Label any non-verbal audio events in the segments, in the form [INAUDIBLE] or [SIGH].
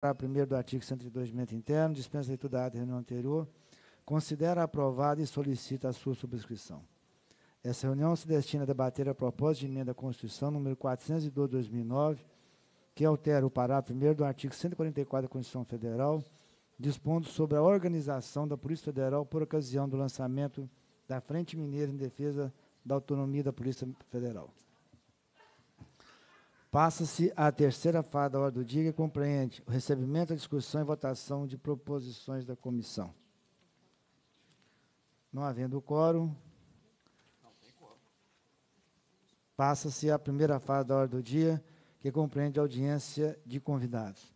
Para tá? primeiro do artigo 102 do Mento Interno, dispensa a leitura da ata reunião anterior, considera aprovada e solicita a sua subscrição. Essa reunião se destina a debater a proposta de emenda à Constituição número 402 de 2009, que altera o parágrafo 1 do artigo 144 da Constituição Federal, dispondo sobre a organização da Polícia Federal por ocasião do lançamento da Frente Mineira em Defesa da Autonomia da Polícia Federal. Passa-se à terceira fase da hora do dia que compreende o recebimento, a discussão e votação de proposições da comissão. Não havendo quórum, passa-se à primeira fase da hora do dia que compreende a audiência de convidados.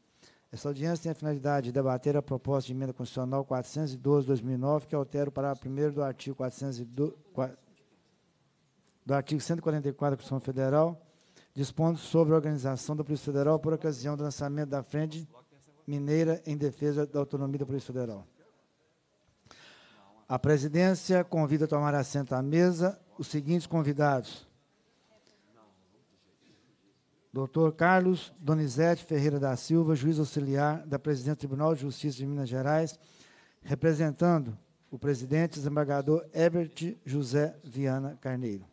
Essa audiência tem a finalidade de debater a proposta de emenda constitucional 412-2009, que altera o parágrafo 1 do artigo do artigo 144 da Constituição Federal, dispondo sobre a organização da Polícia Federal por ocasião do lançamento da Frente Mineira em Defesa da Autonomia da Polícia Federal. A presidência convida a tomar assento à mesa os seguintes convidados. Doutor Carlos Donizete Ferreira da Silva, juiz auxiliar da Presidência do Tribunal de Justiça de Minas Gerais, representando o presidente desembargador Herbert José Viana Carneiro.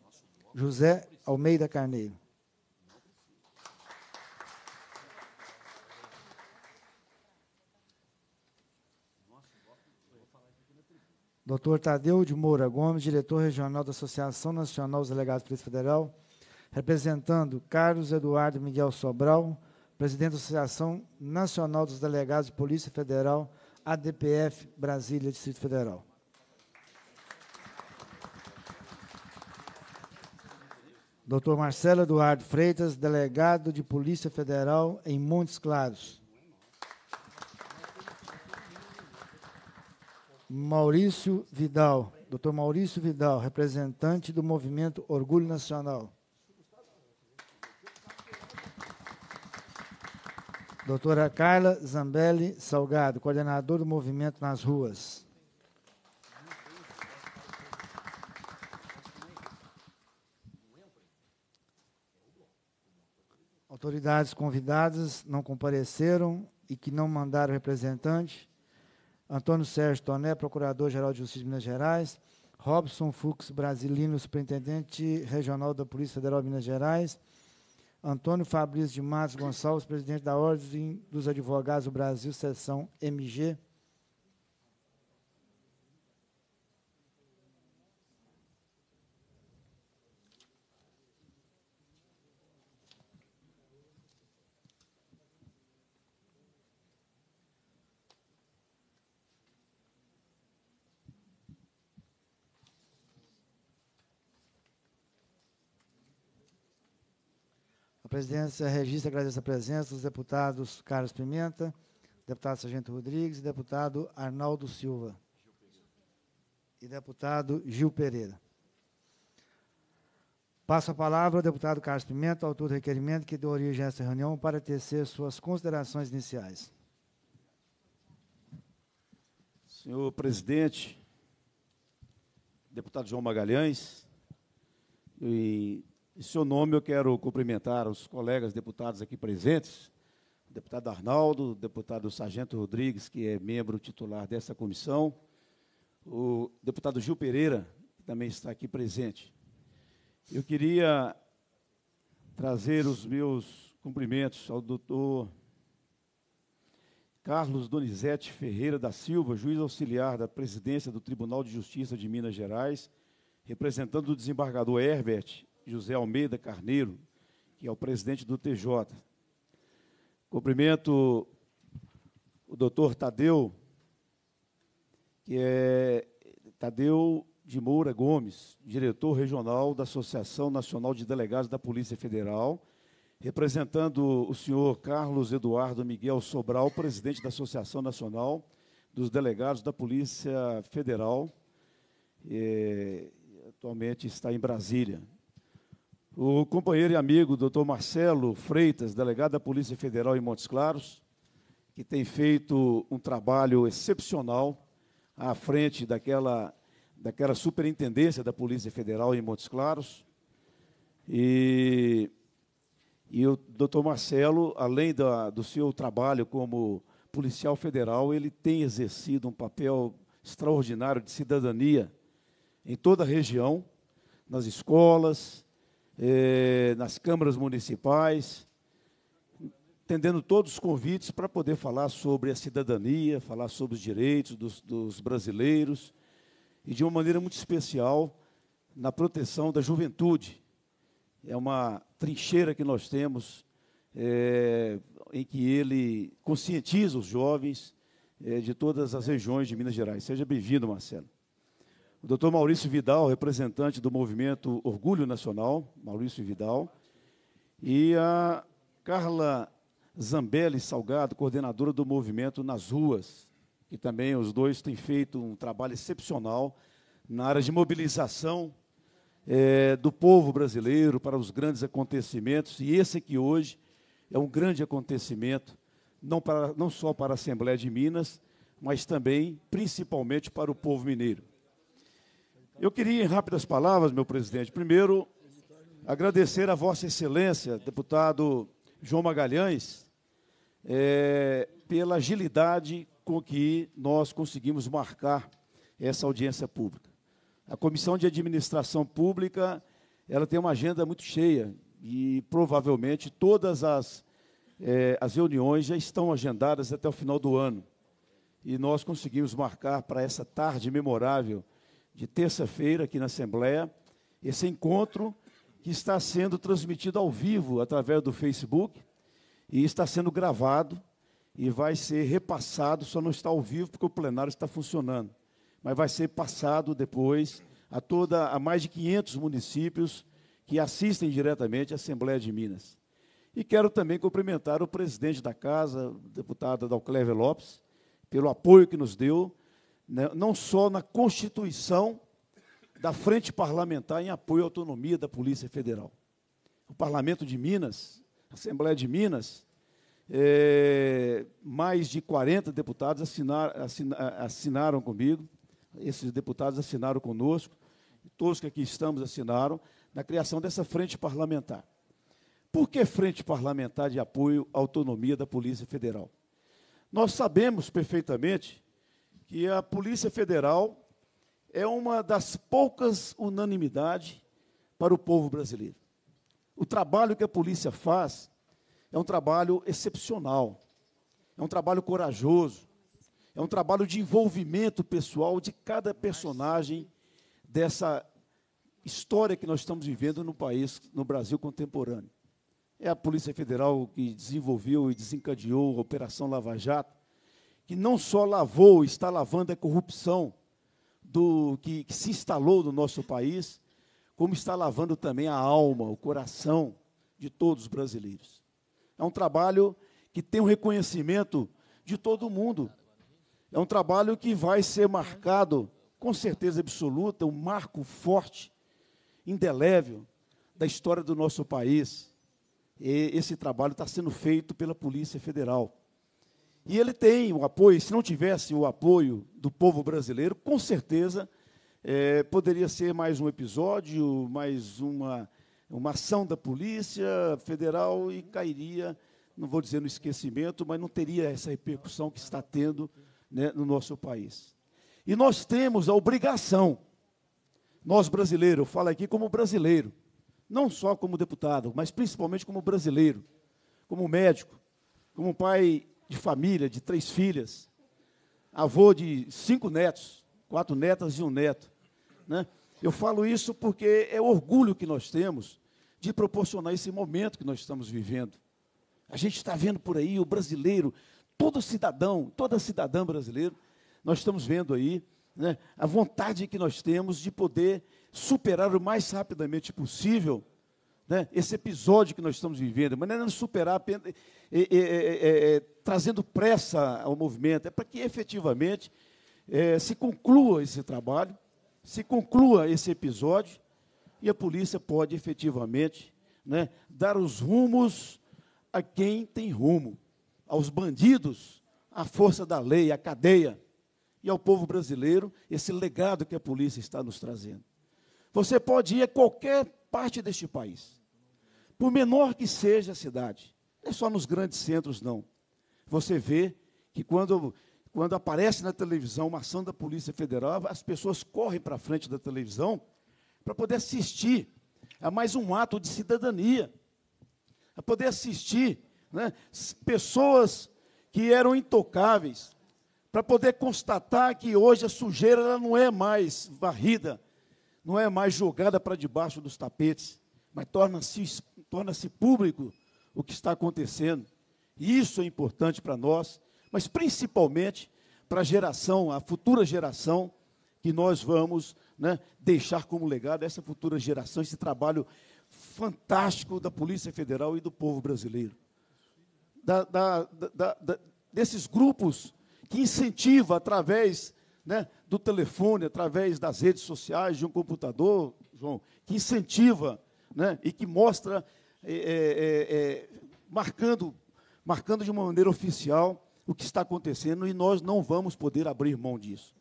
José Almeida Carneiro. Dr. Tadeu de Moura Gomes, diretor regional da Associação Nacional dos Delegados de Polícia Federal, representando Carlos Eduardo Miguel Sobral, presidente da Associação Nacional dos Delegados de Polícia Federal, ADPF Brasília, Distrito Federal. Dr. Marcelo Eduardo Freitas, delegado de Polícia Federal em Montes Claros. Maurício Vidal, doutor Maurício Vidal, representante do movimento Orgulho Nacional. Doutora Carla Zambelli Salgado, coordenador do movimento nas ruas. Autoridades convidadas não compareceram e que não mandaram representante Antônio Sérgio Toné, Procurador-Geral de Justiça de Minas Gerais, Robson Fux Brasilino, Superintendente Regional da Polícia Federal de Minas Gerais, Antônio Fabrício de Matos Gonçalves, Presidente da Ordem dos Advogados do Brasil, Seção MG, presidência registra e agradece a presença dos deputados Carlos Pimenta, deputado Sargento Rodrigues e deputado Arnaldo Silva. E deputado Gil Pereira. Passo a palavra ao deputado Carlos Pimenta, autor do requerimento que deu origem a esta reunião, para tecer suas considerações iniciais. Senhor presidente, deputado João Magalhães, e em seu nome, eu quero cumprimentar os colegas deputados aqui presentes, o deputado Arnaldo, o deputado Sargento Rodrigues, que é membro titular dessa comissão, o deputado Gil Pereira, que também está aqui presente. Eu queria trazer os meus cumprimentos ao doutor Carlos Donizete Ferreira da Silva, juiz auxiliar da presidência do Tribunal de Justiça de Minas Gerais, representando o desembargador Herbert José Almeida Carneiro, que é o presidente do TJ. Cumprimento o doutor Tadeu, que é Tadeu de Moura Gomes, diretor regional da Associação Nacional de Delegados da Polícia Federal, representando o senhor Carlos Eduardo Miguel Sobral, presidente da Associação Nacional dos Delegados da Polícia Federal, eh, atualmente está em Brasília. O companheiro e amigo Dr. Marcelo Freitas, delegado da Polícia Federal em Montes Claros, que tem feito um trabalho excepcional à frente daquela, daquela superintendência da Polícia Federal em Montes Claros. E, e o doutor Marcelo, além da, do seu trabalho como policial federal, ele tem exercido um papel extraordinário de cidadania em toda a região, nas escolas, eh, nas câmaras municipais, atendendo todos os convites para poder falar sobre a cidadania, falar sobre os direitos dos, dos brasileiros e de uma maneira muito especial na proteção da juventude. É uma trincheira que nós temos é, em que ele conscientiza os jovens é, de todas as regiões de Minas Gerais. Seja bem-vindo, Marcelo. O doutor Maurício Vidal, representante do movimento Orgulho Nacional, Maurício Vidal, e a Carla Zambelli Salgado, coordenadora do movimento Nas Ruas, que também os dois têm feito um trabalho excepcional na área de mobilização é, do povo brasileiro para os grandes acontecimentos, e esse aqui hoje é um grande acontecimento, não, para, não só para a Assembleia de Minas, mas também, principalmente, para o povo mineiro. Eu queria, em rápidas palavras, meu presidente, primeiro agradecer a Vossa Excelência, deputado João Magalhães, é, pela agilidade com que nós conseguimos marcar essa audiência pública. A Comissão de Administração Pública ela tem uma agenda muito cheia e provavelmente todas as, é, as reuniões já estão agendadas até o final do ano. E nós conseguimos marcar para essa tarde memorável de terça-feira aqui na Assembleia, esse encontro que está sendo transmitido ao vivo através do Facebook e está sendo gravado e vai ser repassado, só não está ao vivo porque o plenário está funcionando, mas vai ser passado depois a toda a mais de 500 municípios que assistem diretamente à Assembleia de Minas. E quero também cumprimentar o presidente da casa, deputada Dalclévia Lopes, pelo apoio que nos deu né, não só na constituição da Frente Parlamentar em apoio à autonomia da Polícia Federal. O Parlamento de Minas, a Assembleia de Minas, é, mais de 40 deputados assinar, assinaram comigo, esses deputados assinaram conosco, todos que aqui estamos assinaram, na criação dessa Frente Parlamentar. Por que Frente Parlamentar de Apoio à Autonomia da Polícia Federal? Nós sabemos perfeitamente que a Polícia Federal é uma das poucas unanimidades para o povo brasileiro. O trabalho que a polícia faz é um trabalho excepcional, é um trabalho corajoso, é um trabalho de envolvimento pessoal de cada personagem dessa história que nós estamos vivendo no país, no Brasil contemporâneo. É a Polícia Federal que desenvolveu e desencadeou a Operação Lava Jato, que não só lavou, está lavando a é corrupção do que, que se instalou no nosso país, como está lavando também a alma, o coração de todos os brasileiros. É um trabalho que tem o um reconhecimento de todo mundo. É um trabalho que vai ser marcado, com certeza absoluta, um marco forte, indelével, da história do nosso país. E esse trabalho está sendo feito pela Polícia Federal. E ele tem o apoio, se não tivesse o apoio do povo brasileiro, com certeza é, poderia ser mais um episódio, mais uma, uma ação da Polícia Federal e cairia, não vou dizer no esquecimento, mas não teria essa repercussão que está tendo né, no nosso país. E nós temos a obrigação, nós brasileiros, eu falo aqui como brasileiro, não só como deputado, mas principalmente como brasileiro, como médico, como pai de família, de três filhas, avô de cinco netos, quatro netas e um neto. Né? Eu falo isso porque é orgulho que nós temos de proporcionar esse momento que nós estamos vivendo. A gente está vendo por aí o brasileiro, todo cidadão, toda cidadã brasileira, nós estamos vendo aí né, a vontade que nós temos de poder superar o mais rapidamente possível né, esse episódio que nós estamos vivendo, mas não é superar é é, é, é, é, trazendo pressa ao movimento, é para que efetivamente é, se conclua esse trabalho, se conclua esse episódio e a polícia pode efetivamente né, dar os rumos a quem tem rumo, aos bandidos, à força da lei, à cadeia e ao povo brasileiro esse legado que a polícia está nos trazendo. Você pode ir a qualquer parte deste país. Por menor que seja a cidade, não é só nos grandes centros, não. Você vê que quando, quando aparece na televisão uma ação da Polícia Federal, as pessoas correm para frente da televisão para poder assistir a é mais um ato de cidadania, a é poder assistir né, pessoas que eram intocáveis, para poder constatar que hoje a sujeira não é mais varrida, não é mais jogada para debaixo dos tapetes, mas torna-se torna público o que está acontecendo. E isso é importante para nós, mas principalmente para a geração, a futura geração que nós vamos né, deixar como legado, essa futura geração, esse trabalho fantástico da Polícia Federal e do povo brasileiro. Da, da, da, desses grupos que incentiva através né, do telefone, através das redes sociais, de um computador, João, que incentiva né? e que mostra, é é, é, é, marcando, marcando de uma maneira oficial o que está acontecendo, e nós não vamos poder abrir mão disso.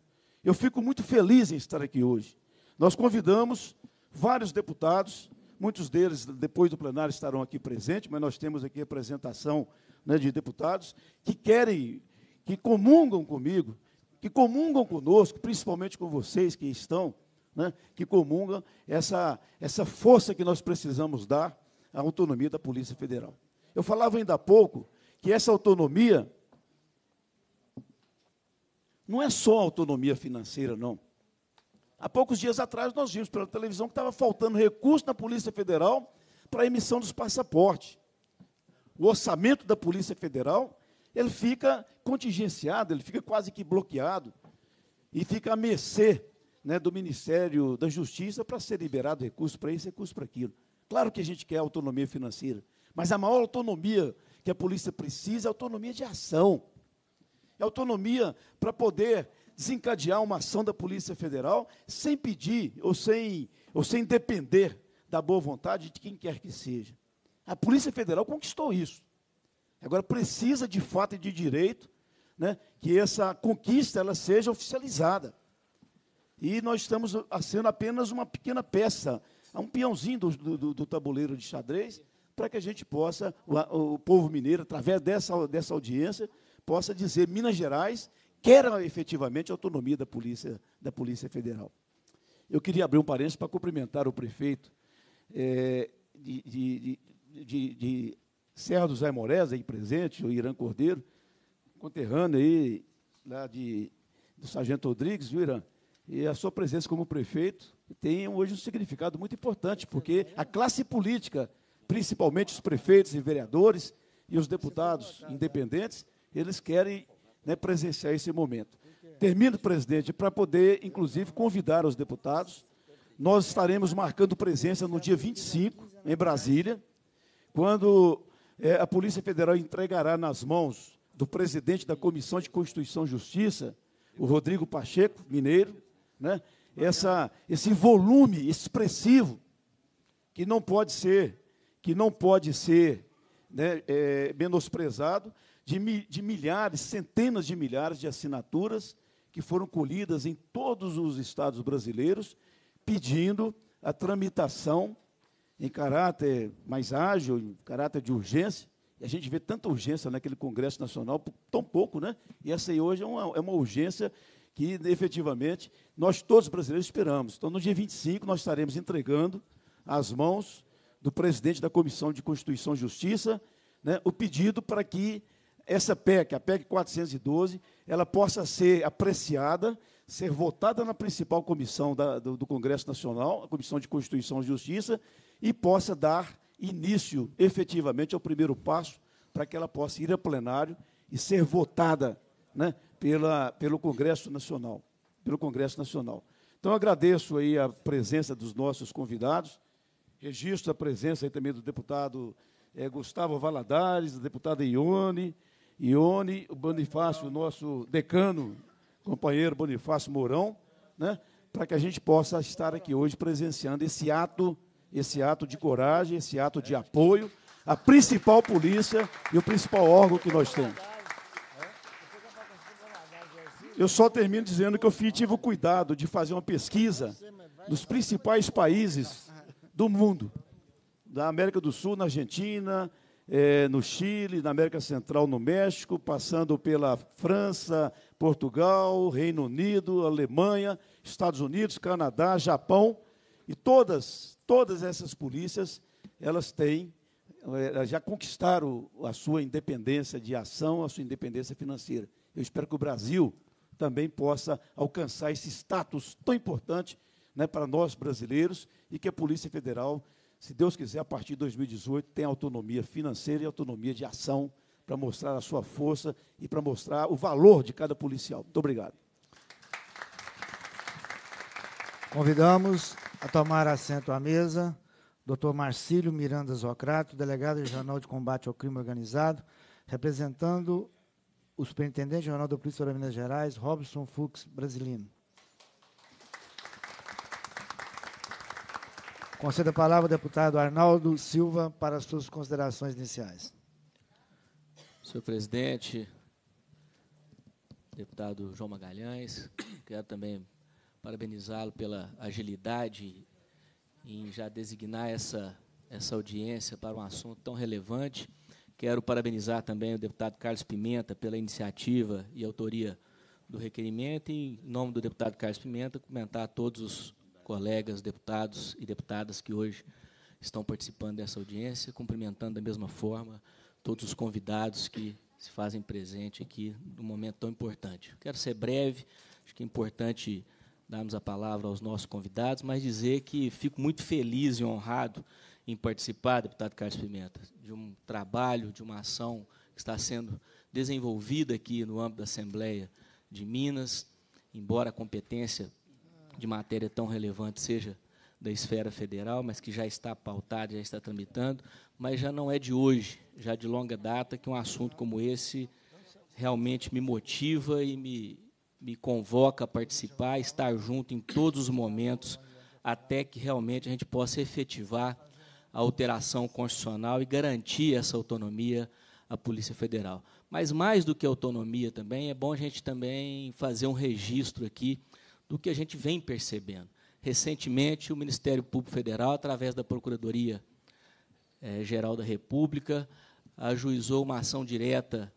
Eu fico muito feliz em estar aqui hoje. Nós convidamos vários deputados, muitos deles, depois do plenário, estarão aqui presentes, mas nós temos aqui a apresentação né, de deputados que querem, que comungam comigo, que comungam conosco, principalmente com vocês que estão né, que comungam essa, essa força que nós precisamos dar à autonomia da Polícia Federal. Eu falava ainda há pouco que essa autonomia não é só autonomia financeira, não. Há poucos dias atrás nós vimos pela televisão que estava faltando recurso na Polícia Federal para a emissão dos passaportes. O orçamento da Polícia Federal ele fica contingenciado, ele fica quase que bloqueado e fica a mercê né, do Ministério da Justiça para ser liberado recurso para isso, recurso para aquilo. Claro que a gente quer autonomia financeira, mas a maior autonomia que a polícia precisa é autonomia de ação. É autonomia para poder desencadear uma ação da Polícia Federal sem pedir ou sem, ou sem depender da boa vontade de quem quer que seja. A Polícia Federal conquistou isso. Agora precisa de fato e de direito né, que essa conquista ela seja oficializada. E nós estamos sendo apenas uma pequena peça, um peãozinho do, do, do tabuleiro de xadrez, para que a gente possa, o, o, povo mineiro, através dessa, dessa audiência, possa dizer Minas Gerais quer efetivamente a autonomia da Polícia, da polícia Federal. Eu queria abrir um parênteses para cumprimentar o prefeito é, de, de, de, de, Serra dos Zé aí presente, o Irã Cordeiro, conterrâneo aí, lá de, do Sargento Rodrigues, viu, Irã? E a sua presença como prefeito tem hoje um significado muito importante, porque a classe política, principalmente os prefeitos e vereadores e os deputados é independentes, eles querem né, presenciar esse momento. Termino, presidente, para poder, inclusive, convidar os deputados. Nós estaremos marcando presença no dia 25, em Brasília, quando é, a Polícia Federal entregará nas mãos do presidente da Comissão de Constituição e Justiça, o Rodrigo Pacheco, mineiro, né? Essa, esse volume expressivo que não pode ser, que não pode ser né, é, menosprezado de, de milhares, centenas de milhares de assinaturas que foram colhidas em todos os estados brasileiros, pedindo a tramitação em caráter mais ágil, em caráter de urgência. E a gente vê tanta urgência naquele Congresso Nacional, tão pouco, né? E essa aí hoje é uma, é uma urgência que efetivamente nós todos brasileiros esperamos. Então, no dia 25, nós estaremos entregando às mãos do presidente da Comissão de Constituição e Justiça né, o pedido para que essa PEC, a PEC 412, ela possa ser apreciada, ser votada na principal comissão da, do, do Congresso Nacional, a Comissão de Constituição e Justiça, e possa dar início efetivamente ao primeiro passo para que ela possa ir a plenário e ser votada né, pela, pelo Congresso Nacional, pelo Congresso Nacional. Então agradeço aí a presença dos nossos convidados, registro a presença aí também do deputado é, Gustavo Valadares, da deputada Ione, Ione, o Bonifácio, o nosso decano, companheiro Bonifácio Mourão, né, para que a gente possa estar aqui hoje presenciando esse ato, esse ato de coragem, esse ato de apoio à principal polícia e o principal órgão que nós temos. Eu só termino dizendo que eu tive o cuidado de fazer uma pesquisa nos principais países do mundo, da América do Sul, na Argentina, é, no Chile, na América Central, no México, passando pela França, Portugal, Reino Unido, Alemanha, Estados Unidos, Canadá, Japão, e todas, todas essas polícias, elas têm, eh, elas já conquistaram a sua independência de ação, a sua independência financeira. Eu espero que o Brasil também possa alcançar esse status tão importante né, para nós brasileiros e que a Polícia Federal, se Deus quiser, a partir de 2018, tenha autonomia financeira e autonomia de ação para mostrar a sua força e para mostrar o valor de cada policial. Muito obrigado. Convidamos a tomar assento à mesa Dr. Marcílio Miranda Zocrato, delegado regional de combate ao crime organizado, representando o Superintendente Jornal do Polícia de Minas Gerais, Robson Fux Brasilino. Concedo a palavra ao deputado Arnaldo Silva para as suas considerações iniciais. Senhor presidente, deputado João Magalhães, quero também parabenizá-lo pela agilidade em já designar essa, essa audiência para um assunto tão relevante Quero parabenizar também o deputado Carlos Pimenta pela iniciativa e autoria do requerimento e, em nome do deputado Carlos Pimenta, comentar a todos os colegas, deputados e deputadas que hoje estão participando dessa audiência, cumprimentando da mesma forma todos os convidados que se fazem presente aqui num momento tão importante. Quero ser breve, acho que é importante darmos a palavra aos nossos convidados, mas dizer que fico muito feliz e honrado em participar, deputado Carlos Pimenta, de um trabalho, de uma ação que está sendo desenvolvida aqui no âmbito da Assembleia de Minas, embora a competência de matéria tão relevante seja da esfera federal, mas que já está pautada, já está tramitando, mas já não é de hoje, já de longa data, que um assunto como esse realmente me motiva e me, me convoca a participar, a estar junto em todos os momentos, até que realmente a gente possa efetivar a alteração constitucional e garantir essa autonomia à Polícia Federal. Mas mais do que autonomia também, é bom a gente também fazer um registro aqui do que a gente vem percebendo. Recentemente, o Ministério Público Federal, através da Procuradoria eh, Geral da República, ajuizou uma ação direta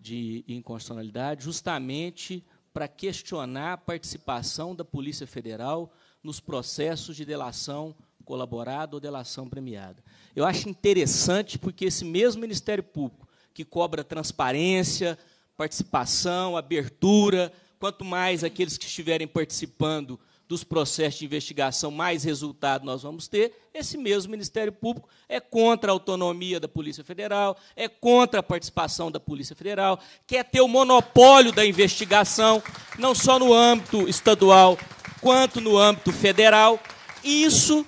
de inconstitucionalidade, justamente para questionar a participação da Polícia Federal nos processos de delação colaborado ou delação premiada. Eu acho interessante porque esse mesmo Ministério Público, que cobra transparência, participação, abertura, quanto mais aqueles que estiverem participando dos processos de investigação, mais resultado nós vamos ter. Esse mesmo Ministério Público é contra a autonomia da Polícia Federal, é contra a participação da Polícia Federal, quer ter o monopólio da investigação, não só no âmbito estadual, quanto no âmbito federal. Isso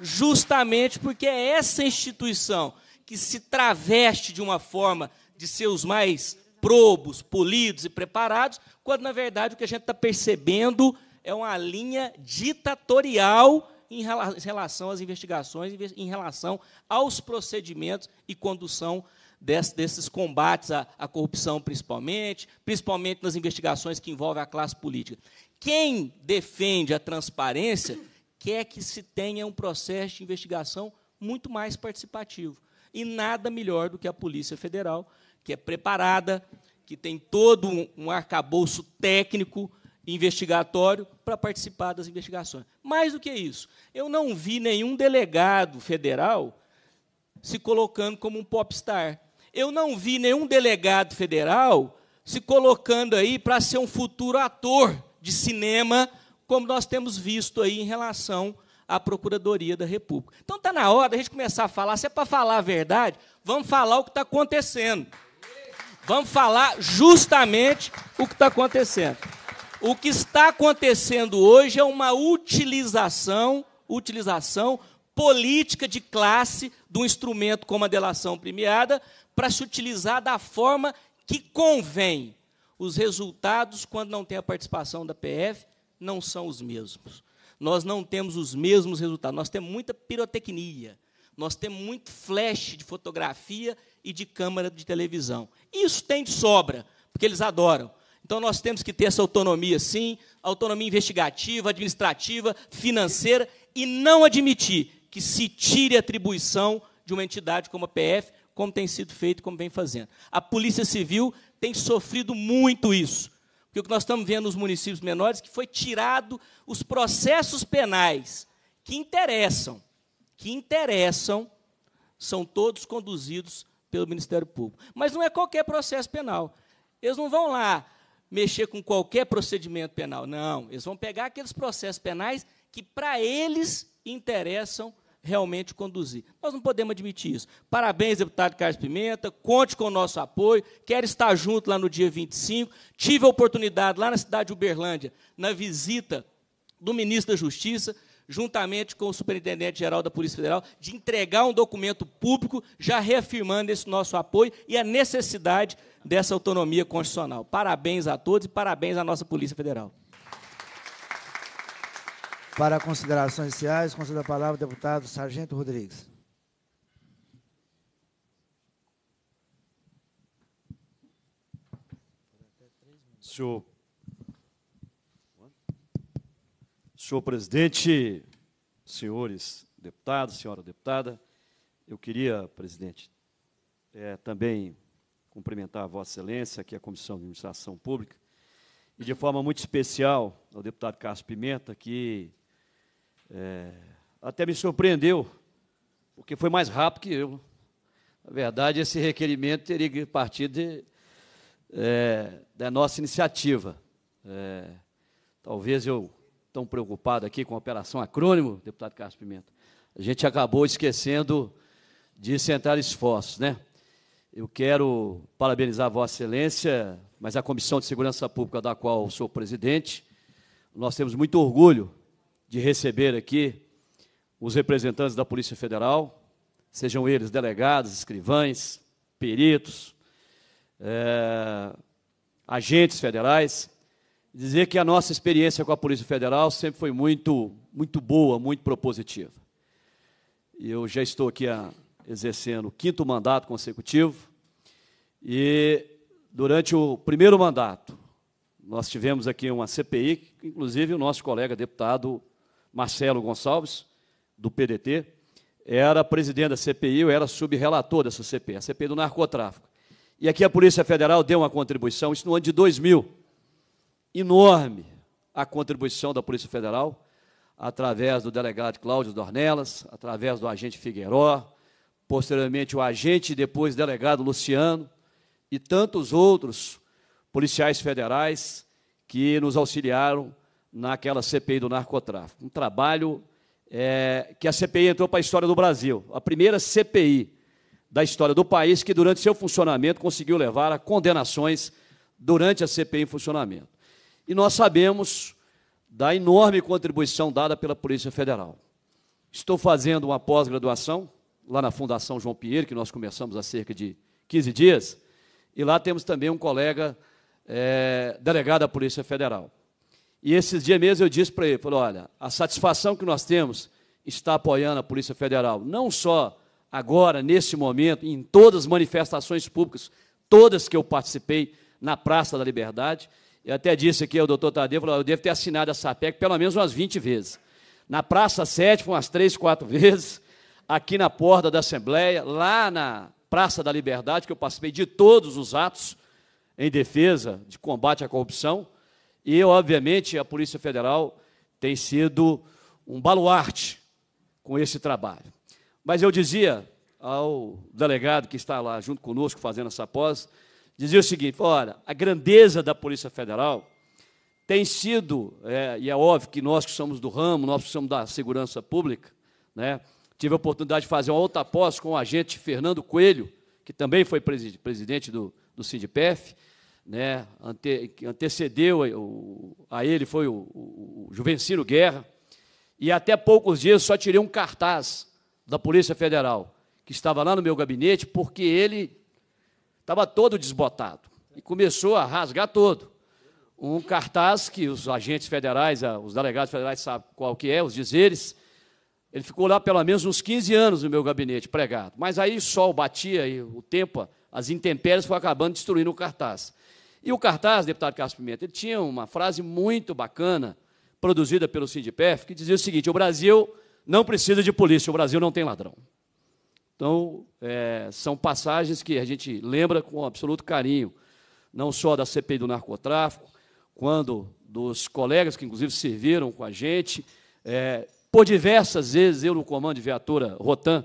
justamente porque é essa instituição que se traveste de uma forma de seus mais probos, polidos e preparados, quando na verdade o que a gente está percebendo é uma linha ditatorial em relação às investigações, em relação aos procedimentos e condução desses combates à, à corrupção, principalmente, principalmente nas investigações que envolvem a classe política. Quem defende a transparência quer que se tenha um processo de investigação muito mais participativo. E nada melhor do que a Polícia Federal, que é preparada, que tem todo um arcabouço técnico investigatório para participar das investigações. Mais do que isso, eu não vi nenhum delegado federal se colocando como um popstar. Eu não vi nenhum delegado federal se colocando aí para ser um futuro ator de cinema como nós temos visto aí em relação à Procuradoria da República. Então está na hora da gente começar a falar. Se é para falar a verdade, vamos falar o que está acontecendo. Vamos falar justamente o que está acontecendo. O que está acontecendo hoje é uma utilização, utilização política de classe do instrumento como a delação premiada para se utilizar da forma que convém. Os resultados, quando não tem a participação da PF, não são os mesmos. Nós não temos os mesmos resultados. Nós temos muita pirotecnia, nós temos muito flash de fotografia e de câmera de televisão. Isso tem de sobra, porque eles adoram. Então nós temos que ter essa autonomia, sim, autonomia investigativa, administrativa, financeira, e não admitir que se tire a atribuição de uma entidade como a PF, como tem sido feito, como vem fazendo. A Polícia Civil tem sofrido muito isso. Porque o que nós estamos vendo nos municípios menores é que foi tirado os processos penais que interessam, que interessam, são todos conduzidos pelo Ministério Público. Mas não é qualquer processo penal. Eles não vão lá mexer com qualquer procedimento penal. Não, eles vão pegar aqueles processos penais que para eles interessam realmente conduzir. Nós não podemos admitir isso. Parabéns, deputado Carlos Pimenta, conte com o nosso apoio, quero estar junto lá no dia 25. Tive a oportunidade lá na cidade de Uberlândia, na visita do ministro da Justiça, juntamente com o superintendente-geral da Polícia Federal, de entregar um documento público já reafirmando esse nosso apoio e a necessidade dessa autonomia constitucional. Parabéns a todos e parabéns à nossa Polícia Federal. Para considerações iniciais, concedo a palavra ao deputado Sargento Rodrigues. Senhor, senhor presidente, senhores deputados, senhora deputada, eu queria, presidente, é, também cumprimentar a Vossa Excelência, aqui a Comissão de Administração Pública, e de forma muito especial ao deputado Carlos Pimenta, que é, até me surpreendeu, porque foi mais rápido que eu. Na verdade, esse requerimento teria que partir de, é, da nossa iniciativa. É, talvez eu, tão preocupado aqui com a Operação Acrônimo, deputado Carlos Pimenta, a gente acabou esquecendo de centrar esforços, né? Eu quero parabenizar Vossa Excelência, mas a Comissão de Segurança Pública, da qual sou presidente, nós temos muito orgulho de receber aqui os representantes da Polícia Federal, sejam eles delegados, escrivães, peritos, é, agentes federais, dizer que a nossa experiência com a Polícia Federal sempre foi muito, muito boa, muito propositiva. Eu já estou aqui a, exercendo o quinto mandato consecutivo e durante o primeiro mandato nós tivemos aqui uma CPI, inclusive o nosso colega deputado Marcelo Gonçalves, do PDT, era presidente da CPI, eu era subrelator dessa CPI, a CPI do narcotráfico. E aqui a Polícia Federal deu uma contribuição, isso no ano de 2000. Enorme a contribuição da Polícia Federal, através do delegado Cláudio Dornelas, através do agente Figueiró, posteriormente o agente e depois delegado Luciano, e tantos outros policiais federais que nos auxiliaram naquela CPI do narcotráfico. Um trabalho é, que a CPI entrou para a história do Brasil. A primeira CPI da história do país que, durante seu funcionamento, conseguiu levar a condenações durante a CPI em funcionamento. E nós sabemos da enorme contribuição dada pela Polícia Federal. Estou fazendo uma pós-graduação lá na Fundação João Pinheiro, que nós começamos há cerca de 15 dias, e lá temos também um colega é, delegado da Polícia Federal. E esses dias mesmo eu disse para ele, falou, olha, a satisfação que nós temos está apoiando a Polícia Federal, não só agora, nesse momento, em todas as manifestações públicas, todas que eu participei na Praça da Liberdade, eu até disse aqui ao doutor Tadeu, falou, eu devo ter assinado essa PEC pelo menos umas 20 vezes. Na Praça 7, umas três, quatro [LAUGHS] vezes, aqui na porta da Assembleia, lá na Praça da Liberdade, que eu participei de todos os atos em defesa de combate à corrupção, e, obviamente, a Polícia Federal tem sido um baluarte com esse trabalho. Mas eu dizia ao delegado que está lá junto conosco fazendo essa pós, dizia o seguinte: olha, a grandeza da Polícia Federal tem sido, é, e é óbvio que nós que somos do ramo, nós que somos da segurança pública, né, tive a oportunidade de fazer uma outra pós com o agente Fernando Coelho, que também foi presidente do, do né, ante, que antecedeu o, a ele foi o, o, o Juvencino Guerra, e até poucos dias só tirei um cartaz da Polícia Federal, que estava lá no meu gabinete, porque ele estava todo desbotado e começou a rasgar todo. Um cartaz que os agentes federais, os delegados federais sabem qual que é, os dizeres, ele ficou lá pelo menos uns 15 anos no meu gabinete, pregado. Mas aí o sol batia e o tempo, as intempéries foram acabando destruindo o cartaz. E o cartaz, deputado Carlos Pimenta, ele tinha uma frase muito bacana, produzida pelo Sindipef, que dizia o seguinte: o Brasil não precisa de polícia, o Brasil não tem ladrão. Então, é, são passagens que a gente lembra com absoluto carinho, não só da CPI do narcotráfico, quando dos colegas que, inclusive, serviram com a gente. É, por diversas vezes, eu, no comando de viatura Rotan,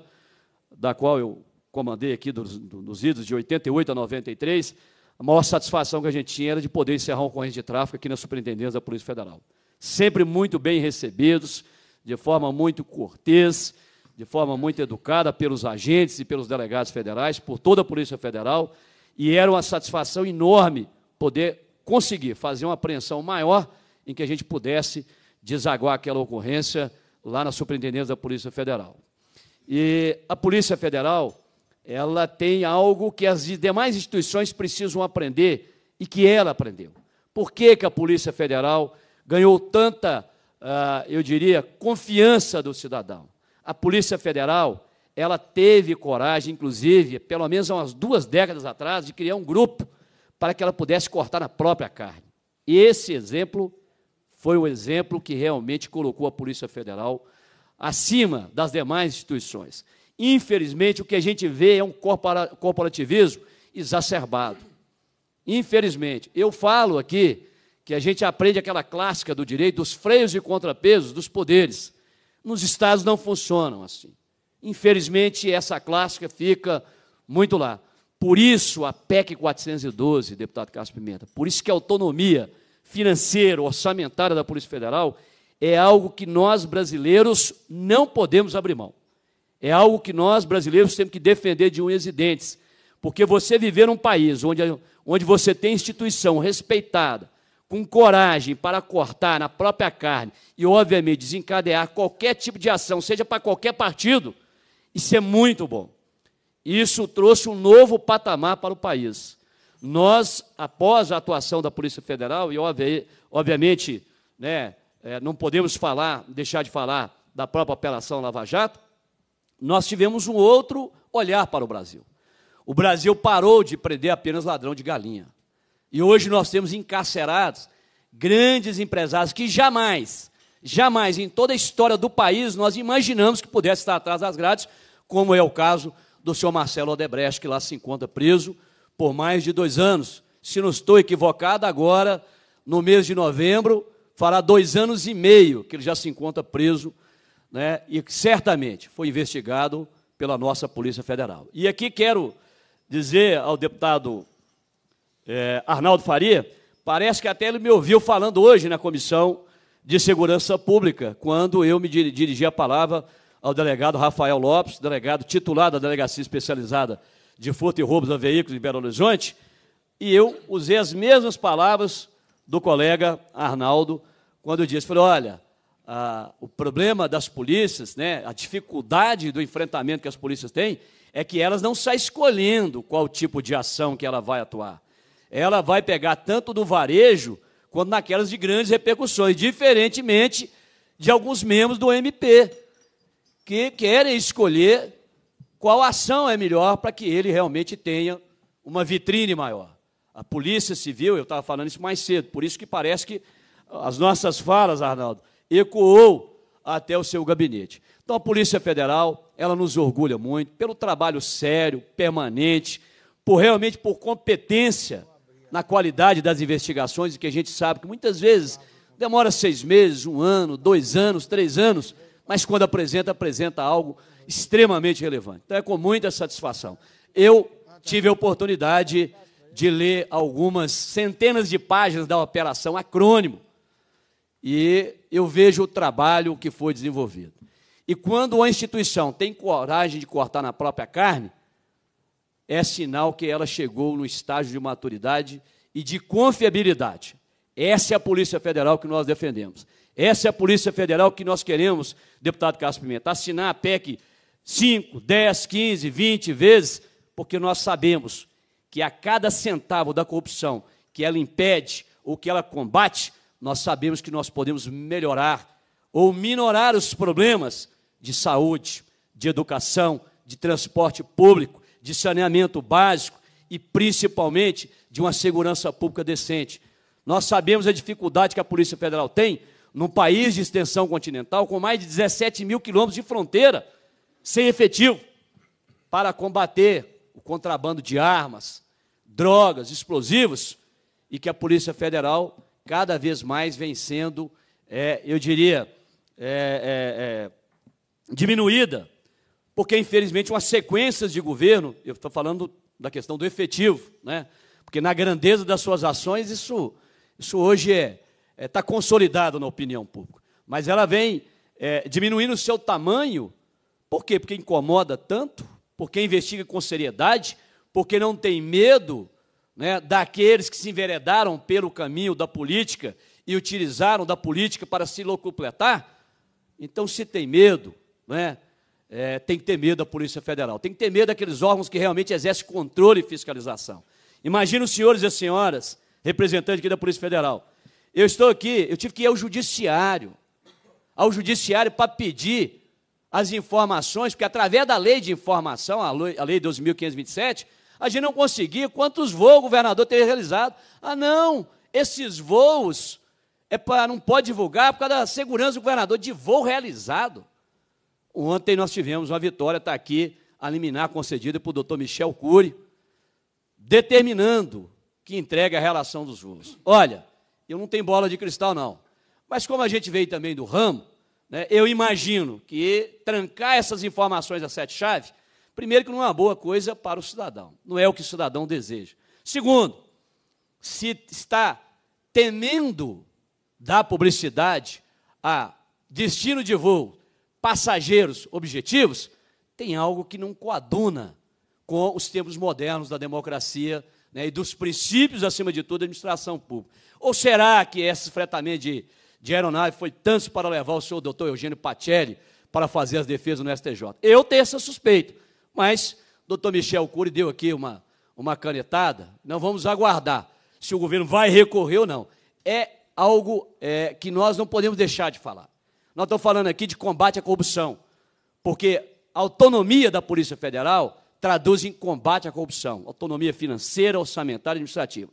da qual eu comandei aqui dos, dos idos de 88 a 93, a maior satisfação que a gente tinha era de poder encerrar uma corrente de tráfico aqui na Superintendência da Polícia Federal. Sempre muito bem recebidos, de forma muito cortês, de forma muito educada pelos agentes e pelos delegados federais, por toda a Polícia Federal, e era uma satisfação enorme poder conseguir fazer uma apreensão maior em que a gente pudesse desaguar aquela ocorrência lá na Superintendência da Polícia Federal. E a Polícia Federal ela tem algo que as demais instituições precisam aprender e que ela aprendeu. Por que, que a Polícia Federal ganhou tanta, uh, eu diria, confiança do cidadão? A Polícia Federal, ela teve coragem, inclusive, pelo menos há umas duas décadas atrás, de criar um grupo para que ela pudesse cortar na própria carne. E esse exemplo foi o exemplo que realmente colocou a Polícia Federal acima das demais instituições. Infelizmente, o que a gente vê é um corporativismo exacerbado. Infelizmente. Eu falo aqui que a gente aprende aquela clássica do direito, dos freios e contrapesos, dos poderes. Nos estados não funcionam assim. Infelizmente, essa clássica fica muito lá. Por isso a PEC 412, deputado Carlos Pimenta, por isso que a autonomia financeira, orçamentária da Polícia Federal é algo que nós brasileiros não podemos abrir mão. É algo que nós, brasileiros, temos que defender de unhas e dentes. Porque você viver num país onde, onde você tem instituição respeitada, com coragem para cortar na própria carne e, obviamente, desencadear qualquer tipo de ação, seja para qualquer partido, isso é muito bom. Isso trouxe um novo patamar para o país. Nós, após a atuação da Polícia Federal, e obviamente né, é, não podemos falar, deixar de falar da própria apelação Lava Jato, nós tivemos um outro olhar para o Brasil. O Brasil parou de prender apenas ladrão de galinha. E hoje nós temos encarcerados grandes empresários que jamais, jamais em toda a história do país nós imaginamos que pudesse estar atrás das grades, como é o caso do senhor Marcelo Odebrecht, que lá se encontra preso por mais de dois anos. Se não estou equivocado, agora, no mês de novembro, fará dois anos e meio que ele já se encontra preso né, e certamente foi investigado pela nossa Polícia Federal. E aqui quero dizer ao deputado é, Arnaldo Faria, parece que até ele me ouviu falando hoje na Comissão de Segurança Pública, quando eu me dirigi a palavra ao delegado Rafael Lopes, delegado titular da Delegacia Especializada de Furto e Roubos a Veículos de Belo Horizonte, e eu usei as mesmas palavras do colega Arnaldo quando eu disse, falei, olha, ah, o problema das polícias, né, a dificuldade do enfrentamento que as polícias têm, é que elas não saem escolhendo qual tipo de ação que ela vai atuar. Ela vai pegar tanto do varejo quanto naquelas de grandes repercussões, diferentemente de alguns membros do MP, que querem escolher qual ação é melhor para que ele realmente tenha uma vitrine maior. A Polícia Civil, eu estava falando isso mais cedo, por isso que parece que as nossas falas, Arnaldo, ecoou até o seu gabinete. Então a Polícia Federal, ela nos orgulha muito pelo trabalho sério, permanente, por realmente por competência na qualidade das investigações, que a gente sabe que muitas vezes demora seis meses, um ano, dois anos, três anos, mas quando apresenta, apresenta algo extremamente relevante. Então é com muita satisfação. Eu tive a oportunidade de ler algumas centenas de páginas da operação Acrônimo e eu vejo o trabalho que foi desenvolvido. E quando a instituição tem coragem de cortar na própria carne, é sinal que ela chegou no estágio de maturidade e de confiabilidade. Essa é a Polícia Federal que nós defendemos. Essa é a Polícia Federal que nós queremos, deputado Carlos Pimenta, assinar a PEC 5, 10, 15, 20 vezes, porque nós sabemos que a cada centavo da corrupção que ela impede ou que ela combate, nós sabemos que nós podemos melhorar ou minorar os problemas de saúde, de educação, de transporte público, de saneamento básico e principalmente de uma segurança pública decente. Nós sabemos a dificuldade que a Polícia Federal tem num país de extensão continental com mais de 17 mil quilômetros de fronteira sem efetivo para combater o contrabando de armas, drogas, explosivos e que a Polícia Federal cada vez mais vem sendo, é, eu diria, é, é, é diminuída, porque infelizmente uma sequência de governo, eu estou falando da questão do efetivo, né? porque na grandeza das suas ações, isso, isso hoje está é, é, consolidado na opinião pública, mas ela vem diminuindo o seu tamanho, por quê? Porque incomoda tanto, porque investiga com seriedade, porque não tem medo né, daqueles que se enveredaram pelo caminho da política e utilizaram da política para se locupletar, então se tem medo, né, é, tem que ter medo da Polícia Federal, tem que ter medo daqueles órgãos que realmente exercem controle e fiscalização. Imagina os senhores e as senhoras, representantes aqui da Polícia Federal. Eu estou aqui, eu tive que ir ao Judiciário, ao Judiciário para pedir as informações, porque através da lei de informação, a lei 12.527, a gente não conseguia, quantos voos o governador teria realizado? Ah, não, esses voos é para não pode divulgar por causa da segurança do governador de voo realizado. Ontem nós tivemos uma vitória, está aqui, a liminar concedida o doutor Michel Cury, determinando que entregue a relação dos voos. Olha, eu não tenho bola de cristal, não. Mas como a gente veio também do ramo, né, eu imagino que trancar essas informações a sete chaves Primeiro, que não é uma boa coisa para o cidadão, não é o que o cidadão deseja. Segundo, se está temendo dar publicidade a destino de voo, passageiros, objetivos, tem algo que não coaduna com os tempos modernos da democracia né, e dos princípios, acima de tudo, da administração pública. Ou será que esse fretamento de, de aeronave foi tanto para levar o senhor doutor Eugênio Pacelli para fazer as defesas no STJ? Eu tenho essa suspeita. Mas o doutor Michel Cury deu aqui uma, uma canetada, não vamos aguardar se o governo vai recorrer ou não. É algo é, que nós não podemos deixar de falar. Nós estamos falando aqui de combate à corrupção, porque a autonomia da Polícia Federal traduz em combate à corrupção, autonomia financeira, orçamentária e administrativa.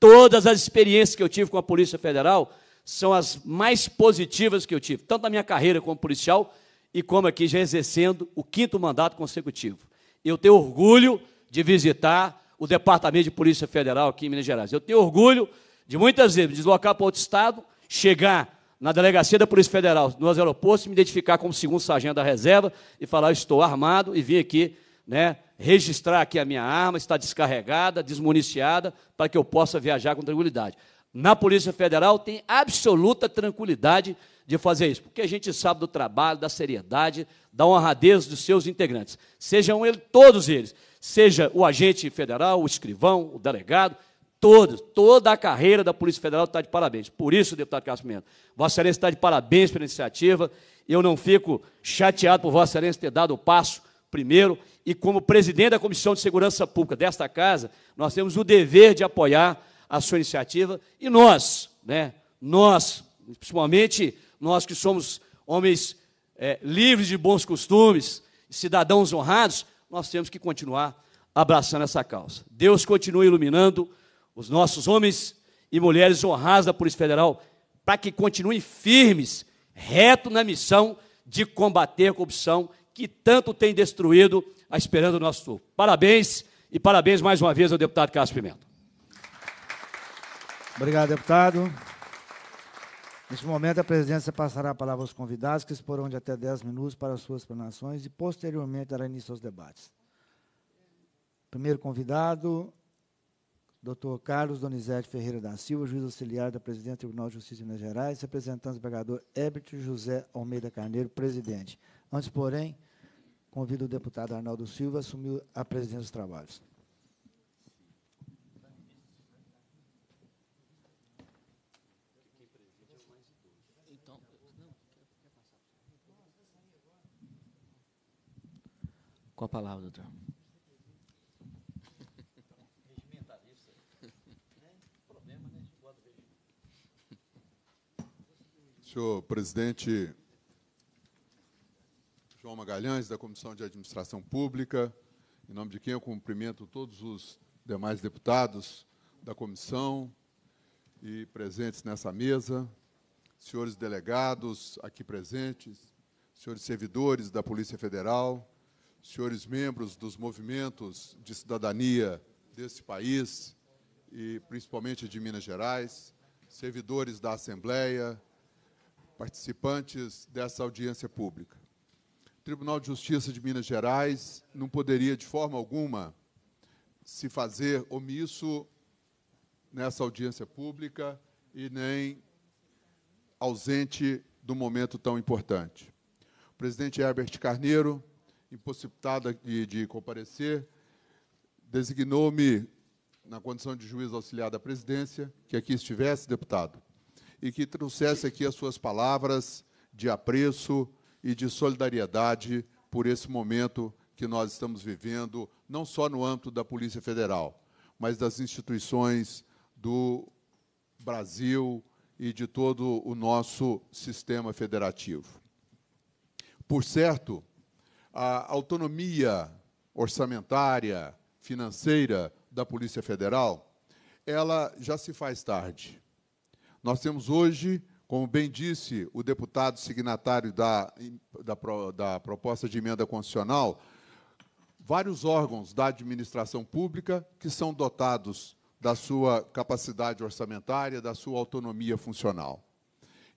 Todas as experiências que eu tive com a Polícia Federal são as mais positivas que eu tive, tanto na minha carreira como policial, e como aqui já exercendo o quinto mandato consecutivo. Eu tenho orgulho de visitar o Departamento de Polícia Federal aqui em Minas Gerais. Eu tenho orgulho de muitas vezes deslocar para outro estado, chegar na delegacia da Polícia Federal, nos aeroportos, me identificar como segundo sargento da reserva e falar: estou armado e vim aqui, né, registrar aqui a minha arma, está descarregada, desmuniciada, para que eu possa viajar com tranquilidade. Na Polícia Federal tem absoluta tranquilidade de fazer isso? Porque a gente sabe do trabalho, da seriedade, da honradez dos seus integrantes. Sejam eles, todos eles, seja o agente federal, o escrivão, o delegado, todos, toda a carreira da Polícia Federal está de parabéns. Por isso, deputado Cássio Vossa Excelência está de parabéns pela iniciativa. Eu não fico chateado por Vossa Excelência ter dado o passo primeiro, e como presidente da Comissão de Segurança Pública desta casa, nós temos o dever de apoiar a sua iniciativa e nós, né, nós, principalmente nós que somos homens é, livres de bons costumes, cidadãos honrados, nós temos que continuar abraçando essa causa. Deus continue iluminando os nossos homens e mulheres honrados da Polícia Federal para que continuem firmes, reto na missão de combater a corrupção que tanto tem destruído a esperança do nosso povo. Parabéns e parabéns mais uma vez ao deputado Carlos Pimenta. Obrigado, deputado. Neste momento, a presidência passará a palavra aos convidados, que exporão de até 10 minutos para suas explanações e, posteriormente, dará início aos debates. Primeiro convidado, Dr. Carlos Donizete Ferreira da Silva, juiz auxiliar da Presidente do Tribunal de Justiça de Minas Gerais, representante do empregador Herbert José Almeida Carneiro, presidente. Antes, porém, convido o deputado Arnaldo Silva a assumir a presidência dos trabalhos. Com a palavra, doutor. Senhor presidente João Magalhães, da Comissão de Administração Pública, em nome de quem eu cumprimento todos os demais deputados da comissão e presentes nessa mesa, senhores delegados aqui presentes, senhores servidores da Polícia Federal, senhores membros dos movimentos de cidadania desse país, e principalmente de Minas Gerais, servidores da Assembleia, participantes dessa audiência pública. O Tribunal de Justiça de Minas Gerais não poderia, de forma alguma, se fazer omisso nessa audiência pública e nem ausente do momento tão importante. O presidente Herbert Carneiro impossibilitada de, de comparecer, designou-me na condição de juiz auxiliar da presidência, que aqui estivesse, deputado, e que trouxesse aqui as suas palavras de apreço e de solidariedade por esse momento que nós estamos vivendo, não só no âmbito da Polícia Federal, mas das instituições do Brasil e de todo o nosso sistema federativo. Por certo, a autonomia orçamentária, financeira da Polícia Federal, ela já se faz tarde. Nós temos hoje, como bem disse o deputado signatário da, da, da proposta de emenda constitucional, vários órgãos da administração pública que são dotados da sua capacidade orçamentária, da sua autonomia funcional.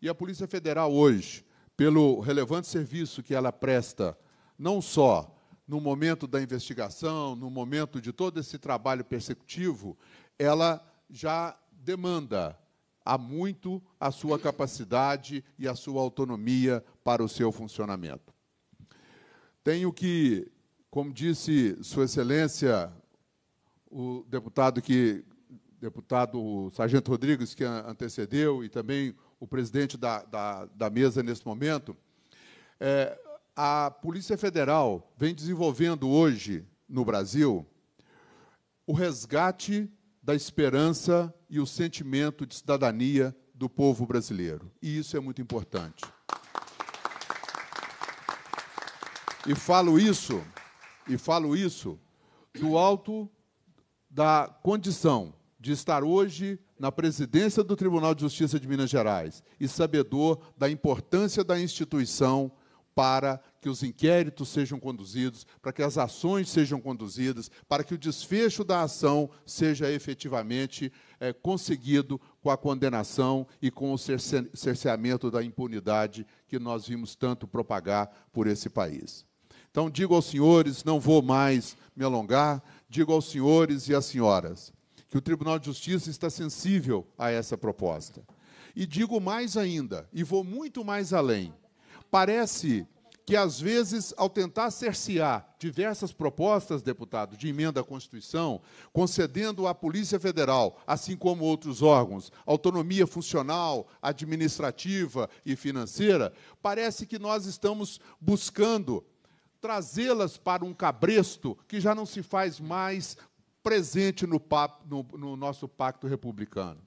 E a Polícia Federal hoje, pelo relevante serviço que ela presta não só no momento da investigação, no momento de todo esse trabalho persecutivo, ela já demanda há muito a sua capacidade e a sua autonomia para o seu funcionamento. Tenho que, como disse Sua Excelência, o deputado que deputado Sargento Rodrigues, que antecedeu, e também o presidente da, da, da mesa nesse momento, é, a Polícia Federal vem desenvolvendo hoje no Brasil o resgate da esperança e o sentimento de cidadania do povo brasileiro. E isso é muito importante. E falo isso, e falo isso do alto da condição de estar hoje na presidência do Tribunal de Justiça de Minas Gerais e sabedor da importância da instituição para que os inquéritos sejam conduzidos, para que as ações sejam conduzidas, para que o desfecho da ação seja efetivamente é, conseguido com a condenação e com o cerceamento da impunidade que nós vimos tanto propagar por esse país. Então, digo aos senhores, não vou mais me alongar, digo aos senhores e às senhoras que o Tribunal de Justiça está sensível a essa proposta. E digo mais ainda, e vou muito mais além Parece que, às vezes, ao tentar cercear diversas propostas, deputado, de emenda à Constituição, concedendo à Polícia Federal, assim como outros órgãos, autonomia funcional, administrativa e financeira, parece que nós estamos buscando trazê-las para um cabresto que já não se faz mais presente no, papo, no, no nosso pacto republicano.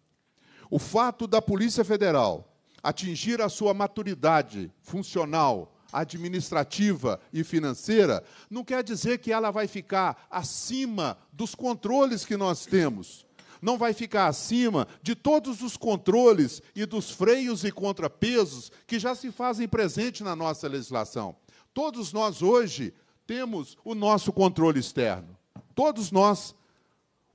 O fato da Polícia Federal atingir a sua maturidade funcional, administrativa e financeira, não quer dizer que ela vai ficar acima dos controles que nós temos. Não vai ficar acima de todos os controles e dos freios e contrapesos que já se fazem presente na nossa legislação. Todos nós hoje temos o nosso controle externo. Todos nós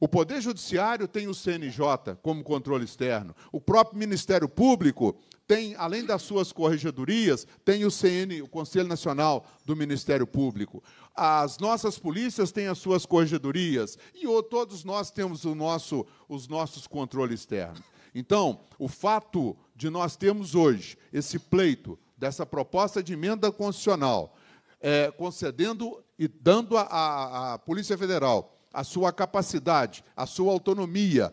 o Poder Judiciário tem o CNJ como controle externo. O próprio Ministério Público tem, além das suas corregedorias, tem o CN, o Conselho Nacional do Ministério Público. As nossas polícias têm as suas corregedorias e ou, todos nós temos o nosso, os nossos controles externos. Então, o fato de nós termos hoje esse pleito dessa proposta de emenda constitucional, é, concedendo e dando à Polícia Federal a sua capacidade, a sua autonomia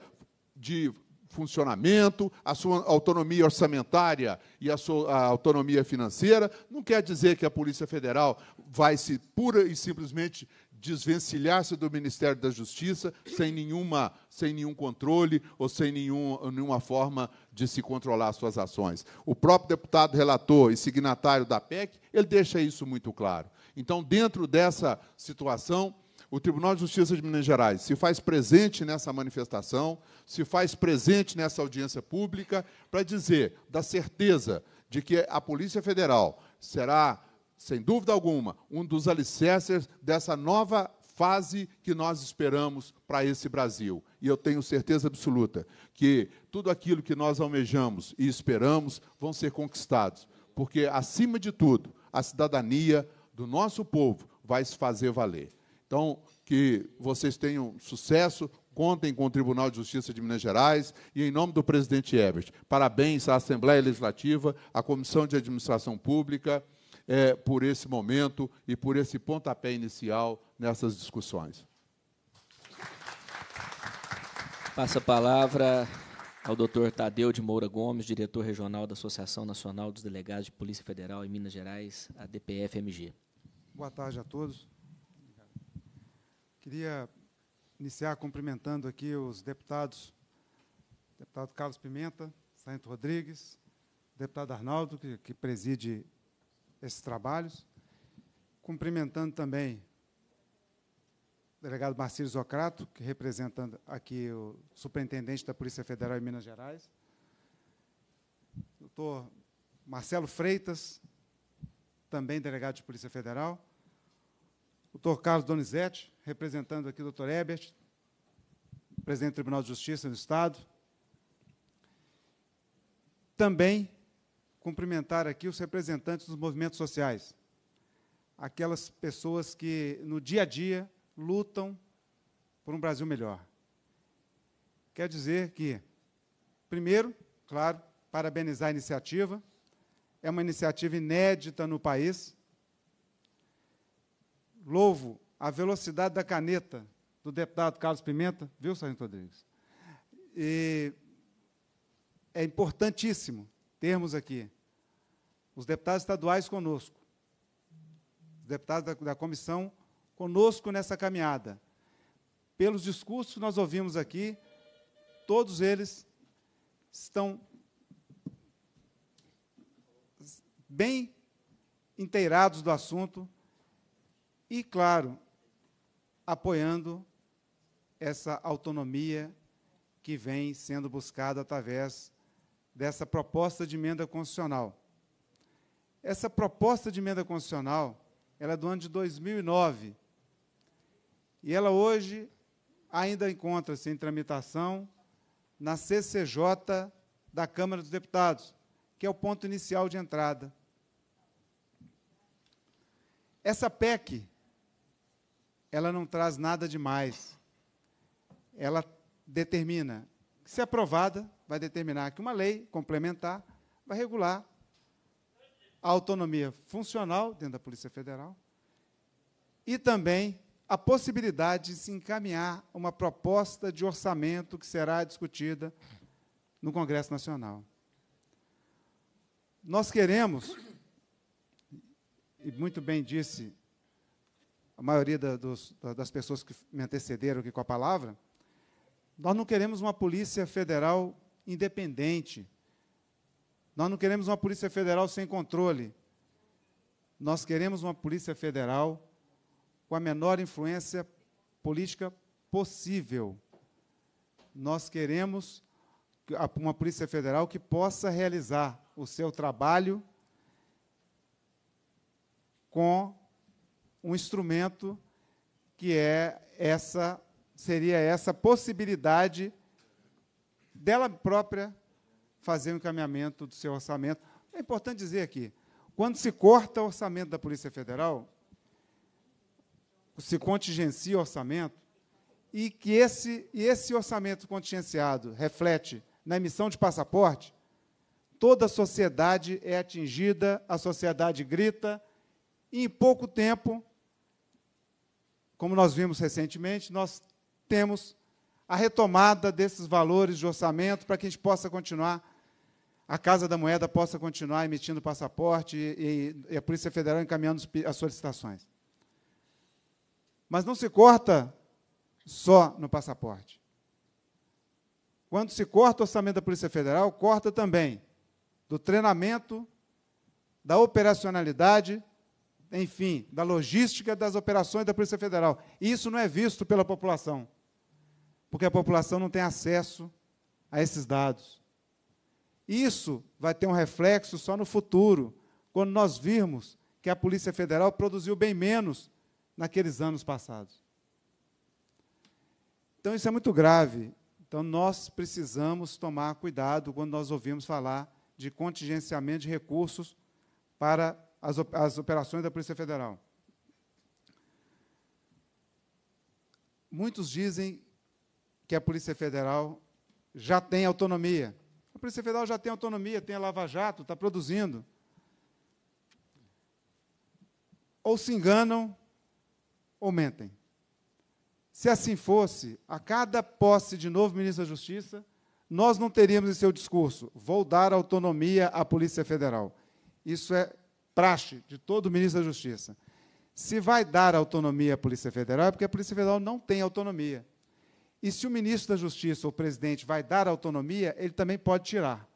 de funcionamento, a sua autonomia orçamentária e a sua a autonomia financeira, não quer dizer que a Polícia Federal vai se pura e simplesmente desvencilhar-se do Ministério da Justiça sem nenhuma, sem nenhum controle ou sem nenhum, nenhuma forma de se controlar suas ações. O próprio deputado relator e signatário da PEC, ele deixa isso muito claro. Então, dentro dessa situação, o Tribunal de Justiça de Minas Gerais se faz presente nessa manifestação, se faz presente nessa audiência pública, para dizer da certeza de que a Polícia Federal será, sem dúvida alguma, um dos alicerces dessa nova fase que nós esperamos para esse Brasil. E eu tenho certeza absoluta que tudo aquilo que nós almejamos e esperamos vão ser conquistados, porque, acima de tudo, a cidadania do nosso povo vai se fazer valer. Então, que vocês tenham sucesso, contem com o Tribunal de Justiça de Minas Gerais e, em nome do presidente Ebert, parabéns à Assembleia Legislativa, à Comissão de Administração Pública, é, por esse momento e por esse pontapé inicial nessas discussões. Passa a palavra ao doutor Tadeu de Moura Gomes, diretor regional da Associação Nacional dos Delegados de Polícia Federal em Minas Gerais, a DPF-MG. Boa tarde a todos. Queria iniciar cumprimentando aqui os deputados, deputado Carlos Pimenta, Santo Rodrigues, deputado Arnaldo, que, que preside esses trabalhos, cumprimentando também o delegado Marcílio Zocrato, que representa aqui o superintendente da Polícia Federal em Minas Gerais, doutor Marcelo Freitas, também delegado de Polícia Federal, Doutor Carlos Donizete, representando aqui o doutor Ebert, presidente do Tribunal de Justiça do Estado. Também cumprimentar aqui os representantes dos movimentos sociais, aquelas pessoas que, no dia a dia, lutam por um Brasil melhor. Quer dizer que, primeiro, claro, parabenizar a iniciativa, é uma iniciativa inédita no país, louvo a velocidade da caneta do deputado Carlos Pimenta, viu, Sargento Rodrigues? E é importantíssimo termos aqui os deputados estaduais conosco, os deputados da, da comissão conosco nessa caminhada. Pelos discursos que nós ouvimos aqui, todos eles estão bem inteirados do assunto e, claro, apoiando essa autonomia que vem sendo buscada através dessa proposta de emenda constitucional. Essa proposta de emenda constitucional, ela é do ano de 2009. E ela hoje ainda encontra-se em tramitação na CCJ da Câmara dos Deputados, que é o ponto inicial de entrada. Essa PEC ela não traz nada demais. Ela determina, se aprovada, vai determinar que uma lei complementar vai regular a autonomia funcional dentro da Polícia Federal e também a possibilidade de se encaminhar uma proposta de orçamento que será discutida no Congresso Nacional. Nós queremos, e muito bem disse a maioria da, dos, das pessoas que me antecederam aqui com a palavra, nós não queremos uma Polícia Federal independente. Nós não queremos uma Polícia Federal sem controle. Nós queremos uma Polícia Federal com a menor influência política possível. Nós queremos uma Polícia Federal que possa realizar o seu trabalho com um instrumento que é essa seria essa possibilidade dela própria fazer o um encaminhamento do seu orçamento. É importante dizer aqui, quando se corta o orçamento da Polícia Federal, se contingencia o orçamento e que esse, e esse orçamento contingenciado reflete na emissão de passaporte, toda a sociedade é atingida, a sociedade grita, e em pouco tempo como nós vimos recentemente, nós temos a retomada desses valores de orçamento para que a gente possa continuar, a Casa da Moeda possa continuar emitindo passaporte e, e a Polícia Federal encaminhando as solicitações. Mas não se corta só no passaporte. Quando se corta o orçamento da Polícia Federal, corta também do treinamento, da operacionalidade enfim, da logística das operações da Polícia Federal. Isso não é visto pela população, porque a população não tem acesso a esses dados. Isso vai ter um reflexo só no futuro, quando nós virmos que a Polícia Federal produziu bem menos naqueles anos passados. Então, isso é muito grave. Então, nós precisamos tomar cuidado quando nós ouvimos falar de contingenciamento de recursos para as, as operações da Polícia Federal. Muitos dizem que a Polícia Federal já tem autonomia. A Polícia Federal já tem autonomia, tem a Lava Jato, está produzindo. Ou se enganam, ou mentem. Se assim fosse, a cada posse de novo ministro da Justiça, nós não teríamos em seu discurso: vou dar autonomia à Polícia Federal. Isso é praxe de todo ministro da Justiça. Se vai dar autonomia à Polícia Federal, é porque a Polícia Federal não tem autonomia. E se o ministro da Justiça ou o presidente vai dar autonomia, ele também pode tirar.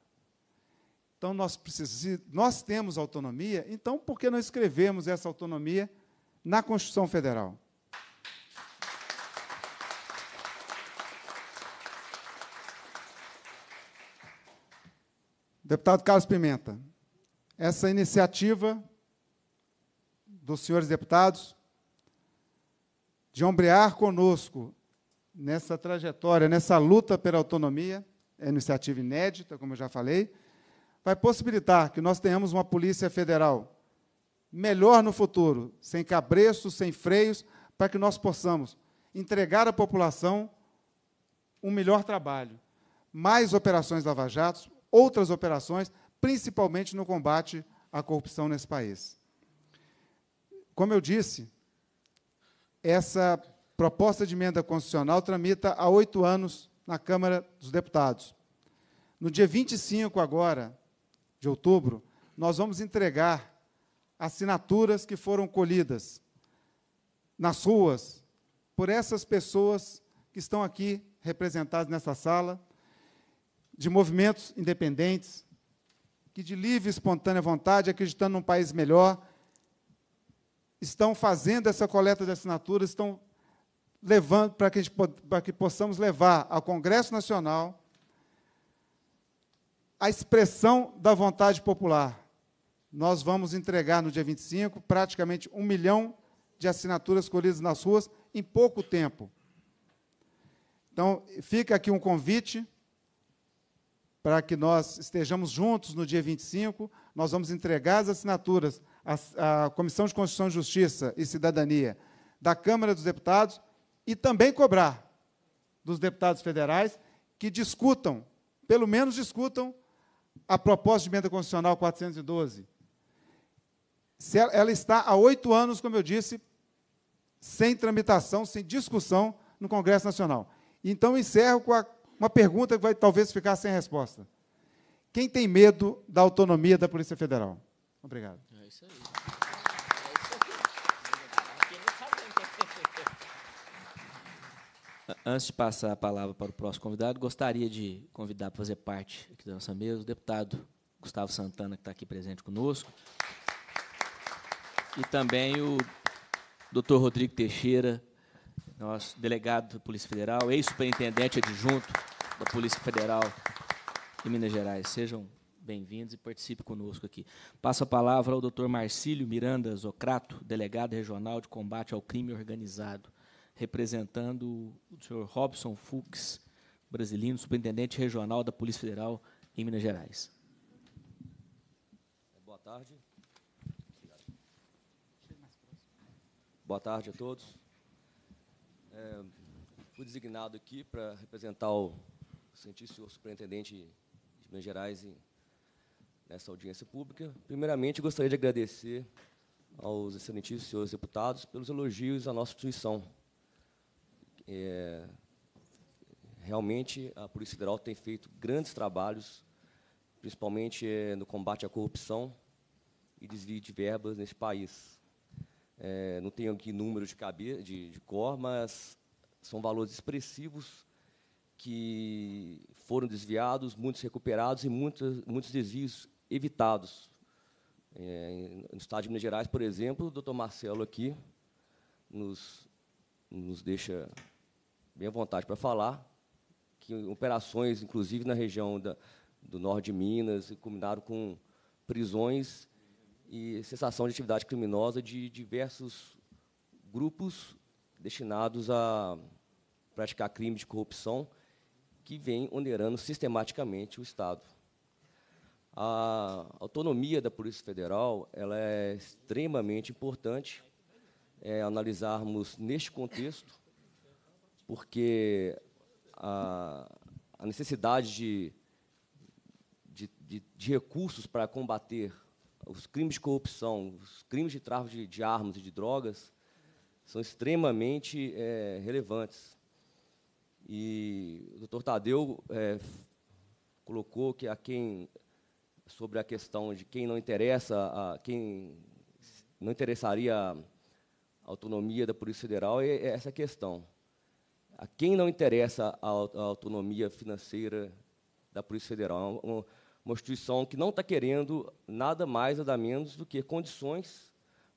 Então, nós, precisamos, nós temos autonomia, então por que não escrevemos essa autonomia na Constituição Federal? Deputado Carlos Pimenta essa iniciativa dos senhores deputados de ombrear conosco nessa trajetória, nessa luta pela autonomia, é iniciativa inédita, como eu já falei, vai possibilitar que nós tenhamos uma Polícia Federal melhor no futuro, sem cabreços, sem freios, para que nós possamos entregar à população um melhor trabalho, mais operações lava Jato, outras operações principalmente no combate à corrupção nesse país. Como eu disse, essa proposta de emenda constitucional tramita há oito anos na Câmara dos Deputados. No dia 25 agora, de outubro, nós vamos entregar assinaturas que foram colhidas nas ruas por essas pessoas que estão aqui representadas nessa sala, de movimentos independentes, que de livre e espontânea vontade, acreditando num país melhor, estão fazendo essa coleta de assinaturas, estão levando para que, gente, para que possamos levar ao Congresso Nacional a expressão da vontade popular. Nós vamos entregar no dia 25 praticamente um milhão de assinaturas colhidas nas ruas em pouco tempo. Então, fica aqui um convite para que nós estejamos juntos no dia 25. Nós vamos entregar as assinaturas à, à Comissão de Constituição, Justiça e Cidadania da Câmara dos Deputados e também cobrar dos deputados federais que discutam, pelo menos discutam, a proposta de emenda constitucional 412. Se ela, ela está há oito anos, como eu disse, sem tramitação, sem discussão no Congresso Nacional. Então, encerro com a uma pergunta que vai talvez ficar sem resposta. Quem tem medo da autonomia da Polícia Federal? Obrigado. É, é isso aí. Antes de passar a palavra para o próximo convidado, gostaria de convidar para fazer parte aqui da nossa mesa o deputado Gustavo Santana, que está aqui presente conosco, e também o doutor Rodrigo Teixeira, nosso delegado da Polícia Federal, ex-superintendente adjunto da Polícia Federal de Minas Gerais. Sejam bem-vindos e participe conosco aqui. Passo a palavra ao Dr. Marcílio Miranda Zocrato, delegado regional de combate ao crime organizado, representando o senhor Robson Fuchs, brasileiro, superintendente regional da Polícia Federal em Minas Gerais. Boa tarde. Boa tarde a todos. É, fui designado aqui para representar o Santíssimo Superintendente de Minas Gerais em, nessa audiência pública. Primeiramente, gostaria de agradecer aos excelentíssimos senhores deputados pelos elogios à nossa instituição. É, realmente, a Polícia Federal tem feito grandes trabalhos, principalmente é, no combate à corrupção e desvio de verbas nesse país. É, não tenho aqui números de, cabe, de, de cor, mas são valores expressivos que foram desviados, muitos recuperados e muitos, muitos desvios evitados. É, no estado de Minas Gerais, por exemplo, o doutor Marcelo aqui nos, nos deixa bem à vontade para falar que operações, inclusive na região da, do norte de Minas, combinaram com prisões e cessação de atividade criminosa de diversos grupos destinados a praticar crime de corrupção que vem onerando sistematicamente o Estado. A autonomia da Polícia Federal ela é extremamente importante é, analisarmos neste contexto, porque a, a necessidade de, de, de, de recursos para combater os crimes de corrupção, os crimes de tráfico de, de armas e de drogas são extremamente é, relevantes. E o doutor Tadeu é, colocou que a quem sobre a questão de quem não interessa, a, quem não interessaria a autonomia da Polícia Federal é, é essa questão. A quem não interessa a, a autonomia financeira da Polícia Federal? É uma, uma instituição que não está querendo nada mais, nada menos do que condições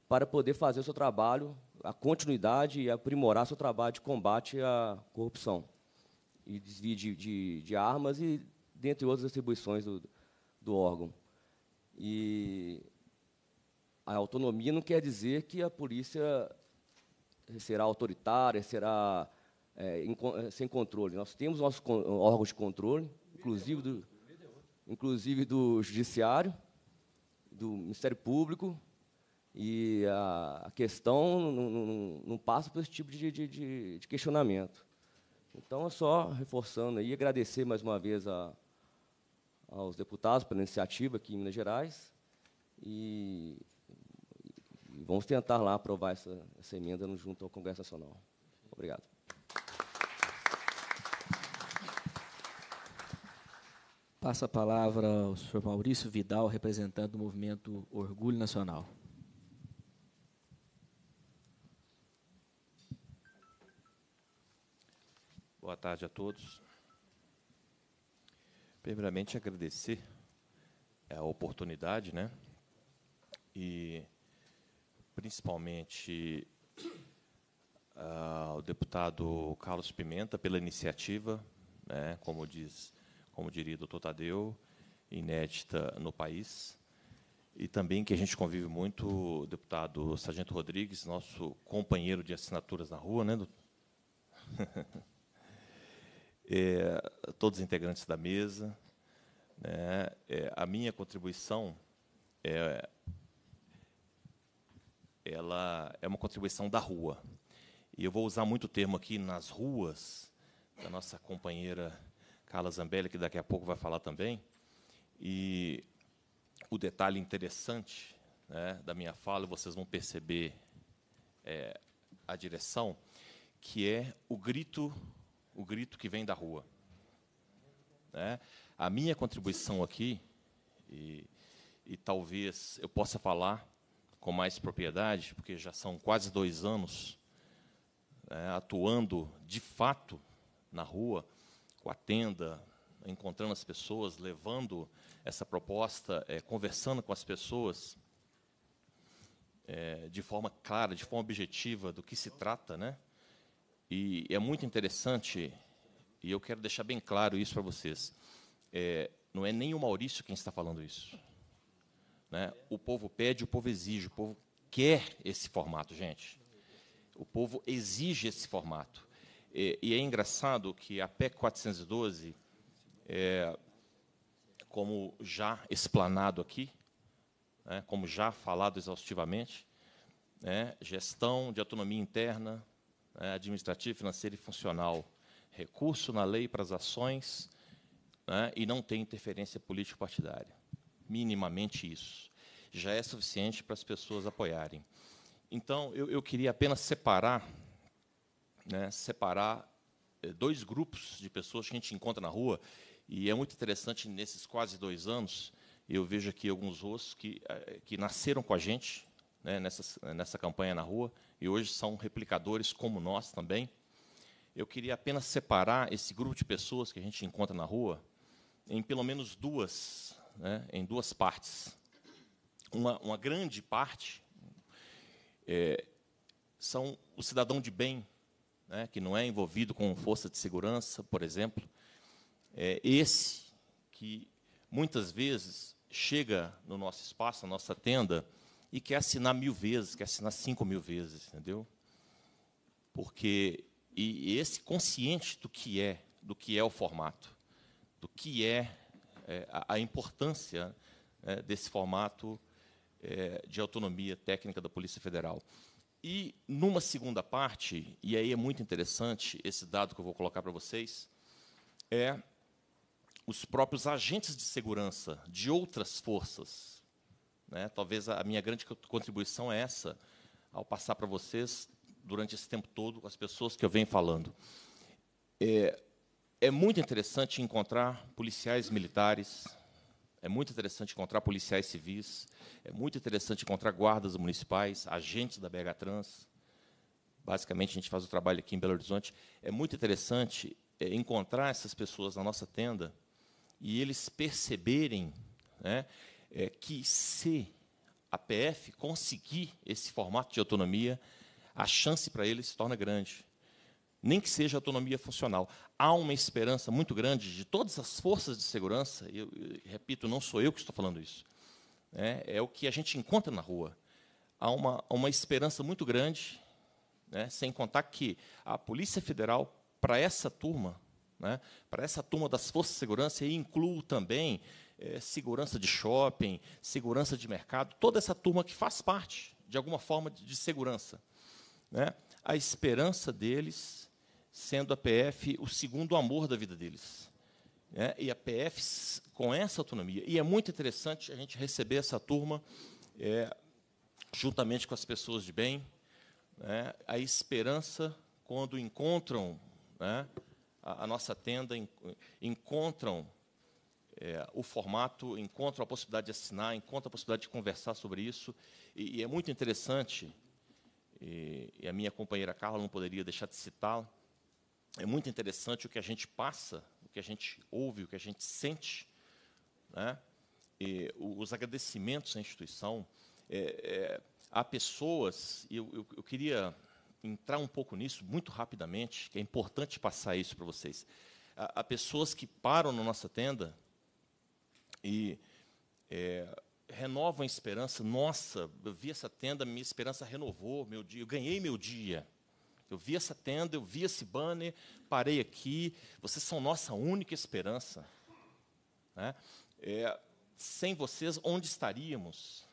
para poder fazer o seu trabalho, a continuidade e aprimorar seu trabalho de combate à corrupção e desvio de, de, de armas e dentre outras atribuições do, do órgão. E a autonomia não quer dizer que a polícia será autoritária, será é, sem controle. Nós temos nossos órgãos de controle, inclusive do inclusive do Judiciário, do Ministério Público, e a, questão não, não, não passa por esse tipo de, de, de, questionamento. Então, é só reforçando aí, agradecer mais uma vez a, aos deputados pela iniciativa aqui em Minas Gerais, e, e vamos tentar lá aprovar essa, essa emenda junto ao Congresso Nacional. Obrigado. Passa a palavra ao senhor Maurício Vidal, representante do movimento Orgulho Nacional. Boa tarde a todos. Primeiramente, agradecer a oportunidade, né? E principalmente ao ah, deputado Carlos Pimenta pela iniciativa, né? Como diz como diria o doutor Tadeu, inédita no país. E também que a gente convive muito, o deputado Sargento Rodrigues, nosso companheiro de assinaturas na rua, né? Do... [LAUGHS] é, todos os integrantes da mesa. Né? É, a minha contribuição é, ela é uma contribuição da rua. E eu vou usar muito o termo aqui nas ruas, da nossa companheira Carla Zambelli, que daqui a pouco vai falar também. E o detalhe interessante né, da minha fala, vocês vão perceber é, a direção, que é o grito, o grito que vem da rua. Né? A minha contribuição aqui, e, e talvez eu possa falar com mais propriedade, porque já são quase dois anos né, atuando de fato na rua, com a tenda, encontrando as pessoas, levando essa proposta, é, conversando com as pessoas é, de forma clara, de forma objetiva do que se trata, né? E é muito interessante, e eu quero deixar bem claro isso para vocês. É, não é nem o Maurício quem está falando isso. Né? O povo pede, o povo exige, o povo quer esse formato, gente. O povo exige esse formato. E, e é engraçado que a PEC 412, é, como já explanado aqui, né, como já falado exaustivamente, né, gestão de autonomia interna, né, administrativa, financeira e funcional, recurso na lei para as ações né, e não tem interferência político-partidária. Minimamente isso. Já é suficiente para as pessoas apoiarem. Então, eu, eu queria apenas separar né, separar eh, dois grupos de pessoas que a gente encontra na rua, e é muito interessante, nesses quase dois anos, eu vejo aqui alguns rostos que, eh, que nasceram com a gente né, nessa, nessa campanha na rua, e hoje são replicadores como nós também. Eu queria apenas separar esse grupo de pessoas que a gente encontra na rua em pelo menos duas, né, em duas partes. Uma, uma grande parte é, são o cidadão de bem né, que não é envolvido com força de segurança, por exemplo, é esse que muitas vezes chega no nosso espaço, na nossa tenda, e quer assinar mil vezes, quer assinar cinco mil vezes, entendeu? Porque e esse consciente do que é, do que é o formato, do que é, é a, a, importância é, desse formato é, de autonomia técnica da Polícia Federal. E, numa segunda parte, e aí é muito interessante esse dado que eu vou colocar para vocês, é os próprios agentes de segurança de outras forças. Né? Talvez a minha grande contribuição é essa, ao passar para vocês, durante esse tempo todo, as pessoas que eu venho falando. É, é muito interessante encontrar policiais militares, é muito interessante encontrar policiais civis, é muito interessante encontrar guardas municipais, agentes da BH Trans. Basicamente, a gente faz o trabalho aqui em Belo Horizonte. É muito interessante é, encontrar essas pessoas na nossa tenda e eles perceberem né, é, que, se a PF conseguir esse formato de autonomia, a chance para eles se torna grande nem que seja autonomia funcional. Há uma esperança muito grande de todas as forças de segurança, eu, eu repito, não sou eu que estou falando isso, né, é o que a gente encontra na rua. Há uma, uma esperança muito grande, né, sem contar que a Polícia Federal, para essa turma, né, para essa turma das forças de segurança, e incluo também é, segurança de shopping, segurança de mercado, toda essa turma que faz parte, de alguma forma, de, de segurança. Né, a esperança deles sendo a PF o segundo amor da vida deles. Né? E a PF com essa autonomia. E é muito interessante a gente receber essa turma é, juntamente com as pessoas de bem. Né? A esperança, quando encontram né, a, a, nossa tenda, en, encontram é, o formato, encontram a possibilidade de assinar, encontram a possibilidade de conversar sobre isso. E, e é muito interessante, e, e a minha companheira Carla não poderia deixar de citá-la, é muito interessante o que a gente passa, o que a gente ouve, o que a gente sente. Né? E os agradecimentos à instituição. É, é, há pessoas, e eu, eu, eu, queria entrar um pouco nisso muito rapidamente, que é importante passar isso para vocês. Há, há, pessoas que param na nossa tenda e é, renovam a esperança. Nossa, eu vi essa tenda, minha esperança renovou, meu dia, eu ganhei meu dia. Eu vi essa tenda, eu vi esse banner, parei aqui. Vocês são nossa única esperança. Né? É, sem vocês, onde estaríamos?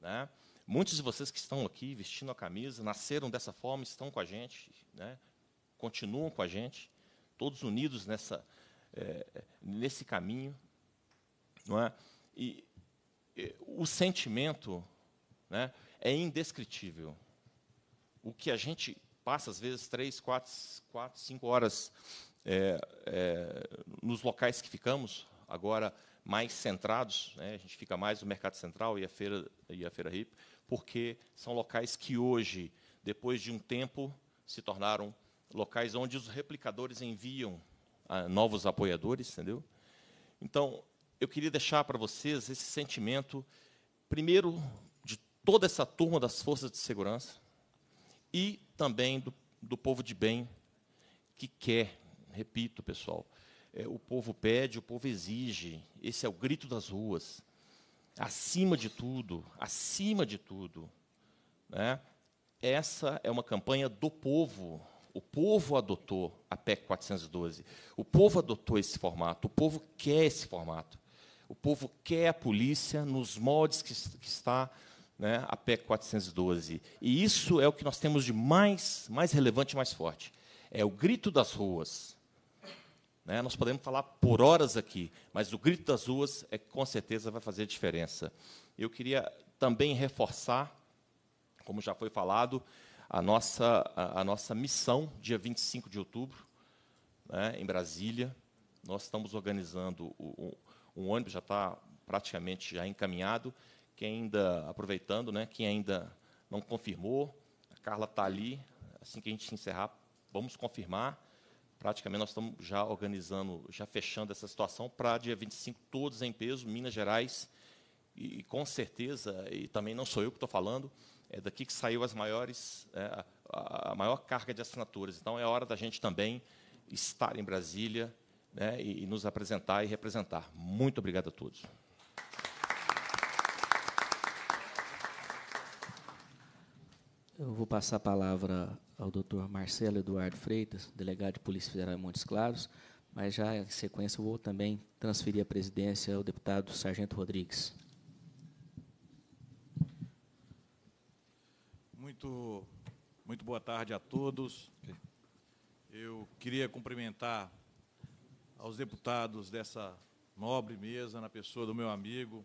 Né? Muitos de vocês que estão aqui vestindo a camisa, nasceram dessa forma, estão com a gente, né? continuam com a gente, todos unidos nessa, é, nesse caminho. Não é? E, e o sentimento né, é indescritível o que a gente passa, às vezes, três, quatro, quatro cinco horas é, é, nos locais que ficamos, agora mais centrados, né, a gente fica mais no Mercado Central e a Feira, e a feira RIP, porque são locais que hoje, depois de um tempo, se tornaram locais onde os replicadores enviam ah, novos apoiadores, entendeu? Então, eu queria deixar para vocês esse sentimento, primeiro, de toda essa turma das forças de segurança, e também do, do povo de bem que quer, repito, pessoal, é, o povo pede, o povo exige, esse é o grito das ruas. Acima de tudo, acima de tudo, né, essa é uma campanha do povo. O povo adotou a PEC 412. O povo adotou esse formato. O povo quer esse formato. O povo quer a polícia nos moldes que, que está né, a PEC 412. E isso é o que nós temos de mais, mais relevante e mais forte. É o grito das ruas. Né? Nós podemos falar por horas aqui, mas o grito das ruas é que, com certeza, vai fazer a diferença. Eu queria também reforçar, como já foi falado, a nossa, a, a nossa missão, dia 25 de outubro, né, em Brasília. Nós estamos organizando o, o, um ônibus, já está praticamente já encaminhado, quem ainda, aproveitando, né, quem ainda não confirmou, a Carla está ali. Assim que a gente encerrar, vamos confirmar. Praticamente nós estamos já organizando, já fechando essa situação para dia 25, todos em peso, Minas Gerais. E, e com certeza, e também não sou eu que estou falando, é daqui que saiu as maiores, é, a, a maior carga de assinaturas. Então é hora da gente também estar em Brasília né, e, e nos apresentar e representar. Muito obrigado a todos. Eu vou passar a palavra ao doutor Marcelo Eduardo Freitas, delegado de Polícia Federal em Montes Claros, mas já em sequência eu vou também transferir a presidência ao deputado Sargento Rodrigues. Muito, muito boa tarde a todos. Eu queria cumprimentar aos deputados dessa nobre mesa, na pessoa do meu amigo,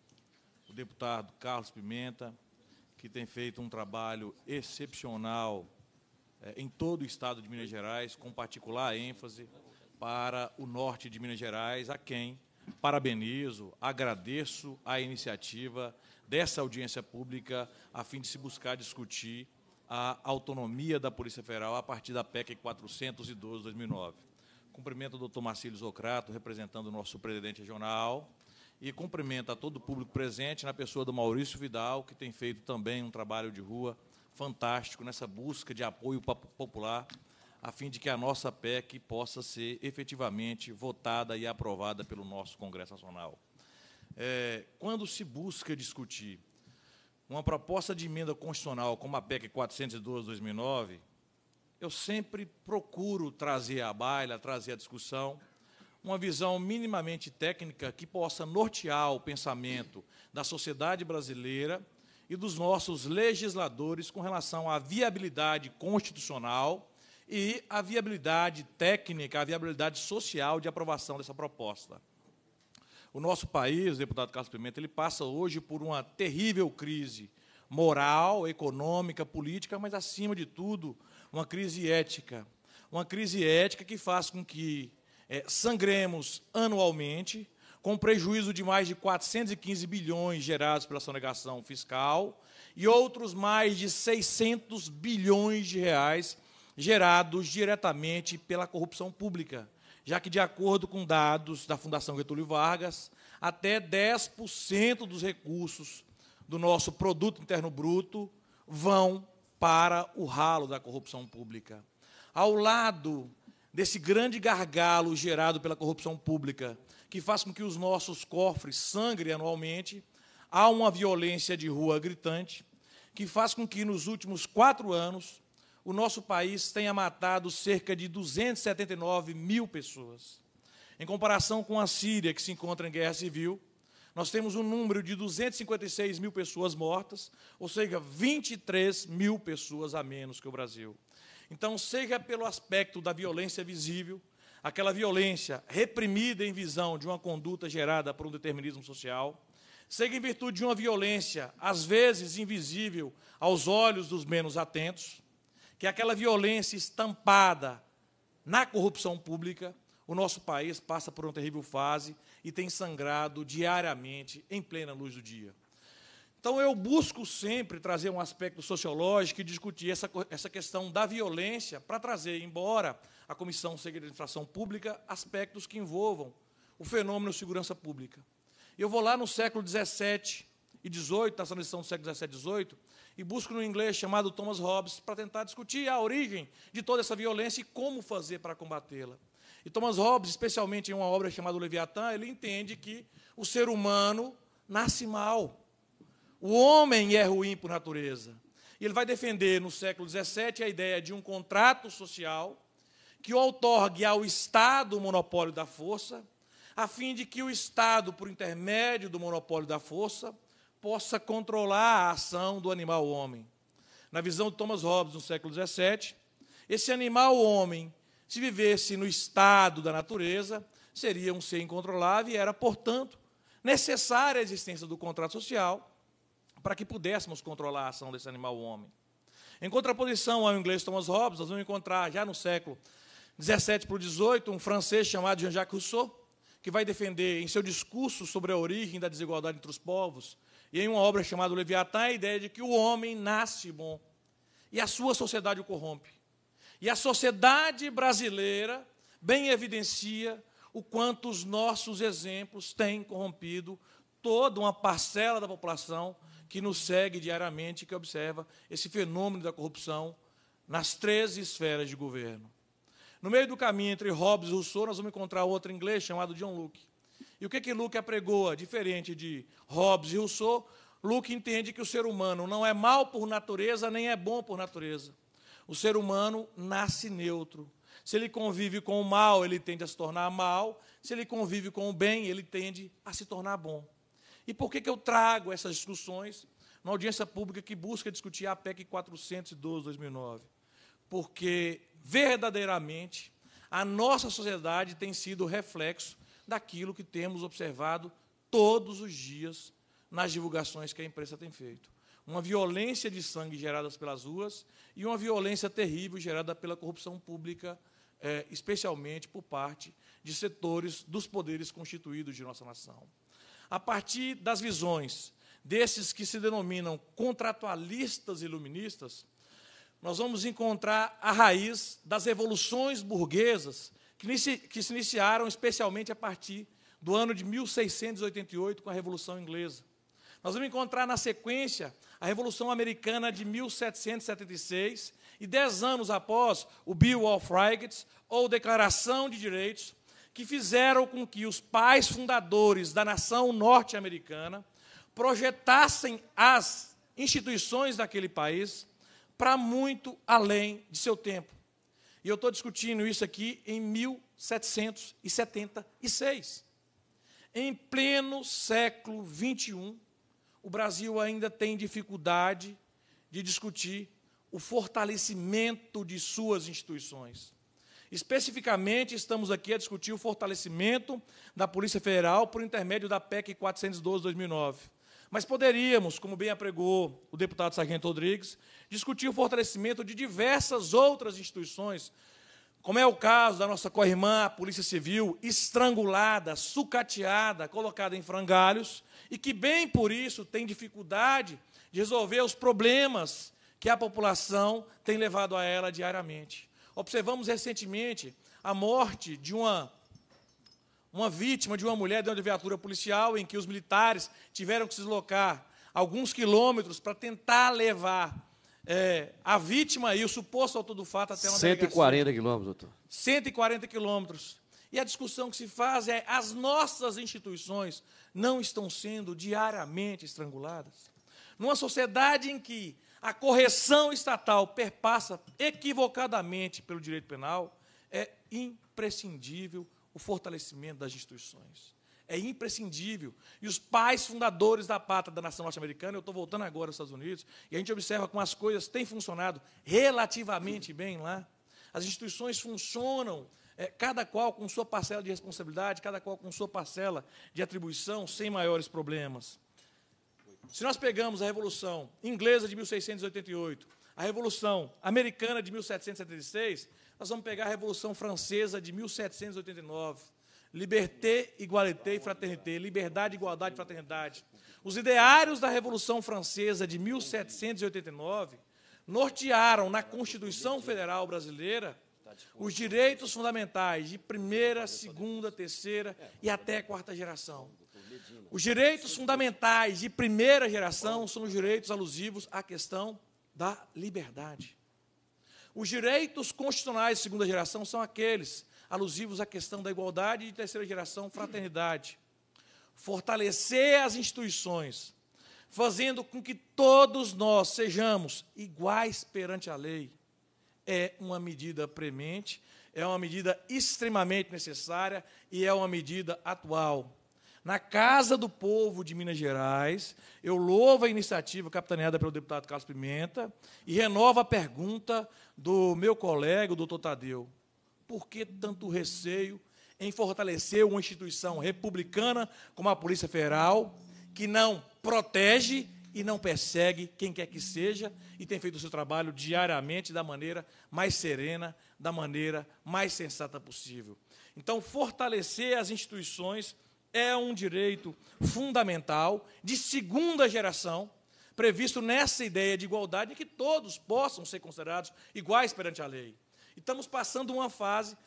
o deputado Carlos Pimenta, que tem feito um trabalho excepcional é, em todo o estado de Minas Gerais, com particular ênfase para o norte de Minas Gerais, a quem parabenizo, agradeço a iniciativa dessa audiência pública a fim de se buscar discutir a autonomia da Polícia Federal a partir da PEC 412 2009. Cumprimento o doutor Marcílio Zocrato, representando o nosso presidente regional, e cumprimento a todo o público presente, na pessoa do Maurício Vidal, que tem feito também um trabalho de rua fantástico nessa busca de apoio popular, a fim de que a nossa PEC possa ser efetivamente votada e aprovada pelo nosso Congresso Nacional. É, quando se busca discutir uma proposta de emenda constitucional como a PEC 412-2009, eu sempre procuro trazer à baila, trazer à discussão uma visão minimamente técnica que possa nortear o pensamento da sociedade brasileira e dos nossos legisladores com relação à viabilidade constitucional e à viabilidade técnica, à viabilidade social de aprovação dessa proposta. O nosso país, deputado Carlos Pimenta, ele passa hoje por uma terrível crise moral, econômica, política, mas acima de tudo, uma crise ética. Uma crise ética que faz com que é, sangremos anualmente, com prejuízo de mais de 415 bilhões gerados pela sonegação fiscal e outros mais de 600 bilhões de reais gerados diretamente pela corrupção pública, já que, de acordo com dados da Fundação Getúlio Vargas, até 10% dos recursos do nosso produto interno bruto vão para o ralo da corrupção pública. Ao lado desse grande gargalo gerado pela corrupção pública, que faz com que os nossos cofres sangrem anualmente, há uma violência de rua gritante, que faz com que nos últimos quatro anos o nosso país tenha matado cerca de 279 mil pessoas. Em comparação com a Síria, que se encontra em guerra civil, nós temos um número de 256 mil pessoas mortas, ou seja, 23 mil pessoas a menos que o Brasil. Então, seja pelo aspecto da violência visível, aquela violência reprimida em visão de uma conduta gerada por um determinismo social, seja em virtude de uma violência, às vezes invisível aos olhos dos menos atentos, que aquela violência estampada na corrupção pública, o nosso país passa por uma terrível fase e tem sangrado diariamente em plena luz do dia. Então, eu busco sempre trazer um aspecto sociológico e discutir essa, essa questão da violência para trazer, embora a Comissão seja de Infração Pública, aspectos que envolvam o fenômeno segurança pública. Eu vou lá no século XVII e XVIII, na transição do século XVII e XVIII, e busco no inglês chamado Thomas Hobbes para tentar discutir a origem de toda essa violência e como fazer para combatê-la. E Thomas Hobbes, especialmente em uma obra chamada Leviatã, ele entende que o ser humano nasce mal, o homem é ruim por natureza. E ele vai defender no século XVII a ideia de um contrato social que outorgue ao Estado o monopólio da força, a fim de que o Estado, por intermédio do monopólio da força, possa controlar a ação do animal homem. Na visão de Thomas Hobbes, no século XVII, esse animal homem, se vivesse no estado da natureza, seria um ser incontrolável e era, portanto, necessária a existência do contrato social para que pudéssemos controlar a ação desse animal homem. Em contraposição ao inglês Thomas Hobbes, nós vamos encontrar já no século 17 para o 18 um francês chamado Jean-Jacques Rousseau, que vai defender em seu discurso sobre a origem da desigualdade entre os povos, e em uma obra chamada Leviatã, a ideia de que o homem nasce bom e a sua sociedade o corrompe. E a sociedade brasileira bem evidencia o quanto os nossos exemplos têm corrompido toda uma parcela da população que nos segue diariamente, que observa esse fenômeno da corrupção nas três esferas de governo. No meio do caminho entre Hobbes e Rousseau, nós vamos encontrar outro inglês chamado John Luke. E o que, que Luke apregoa, diferente de Hobbes e Rousseau? Luke entende que o ser humano não é mal por natureza, nem é bom por natureza. O ser humano nasce neutro. Se ele convive com o mal, ele tende a se tornar mal. Se ele convive com o bem, ele tende a se tornar bom. E por que, que eu trago essas discussões na audiência pública que busca discutir a PEC 412-2009? Porque, verdadeiramente, a nossa sociedade tem sido reflexo daquilo que temos observado todos os dias nas divulgações que a imprensa tem feito. Uma violência de sangue gerada pelas ruas e uma violência terrível gerada pela corrupção pública, eh, especialmente por parte de setores dos poderes constituídos de nossa nação. A partir das visões desses que se denominam contratualistas iluministas, nós vamos encontrar a raiz das revoluções burguesas que, se iniciaram especialmente a partir do ano de 1688 com a Revolução Inglesa. Nós vamos encontrar na sequência a Revolução Americana de 1776 e dez anos após o Bill of Rights ou Declaração de Direitos que fizeram com que os pais fundadores da nação norte-americana projetassem as instituições daquele país para muito além de seu tempo. E eu estou discutindo isso aqui em 1776. Em pleno século XXI, o Brasil ainda tem dificuldade de discutir o fortalecimento de suas instituições. Especificamente, estamos aqui a discutir o fortalecimento da Polícia Federal por intermédio da PEC 412-2009. Mas poderíamos, como bem apregou o deputado Sargento Rodrigues, discutir o fortalecimento de diversas outras instituições, como é o caso da nossa corrimã, a Polícia Civil, estrangulada, sucateada, colocada em frangalhos, e que, bem por isso, tem dificuldade de resolver os problemas que a população tem levado a ela diariamente. Observamos recentemente a morte de uma, uma vítima de uma mulher dentro de viatura policial, em que os militares tiveram que se deslocar alguns quilômetros para tentar levar é, a vítima e o suposto autor do fato até uma 140 quilômetros, doutor. 140 quilômetros. E a discussão que se faz é: as nossas instituições não estão sendo diariamente estranguladas? Numa sociedade em que a correção estatal perpassa equivocadamente pelo direito penal, é imprescindível o fortalecimento das instituições. É imprescindível. E os pais fundadores da pátria da nação norte-americana, eu estou voltando agora aos Estados Unidos, e a gente observa como as coisas têm funcionado relativamente bem lá. As instituições funcionam, é, cada qual com sua parcela de responsabilidade, cada qual com sua parcela de atribuição, sem maiores problemas. Se nós pegamos a Revolução Inglesa de 1688, a Revolução Americana de 1776, nós vamos pegar a Revolução Francesa de 1789. Liberté, igualité e fraternité. Liberdade, igualdade e fraternidade. Os ideários da Revolução Francesa de 1789 nortearam na Constituição Federal Brasileira os direitos fundamentais de primeira, segunda, terceira e até quarta geração. Os direitos fundamentais de primeira geração são os direitos alusivos à questão da liberdade. Os direitos constitucionais de segunda geração são aqueles alusivos à questão da igualdade e de terceira geração, fraternidade. Fortalecer as instituições, fazendo com que todos nós sejamos iguais perante a lei, é uma medida premente, é uma medida extremamente necessária e é uma medida atual na Casa do Povo de Minas Gerais. Eu louvo a iniciativa capitaneada pelo deputado Carlos Pimenta e renovo a pergunta do meu colega, o doutor Tadeu. Por que tanto receio em fortalecer uma instituição republicana como a Polícia Federal, que não protege e não persegue quem quer que seja e tem feito o seu trabalho diariamente da maneira mais serena, da maneira mais sensata possível? Então, fortalecer as instituições é um direito fundamental de segunda geração, previsto nessa ideia de igualdade, de que todos possam ser considerados iguais perante a lei. E estamos passando uma fase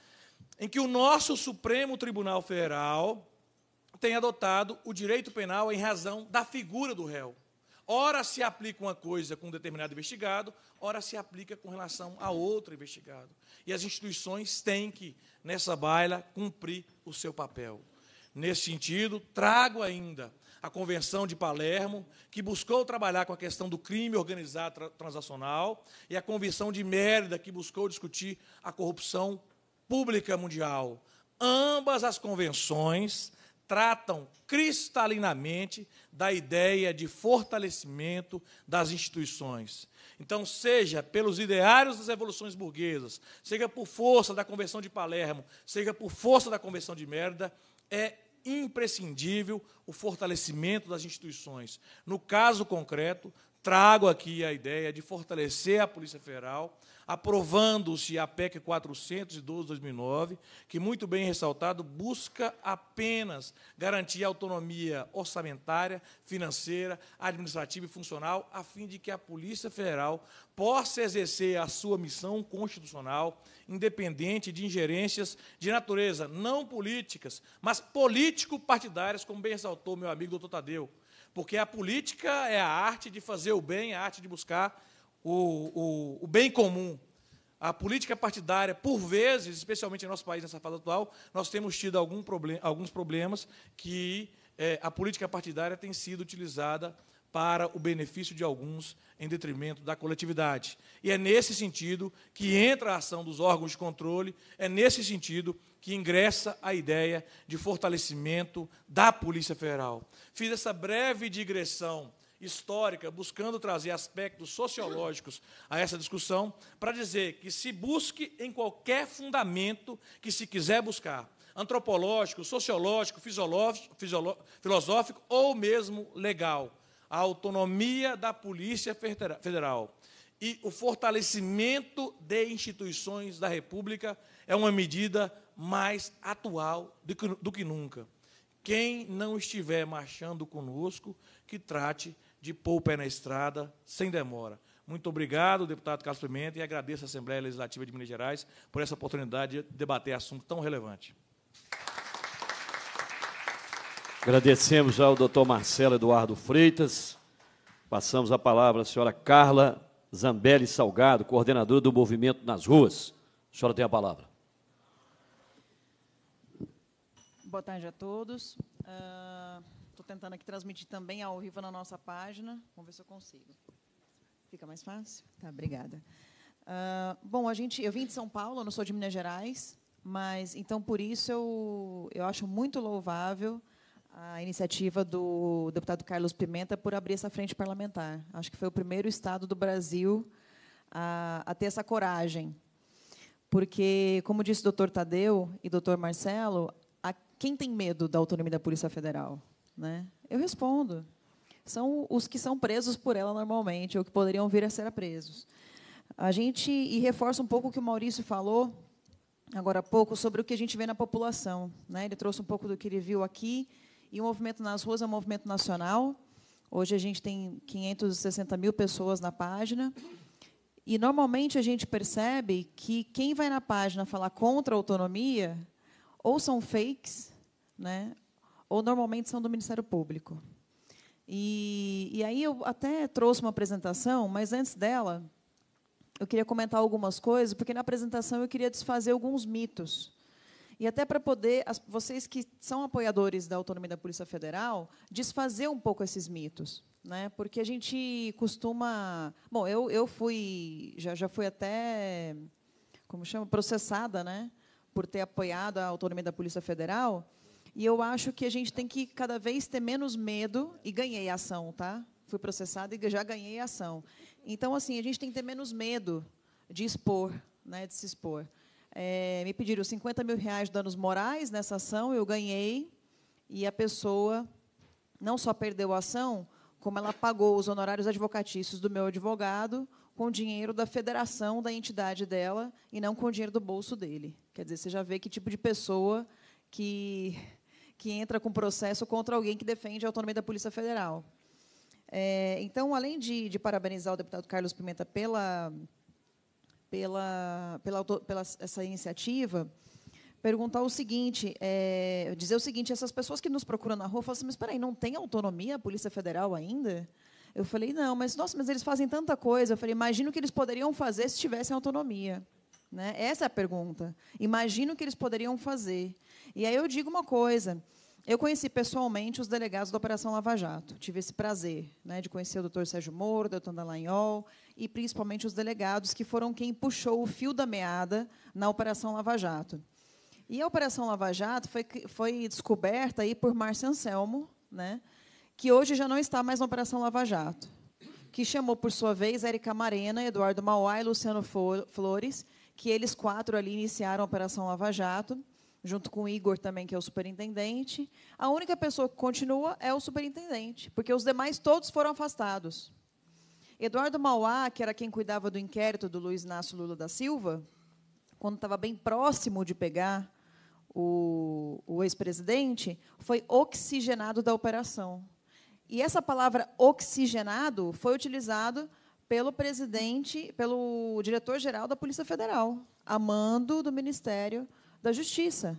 em que o nosso Supremo Tribunal Federal tem adotado o direito penal em razão da figura do réu. Ora se aplica uma coisa com um determinado investigado, ora se aplica com relação a outro investigado. E as instituições têm que, nessa baila, cumprir o seu papel. Nesse sentido, trago ainda a Convenção de Palermo, que buscou trabalhar com a questão do crime organizado transacional, e a Convenção de Mérida, que buscou discutir a corrupção pública mundial. Ambas as convenções tratam cristalinamente da ideia de fortalecimento das instituições. Então, seja pelos ideários das revoluções burguesas, seja por força da Convenção de Palermo, seja por força da Convenção de Mérida, é imprescindível o fortalecimento das instituições. No caso concreto, trago aqui a ideia de fortalecer a Polícia Federal aprovando-se a PEC 412-2009, que, muito bem ressaltado, busca apenas garantir a autonomia orçamentária, financeira, administrativa e funcional, a fim de que a Polícia Federal possa exercer a sua missão constitucional, independente de ingerências de natureza não políticas, mas político-partidárias, como bem ressaltou meu amigo doutor Tadeu. Porque a política é a arte de fazer o bem, a arte de buscar o, o, o bem comum, a política partidária, por vezes, especialmente em nosso país nessa fase atual, nós temos tido algum problem, alguns problemas que é, a política partidária tem sido utilizada para o benefício de alguns em detrimento da coletividade. E é nesse sentido que entra a ação dos órgãos de controle, é nesse sentido que ingressa a ideia de fortalecimento da Polícia Federal. Fiz essa breve digressão histórica, buscando trazer aspectos sociológicos a essa discussão, para dizer que se busque em qualquer fundamento que se quiser buscar, antropológico, sociológico, filosófico ou mesmo legal, a autonomia da Polícia Federal e o fortalecimento de instituições da República é uma medida mais atual do que nunca. Quem não estiver marchando conosco, que trate de pôr o pé na estrada sem demora. Muito obrigado, deputado Carlos Pimenta, e agradeço à Assembleia Legislativa de Minas Gerais por essa oportunidade de debater assunto tão relevante. Agradecemos ao doutor Marcelo Eduardo Freitas. Passamos a palavra à senhora Carla Zambelli Salgado, coordenadora do Movimento nas Ruas. A senhora tem a palavra. Boa tarde a todos. Uh tentando aqui transmitir também ao vivo na nossa página. Vamos ver se eu consigo. Fica mais fácil? Tá, obrigada. Uh, bom, a gente, eu vim de São Paulo, não sou de Minas Gerais, mas então por isso eu, eu acho muito louvável a iniciativa do deputado Carlos Pimenta por abrir essa frente parlamentar. Acho que foi o primeiro estado do Brasil a, a ter essa coragem. Porque, como disse o doutor Tadeu e o doutor Marcelo, a, quem tem medo da autonomia da Polícia Federal? Né? Eu respondo. São os que são presos por ela normalmente, ou que poderiam vir a ser presos. A gente, e reforça um pouco o que o Maurício falou, agora há pouco, sobre o que a gente vê na população. Né? Ele trouxe um pouco do que ele viu aqui, e o movimento nas ruas é um movimento nacional. Hoje a gente tem 560 mil pessoas na página. E, normalmente, a gente percebe que quem vai na página falar contra a autonomia ou são fakes, né? ou normalmente são do Ministério Público. E, e aí eu até trouxe uma apresentação, mas antes dela, eu queria comentar algumas coisas, porque na apresentação eu queria desfazer alguns mitos. E até para poder, as, vocês que são apoiadores da autonomia da Polícia Federal, desfazer um pouco esses mitos. Né? Porque a gente costuma. Bom, eu, eu fui. Já, já fui até. Como chama? Processada, né? Por ter apoiado a autonomia da Polícia Federal. E eu acho que a gente tem que cada vez ter menos medo e ganhei ação, tá? Fui processada e já ganhei ação. Então, assim, a gente tem que ter menos medo de expor, né, de se expor. É, me pediram 50 mil reais de danos morais nessa ação, eu ganhei, e a pessoa não só perdeu a ação, como ela pagou os honorários advocatícios do meu advogado com o dinheiro da federação da entidade dela e não com o dinheiro do bolso dele. Quer dizer, você já vê que tipo de pessoa que que entra com processo contra alguém que defende a autonomia da Polícia Federal. É, então, além de, de, parabenizar o deputado Carlos Pimenta pela, pela, pela, pela essa iniciativa, perguntar o seguinte, é, dizer o seguinte, essas pessoas que nos procuram na rua falam assim, mas espera aí, não tem autonomia a Polícia Federal ainda? Eu falei, não, mas nossa, mas eles fazem tanta coisa. Eu falei, imagino o que eles poderiam fazer se tivessem autonomia. Né? Essa é a pergunta. Imagino o que eles poderiam fazer. E aí eu digo uma coisa. Eu conheci pessoalmente os delegados da Operação Lava Jato. Tive esse prazer né, de conhecer o doutor Sérgio Moro, o doutor Dallagnol, e principalmente os delegados que foram quem puxou o fio da meada na Operação Lava Jato. E a Operação Lava Jato foi, foi descoberta aí por Márcio Anselmo, né, que hoje já não está mais na Operação Lava Jato, que chamou, por sua vez, Érica Marena, Eduardo Mauá e Luciano Flores, que eles quatro ali iniciaram a Operação Lava Jato, junto com o Igor também, que é o superintendente. A única pessoa que continua é o superintendente, porque os demais todos foram afastados. Eduardo Mauá, que era quem cuidava do inquérito do Luiz Inácio Lula da Silva, quando estava bem próximo de pegar o, o ex-presidente, foi oxigenado da operação. E essa palavra oxigenado foi utilizada pelo presidente, pelo diretor-geral da Polícia Federal, a mando do Ministério da Justiça.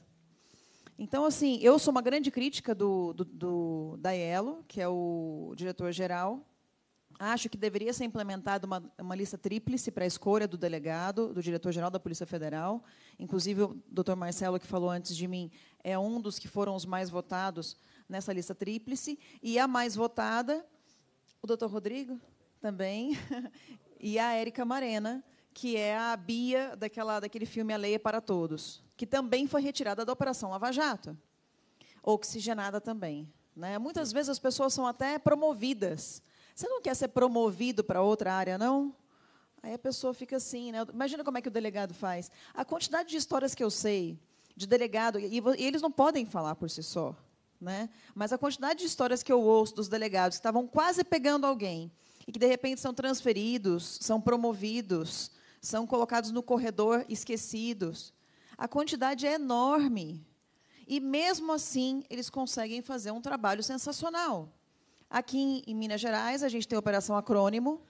Então, assim, eu sou uma grande crítica do, do, do que é o diretor-geral. Acho que deveria ser implementada uma, uma lista tríplice para a escolha do delegado, do diretor-geral da Polícia Federal. Inclusive, o doutor Marcelo, que falou antes de mim, é um dos que foram os mais votados nessa lista tríplice. E a mais votada, o doutor Rodrigo? também, [LAUGHS] e a Érica Marena, que é a Bia daquela, daquele filme A Lei é para Todos, que também foi retirada da Operação Lava Jato, oxigenada também. Né? Muitas vezes as pessoas são até promovidas. Você não quer ser promovido para outra área, não? Aí a pessoa fica assim, né? Imagina como é que o delegado faz. A quantidade de histórias que eu sei de delegado, e, eles não podem falar por si só, né? Mas a quantidade de histórias que eu ouço dos delegados que estavam quase pegando alguém e que de repente são transferidos, são promovidos, são colocados no corredor esquecidos. A quantidade é enorme. E mesmo assim, eles conseguem fazer um trabalho sensacional. Aqui em Minas Gerais, a gente tem a Operação Acrônimo,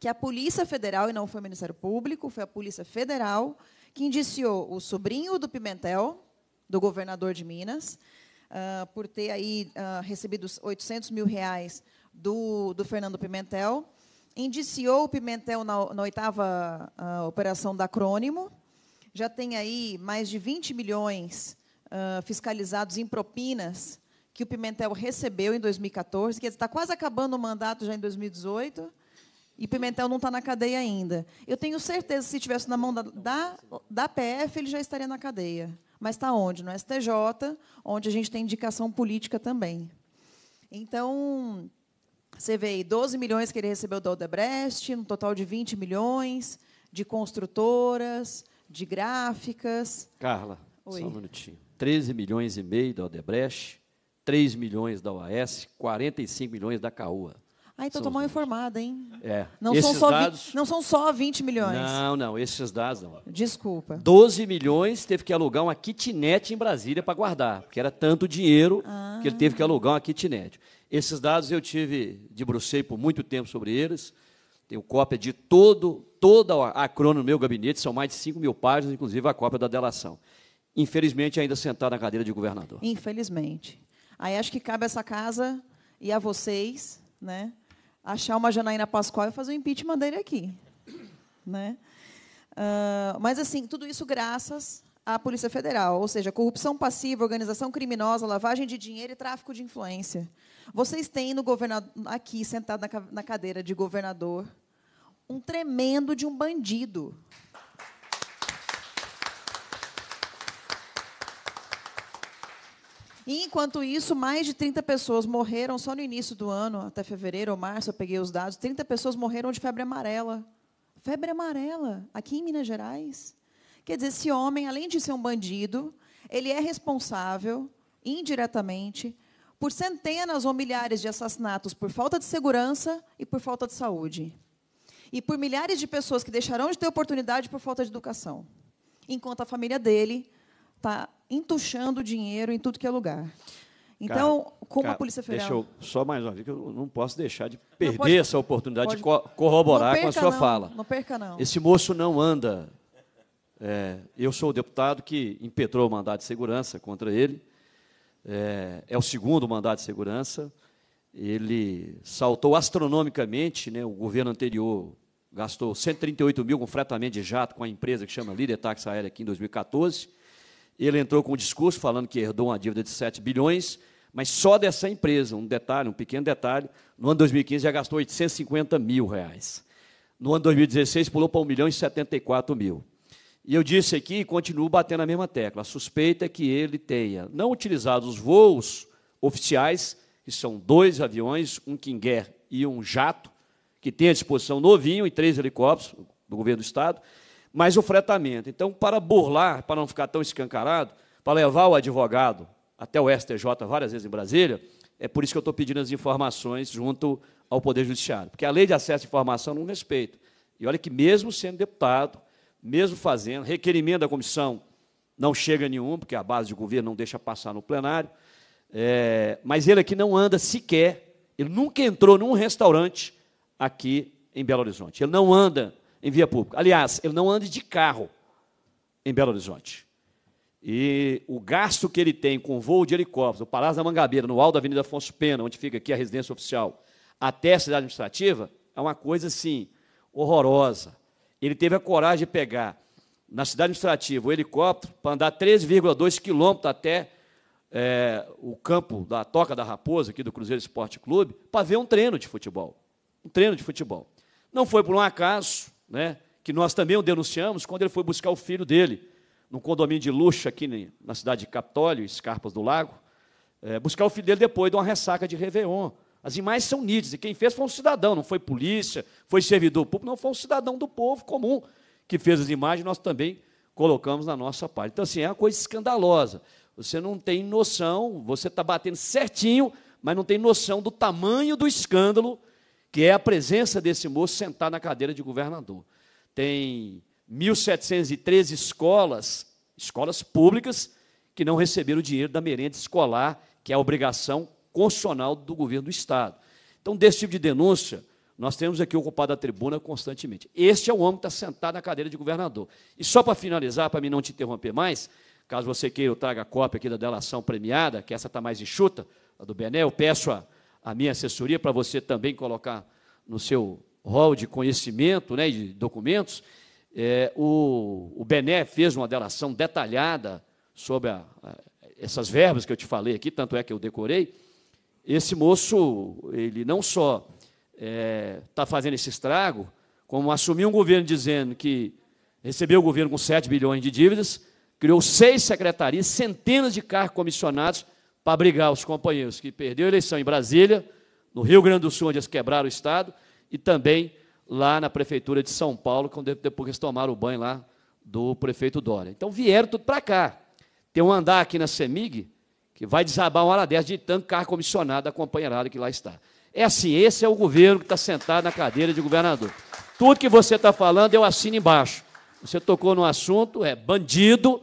que é a Polícia Federal, e não foi o Ministério Público, foi a Polícia Federal, que indiciou o sobrinho do Pimentel, do governador de Minas, uh, por ter aí uh, recebido 800 mil reais do, do Fernando Pimentel, indiciou o Pimentel na, na oitava ah, operação da Crônimo, já tem aí mais de 20 milhões uh, fiscalizados em propinas que o Pimentel recebeu em 2014, que está quase acabando o mandato já em 2018, e Pimentel não está na cadeia ainda. Eu tenho certeza que se estivesse na mão da, da, da PF, ele já estaria na cadeia. Mas está onde? No STJ, onde a gente tem indicação política também. Então, você vê aí 12 milhões que ele recebeu da Odebrecht, um total de 20 milhões de construtoras, de gráficas. Carla, Oi. só um minutinho. 13 milhões e meio da Odebrecht, 3 milhões da OAS, 45 milhões da Caoa. Ah, então estou mal informada, hein? É. Não, esses são só dados... 20, não são só 20 milhões. Não, não, esses dados não. Desculpa. 12 milhões teve que alugar uma kitnet em Brasília para guardar, porque era tanto dinheiro ah. que ele teve que alugar uma kitnet. Esses dados eu tive, debrucei por muito tempo sobre eles. Tenho cópia de todo, toda a crona no meu gabinete, são mais de 5 mil páginas, inclusive a cópia da delação. Infelizmente, ainda sentado na cadeira de governador. Infelizmente. Aí acho que cabe a essa casa e a vocês, né? achar uma Janaína Pascoal e fazer o um impeachment dele aqui. Né? Uh, mas, assim, tudo isso graças à Polícia Federal, ou seja, corrupção passiva, organização criminosa, lavagem de dinheiro e tráfico de influência. Vocês têm no governador, aqui, sentado na cadeira de governador, um tremendo de um bandido. E, enquanto isso, mais de 30 pessoas morreram só no início do ano, até fevereiro ou março, eu peguei os dados. 30 pessoas morreram de febre amarela. Febre amarela, aqui em Minas Gerais. Quer dizer, esse homem, além de ser um bandido, ele é responsável, indiretamente, por centenas ou milhares de assassinatos por falta de segurança e por falta de saúde. E por milhares de pessoas que deixarão de ter oportunidade por falta de educação. Enquanto a família dele está entuchando dinheiro em tudo que é lugar. Então, cara, como cara, a Polícia Federal. Deixa eu só mais uma vez, que eu não posso deixar de perder pode, essa oportunidade pode, de co corroborar perca, com a sua não, fala. Não perca, não. Esse moço não anda. É, eu sou o deputado que impetrou o mandado de segurança contra ele. É, é o segundo mandado de segurança. Ele saltou astronomicamente, né, o governo anterior gastou 138 mil com fretamento de jato com a empresa que chama Líder taxa Aérea aqui em 2014 ele entrou com um discurso falando que herdou uma dívida de 7 bilhões, mas só dessa empresa, um detalhe, um pequeno detalhe, no ano 2015 já gastou 850 mil reais. No ano 2016 pulou para 1 milhão e 74 mil. E eu disse aqui e continuo batendo a mesma tecla. A suspeita é que ele tenha não utilizado os voos oficiais, que são dois aviões, um King Air e um jato, que tem à disposição novinho e três helicópteros do governo do Estado, mas o fretamento. Então, para burlar, para não ficar tão escancarado, para levar o advogado até o STJ várias vezes em Brasília, é por isso que eu estou pedindo as informações junto ao Poder Judiciário, porque a lei de acesso à informação não respeita. E olha que, mesmo sendo deputado, mesmo fazendo, requerimento da comissão não chega nenhum, porque a base de governo não deixa passar no plenário, é, mas ele aqui não anda sequer, ele nunca entrou num restaurante aqui em Belo Horizonte. Ele não anda em via pública. Aliás, ele não anda de carro em Belo Horizonte. E o gasto que ele tem com voo de helicóptero, o Palácio da Mangabeira, no alto da Avenida Afonso Pena, onde fica aqui a residência oficial, até a cidade administrativa, é uma coisa assim, horrorosa. Ele teve a coragem de pegar na cidade administrativa o helicóptero para andar 3,2 quilômetros até é, o campo da Toca da Raposa, aqui do Cruzeiro Esporte Clube, para ver um treino de futebol. Um treino de futebol. Não foi por um acaso, né, que nós também o denunciamos quando ele foi buscar o filho dele, num condomínio de luxo aqui na cidade de Capitólio, Escarpas do Lago, é, buscar o filho dele depois de uma ressaca de Réveillon. As imagens são nítidas, e quem fez foi um cidadão, não foi polícia, foi servidor público, não foi um cidadão do povo comum que fez as imagens, nós também colocamos na nossa parte. Então, assim, é uma coisa escandalosa. Você não tem noção, você está batendo certinho, mas não tem noção do tamanho do escândalo que é a presença desse moço sentado na cadeira de governador. Tem 1.713 escolas, escolas públicas, que não receberam o dinheiro da merenda escolar, que é a obrigação constitucional do governo do Estado. Então, desse tipo de denúncia, nós temos aqui ocupado a tribuna constantemente. Este é o homem que está sentado na cadeira de governador. E só para finalizar, para mim não te interromper mais, caso você queira, eu traga a cópia aqui da delação premiada, que essa está mais enxuta, a do Bené, eu peço a a minha assessoria para você também colocar no seu rol de conhecimento, né, de documentos. É, o, o Bené fez uma delação detalhada sobre a, a, essas verbas que eu te falei aqui, tanto é que eu decorei. Esse moço, ele não só está é, tá fazendo esse estrago, como assumiu um governo dizendo que recebeu o governo com 7 bilhões de dívidas, criou seis secretarias, centenas de cargos comissionados para brigar os companheiros que perderam a eleição em Brasília, no Rio Grande do Sul, onde eles quebraram o Estado, e também lá na Prefeitura de São Paulo, quando depois que eles tomaram o banho lá do prefeito Dória. Então vieram tudo para cá. Tem um andar aqui na CEMIG que vai desabar uma hora dessa de tanto carro comissionado da companheirada que lá está. É assim, esse é o governo que está sentado na cadeira de governador. Tudo que você está falando, eu assino embaixo. Você tocou no assunto, é bandido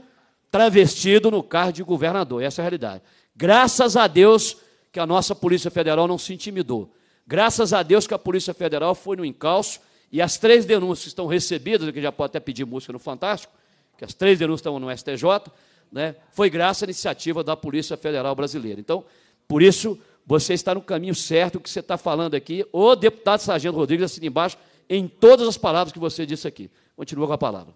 travestido no carro de governador. Essa é a realidade. Graças a Deus que a nossa Polícia Federal não se intimidou. Graças a Deus que a Polícia Federal foi no encalço e as três denúncias estão recebidas, que já pode até pedir música no Fantástico, que as três denúncias estão no STJ, né, foi graças à iniciativa da Polícia Federal Brasileira. Então, por isso, você está no caminho certo, o que você está falando aqui, o deputado Sargento Rodrigues assina embaixo em todas as palavras que você disse aqui. Continua com a palavra.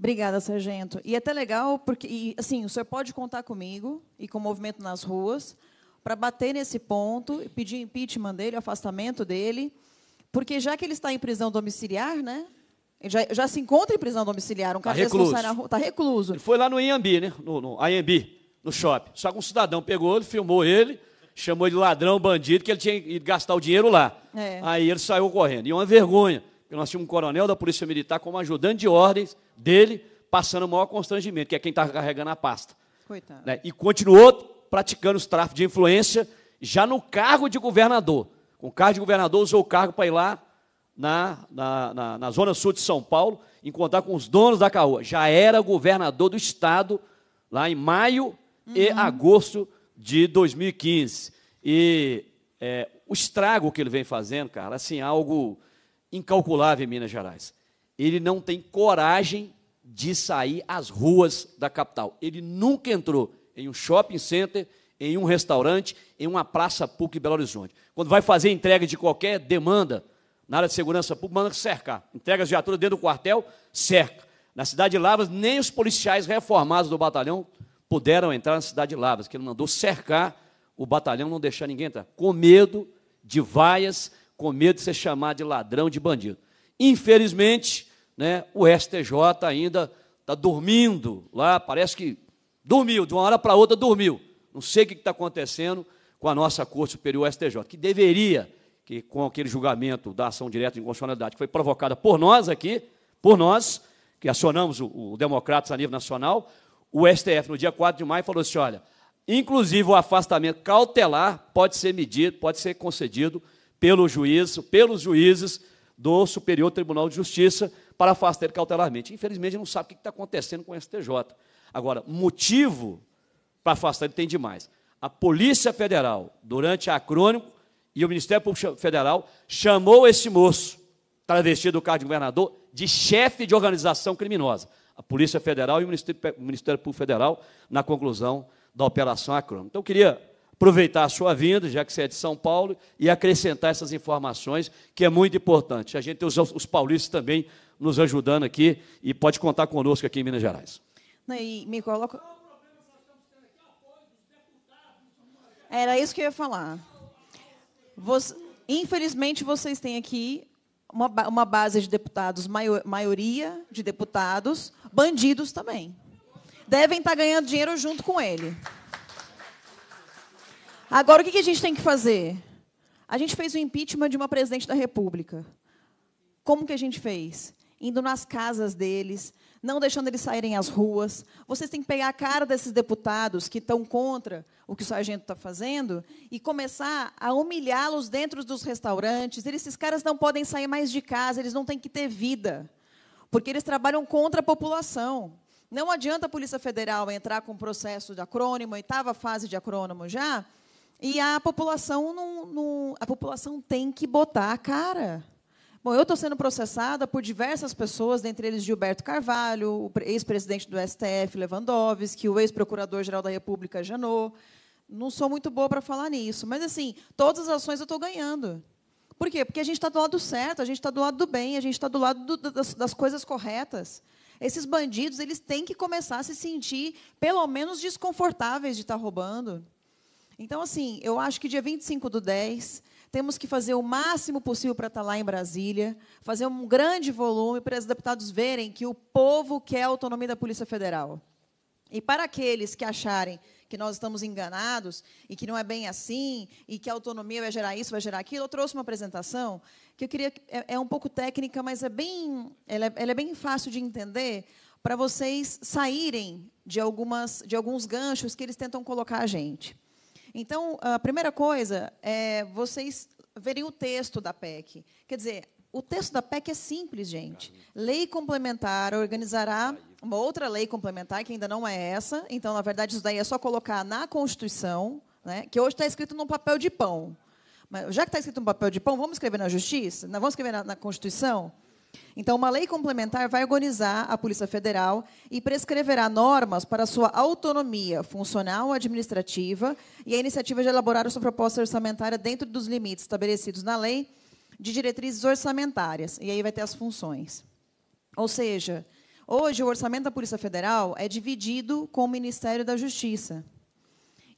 Obrigada, sargento. E é até legal porque, e, assim, o senhor pode contar comigo e com o movimento nas ruas para bater nesse ponto e pedir impeachment dele, afastamento dele, porque já que ele está em prisão domiciliar, né? Ele já, já se encontra em prisão domiciliar, um tá cara tá recluso. sai na rua, está recluso. Ele foi lá no Iambi, né? No, no no shopping. Só que um cidadão pegou ele, filmou ele, chamou ele de ladrão, bandido, que ele tinha ido gastar o dinheiro lá. É. Aí ele saiu correndo. E uma vergonha nós tínhamos um coronel da Polícia Militar como ajudante de ordens dele, passando o maior constrangimento, que é quem está carregando a pasta. Coitado. Né? E continuou praticando os tráficos de influência já no cargo de governador. Com o cargo de governador, usou o cargo para ir lá na, na, na, na, zona sul de São Paulo, encontrar com os donos da Caoa. Já era governador do estado lá em maio uhum. e agosto de 2015. E é, o estrago que ele vem fazendo, cara, assim, algo incalculável em Minas Gerais. Ele não tem coragem de sair às ruas da capital. Ele nunca entrou em um shopping center, em um restaurante, em uma praça pública em Belo Horizonte. Quando vai fazer entrega de qualquer demanda na área de segurança pública, manda cercar. Entrega as viaturas dentro do quartel, cerca. Na cidade de Lavras, nem os policiais reformados do batalhão puderam entrar na cidade de Lavras, que ele mandou cercar o batalhão, não deixar ninguém entrar, com medo de vaias, com medo de ser chamado de ladrão, de bandido. Infelizmente, né, o STJ ainda está dormindo lá, parece que dormiu, de uma hora para outra dormiu. Não sei o que está acontecendo com a nossa Corte Superior STJ, que deveria, que com aquele julgamento da ação direta de inconstitucionalidade que foi provocada por nós aqui, por nós, que acionamos o, o Democratas a nível nacional, o STF, no dia 4 de maio, falou assim: olha, inclusive o afastamento cautelar pode ser medido, pode ser concedido pelo juízo pelos juízes do Superior Tribunal de Justiça para afastar cautelarmente. Infelizmente, não sabe o que está acontecendo com o STJ. Agora, motivo para afastar ele tem demais. A Polícia Federal, durante a acrônimo, e o Ministério Público Federal chamou esse moço, travesti do cargo de governador, de chefe de organização criminosa. A Polícia Federal e o Ministério, Público Federal, na conclusão da Operação Acrônimo. Então, eu queria aproveitar a sua vinda, já que você é de São Paulo, e acrescentar essas informações, que é muito importante. A gente tem os, os paulistas também nos ajudando aqui e pode contar conosco aqui em Minas Gerais. Não, e me coloca. Era isso que eu ia falar. Você... Infelizmente, vocês têm aqui uma, uma base de deputados, maior, maioria de deputados, bandidos também. Devem estar ganhando dinheiro junto com ele. Agora, o que a gente tem que fazer? A gente fez o impeachment de uma presidente da República. Como que a gente fez? Indo nas casas deles, não deixando eles saírem às ruas. Vocês têm que pegar a cara desses deputados que estão contra o que o sargento está fazendo e começar a humilhá-los dentro dos restaurantes. Eles, esses caras não podem sair mais de casa, eles não têm que ter vida, porque eles trabalham contra a população. Não adianta a Polícia Federal entrar com o processo de acrônimo, oitava fase de acrônimo já, e a população não, não, a população tem que botar a cara. Bom, eu estou sendo processada por diversas pessoas, dentre eles Gilberto Carvalho, o ex-presidente do STF, Lewandowski, o ex-procurador-geral da República, Janot. Não sou muito boa para falar nisso, mas assim, todas as ações eu estou ganhando. Por quê? Porque a gente está do lado certo, a gente está do lado do bem, a gente está do lado do, das, das coisas corretas. Esses bandidos, eles têm que começar a se sentir, pelo menos, desconfortáveis de estar tá roubando. Então, assim, eu acho que dia 25 do 10, temos que fazer o máximo possível para estar tá lá em Brasília, fazer um grande volume para os deputados verem que o povo quer a autonomia da Polícia Federal. E para aqueles que acharem que nós estamos enganados e que não é bem assim e que a autonomia vai gerar isso, vai gerar aquilo, eu trouxe uma apresentação que eu queria é, é um pouco técnica, mas é bem ela é, ela é bem fácil de entender para vocês saírem de algumas de alguns ganchos que eles tentam colocar a gente. Então, a primeira coisa é vocês verem o texto da PEC. Quer dizer, o texto da PEC é simples, gente. Lei complementar organizará uma outra lei complementar, que ainda não é essa. Então, na verdade, isso daí é só colocar na Constituição, né, que hoje está escrito num papel de pão. Mas, já que está escrito num papel de pão, vamos escrever na Justiça? Vamos escrever na, na Constituição? Então, uma lei complementar vai organizar a Polícia Federal e prescreverá normas para sua autonomia funcional, administrativa e a iniciativa de elaborar a sua proposta orçamentária dentro dos limites estabelecidos na lei de diretrizes orçamentárias. E aí vai ter as funções. Ou seja, hoje o orçamento da Polícia Federal é dividido com o Ministério da Justiça.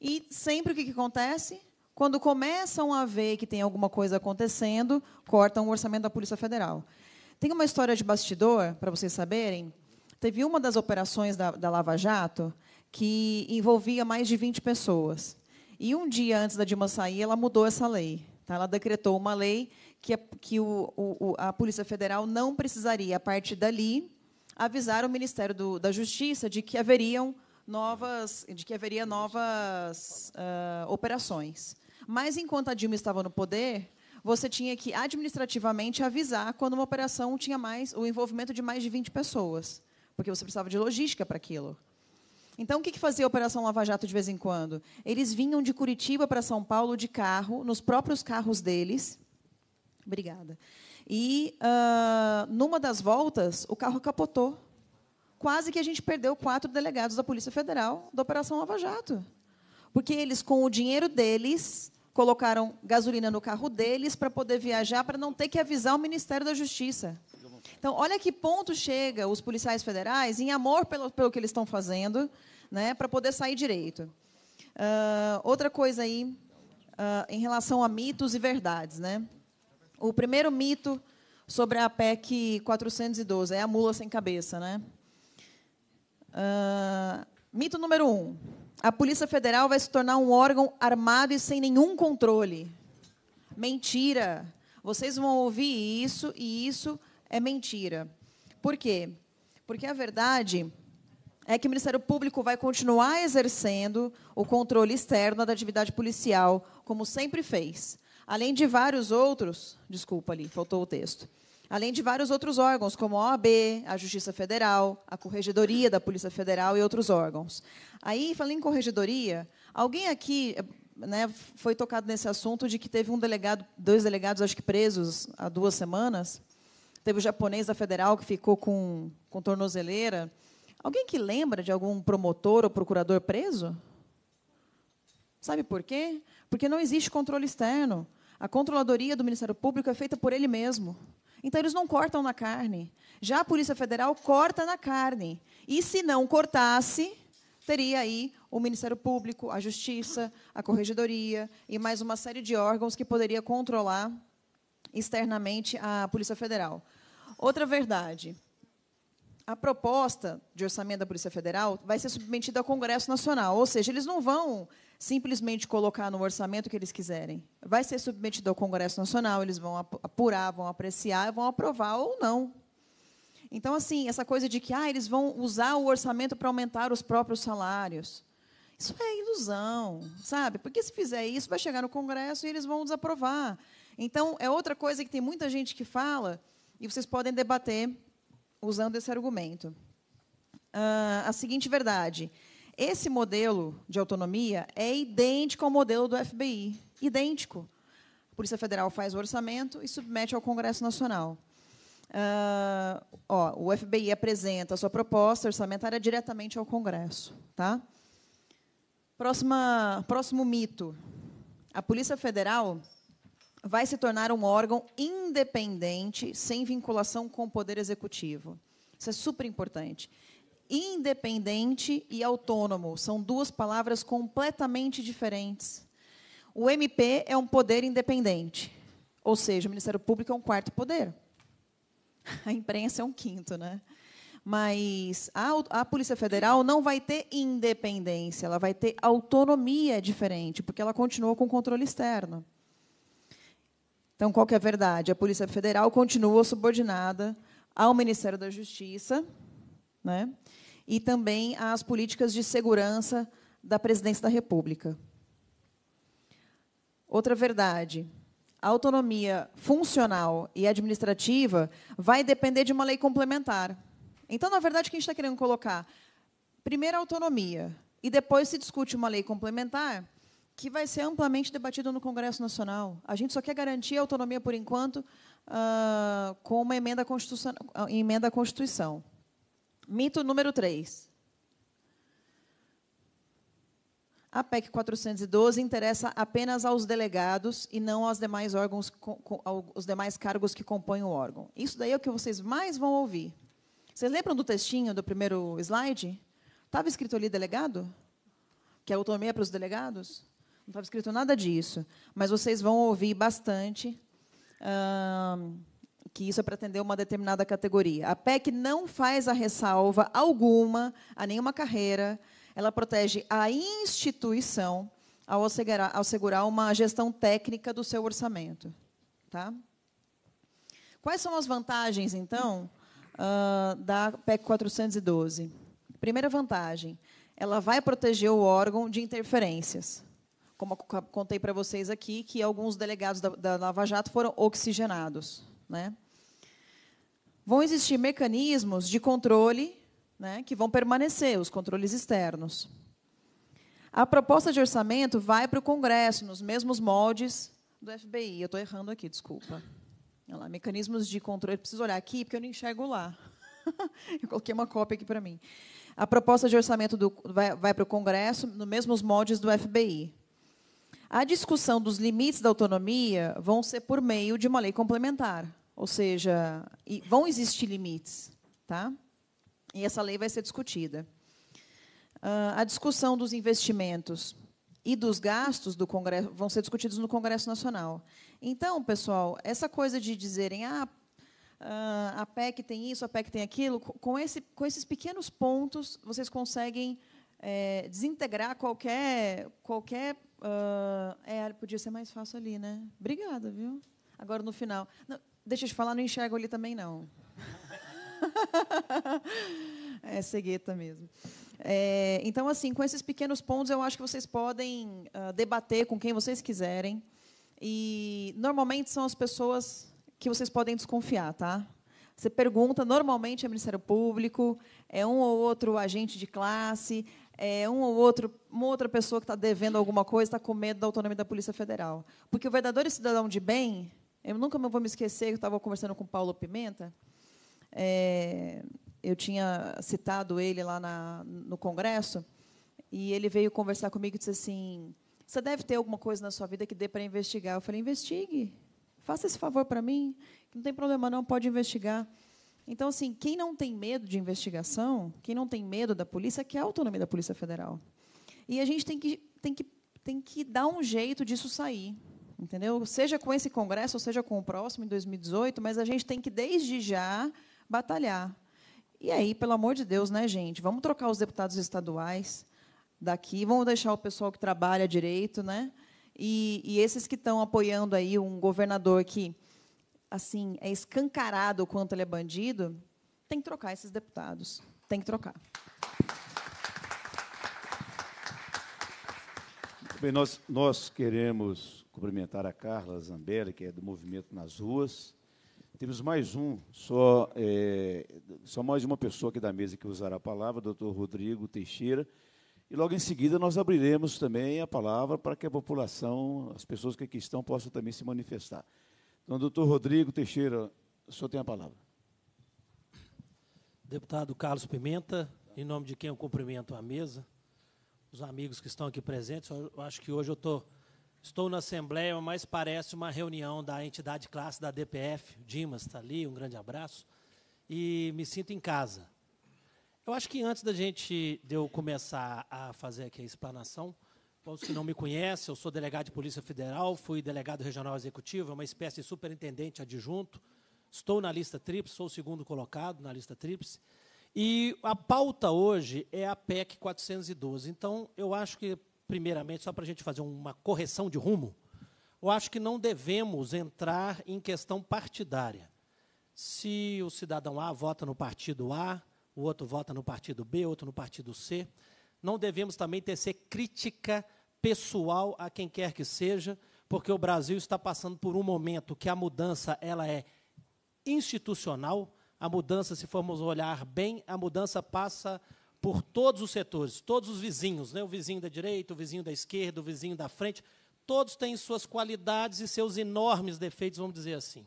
E sempre o que, que acontece? Quando começam a ver que tem alguma coisa acontecendo, cortam o orçamento da Polícia Federal. Tem uma história de bastidor, para vocês saberem. Teve uma das operações da, da Lava Jato que envolvia mais de 20 pessoas. E um dia antes da Dilma sair, ela mudou essa lei. Tá? Ela decretou uma lei que, a, que o, o, a Polícia Federal não precisaria, a partir dali, avisar o Ministério do, da Justiça de que haveriam novas, de que haveria novas uh, operações. Mas enquanto a Dilma estava no poder, você tinha que administrativamente avisar quando uma operação tinha mais o envolvimento de mais de 20 pessoas, porque você precisava de logística para aquilo. Então, o que fazia a Operação Lava Jato de vez em quando? Eles vinham de Curitiba para São Paulo de carro, nos próprios carros deles. Obrigada. E, uh, numa das voltas, o carro capotou. Quase que a gente perdeu quatro delegados da Polícia Federal da Operação Lava Jato. Porque eles, com o dinheiro deles, colocaram gasolina no carro deles para poder viajar, para não ter que avisar o Ministério da Justiça. Então, olha que ponto chega os policiais federais em amor pelo, pelo que eles estão fazendo, né, para poder sair direito. Uh, outra coisa aí, uh, em relação a mitos e verdades, né? O primeiro mito sobre a PEC 412 é a mula sem cabeça, né? Uh, mito número um a Polícia Federal vai se tornar um órgão armado e sem nenhum controle. Mentira. Vocês vão ouvir isso e isso é mentira. Por quê? Porque a verdade é que o Ministério Público vai continuar exercendo o controle externo da atividade policial, como sempre fez, além de vários outros. Desculpa ali, faltou o texto além de vários outros órgãos, como a OAB, a Justiça Federal, a Corregedoria da Polícia Federal e outros órgãos. Aí, falando em corregedoria, alguém aqui né, foi tocado nesse assunto de que teve um delegado, dois delegados, acho que presos há duas semanas. Teve o japonês da Federal que ficou com, com tornozeleira. Alguém que lembra de algum promotor ou procurador preso? Sabe por quê? Porque não existe controle externo. A controladoria do Ministério Público é feita por ele mesmo. Então, eles não cortam na carne. Já a Polícia Federal corta na carne. E se não cortasse, teria aí o Ministério Público, a Justiça, a Corregedoria e mais uma série de órgãos que poderia controlar externamente a Polícia Federal. Outra verdade. A proposta de orçamento da Polícia Federal vai ser submetida ao Congresso Nacional, ou seja, eles não vão simplesmente colocar no orçamento que eles quiserem. Vai ser submetido ao Congresso Nacional, eles vão apurar, vão apreciar, vão aprovar ou não. Então, assim, essa coisa de que ah, eles vão usar o orçamento para aumentar os próprios salários. Isso é ilusão, sabe? Porque se fizer isso, vai chegar no Congresso e eles vão desaprovar. Então, é outra coisa que tem muita gente que fala, e vocês podem debater usando esse argumento. Uh, a seguinte verdade: esse modelo de autonomia é idêntico ao modelo do FBI, idêntico. A Polícia Federal faz o orçamento e submete ao Congresso Nacional. Uh, ó, o FBI apresenta a sua proposta orçamentária diretamente ao Congresso. Tá? Próxima, próximo mito. A Polícia Federal vai se tornar um órgão independente, sem vinculação com o Poder Executivo. Isso é super importante independente e autônomo são duas palavras completamente diferentes. O MP é um poder independente, ou seja, o Ministério Público é um quarto poder. [LAUGHS] A imprensa é um quinto, né? Mas a, a Polícia Federal não vai ter independência, ela vai ter autonomia diferente, porque ela continua com controle externo. Então, qual que é a verdade? A Polícia Federal continua subordinada ao Ministério da Justiça, né? e também às políticas de segurança da Presidência da República. Outra verdade: a autonomia funcional e administrativa vai depender de uma lei complementar. Então, na verdade, o que a gente está querendo colocar? Primeiro, autonomia, e depois se discute uma lei complementar que vai ser amplamente debatido no Congresso Nacional. A gente só quer garantir a autonomia, por enquanto, ah, com uma emenda à Constituição. Ah, emenda à Constituição. Mito número 3. A PEC 412 interessa apenas aos delegados e não aos demais órgãos, aos demais cargos que compõem o órgão. Isso daí é o que vocês mais vão ouvir. Vocês lembram do textinho do primeiro slide? Estava escrito ali delegado? Que é autonomia para os delegados? Não estava escrito nada disso. Mas vocês vão ouvir bastante. Hum, que isso é para atender uma determinada categoria. A PEC não faz a ressalva alguma a nenhuma carreira, ela protege a instituição ao assegurar, ao assegurar uma gestão técnica do seu orçamento. Tá? Quais são as vantagens, então, ah, da PEC 412? Primeira vantagem, ela vai proteger o órgão de interferências como contei para vocês aqui, que alguns delegados da, da, Lava Jato foram oxigenados. Né? vão existir mecanismos de controle né, que vão permanecer, os controles externos. A proposta de orçamento vai para o Congresso, nos mesmos moldes do FBI. Eu estou errando aqui, desculpa. Olha lá, mecanismos de controle. Eu preciso olhar aqui, porque eu não enxergo lá. [LAUGHS] eu coloquei uma cópia aqui para mim. A proposta de orçamento do, vai, vai para o Congresso, nos mesmos moldes do FBI. A discussão dos limites da autonomia vão ser por meio de uma lei complementar. Ou seja, vão existir limites. Tá? E essa lei vai ser discutida. Uh, a discussão dos investimentos e dos gastos do Congresso vão ser discutidos no Congresso Nacional. Então, pessoal, essa coisa de dizerem ah, ah a PEC tem isso, a PEC tem aquilo, com, esse, com esses pequenos pontos vocês conseguem é, desintegrar qualquer. qualquer uh, é, podia ser mais fácil ali, né? Obrigada, viu? Agora no final. Não, Deixa eu te falar, não enxergo ali também, não. [LAUGHS] é cegueta mesmo. É, então, assim, com esses pequenos pontos, eu acho que vocês podem uh, debater com quem vocês quiserem. E normalmente são as pessoas que vocês podem desconfiar, tá? Você pergunta, normalmente é Ministério Público, é um ou outro agente de classe, é um ou outro, uma outra pessoa que está devendo alguma coisa, está com medo da autonomia da Polícia Federal. Porque o verdadeiro cidadão de bem eu nunca vou me esquecer, eu estava conversando com o Paulo Pimenta. É, eu tinha citado ele lá na, no congresso e ele veio conversar comigo e disse assim: "Você deve ter alguma coisa na sua vida que dê para investigar". Eu falei: "Investigue, faça esse favor para mim, não tem problema não, pode investigar". Então assim, quem não tem medo de investigação, quem não tem medo da polícia, quer é a autonomia da Polícia Federal. E a gente tem que tem que tem que dar um jeito disso sair entendeu? Seja com esse congresso, ou seja com o próximo, em 2018, mas a gente tem que, desde já, batalhar. E aí, pelo amor de Deus, né, gente? Vamos trocar os deputados estaduais daqui, vamos deixar o pessoal que trabalha direito, né? E, e esses que estão apoiando aí um governador que, assim, é escancarado o quanto ele é bandido, tem que trocar esses deputados. Tem que trocar. Bem, nós, nós queremos cumprimentar a Carla Zambelli, que é do Movimento nas Ruas. Temos mais um, só, é, só mais uma pessoa aqui da mesa que usará a palavra, o doutor Rodrigo Teixeira. E logo em seguida nós abriremos também a palavra para que a população, as pessoas que aqui estão, possam também se manifestar. Então, doutor Rodrigo Teixeira, o senhor tem a palavra. Deputado Carlos Pimenta, em nome de quem eu cumprimento a mesa, os amigos que estão aqui presentes, eu acho que hoje eu estou. Tô Estou na Assembleia, mas parece uma reunião da entidade classe da DPF. O Dimas está ali, um grande abraço. E me sinto em casa. Eu acho que antes da gente de eu começar a fazer aqui a explanação, para os que não me conhecem, eu sou delegado de Polícia Federal, fui delegado regional executivo, é uma espécie de superintendente adjunto. Estou na lista trips, sou o segundo colocado na lista trips E a pauta hoje é a PEC 412. Então, eu acho que primeiramente, só para a gente fazer uma correção de rumo, eu acho que não devemos entrar em questão partidária. Se o cidadão A vota no partido A, o outro vota no partido B, outro no partido C, não devemos também tecer crítica pessoal a quem quer que seja, porque o Brasil está passando por um momento que a mudança ela é institucional, a mudança, se formos olhar bem, a mudança passa por todos os setores, todos os vizinhos, né? o vizinho da direita, o vizinho da esquerda, o vizinho da frente, todos têm suas qualidades e seus enormes defeitos, vamos dizer assim.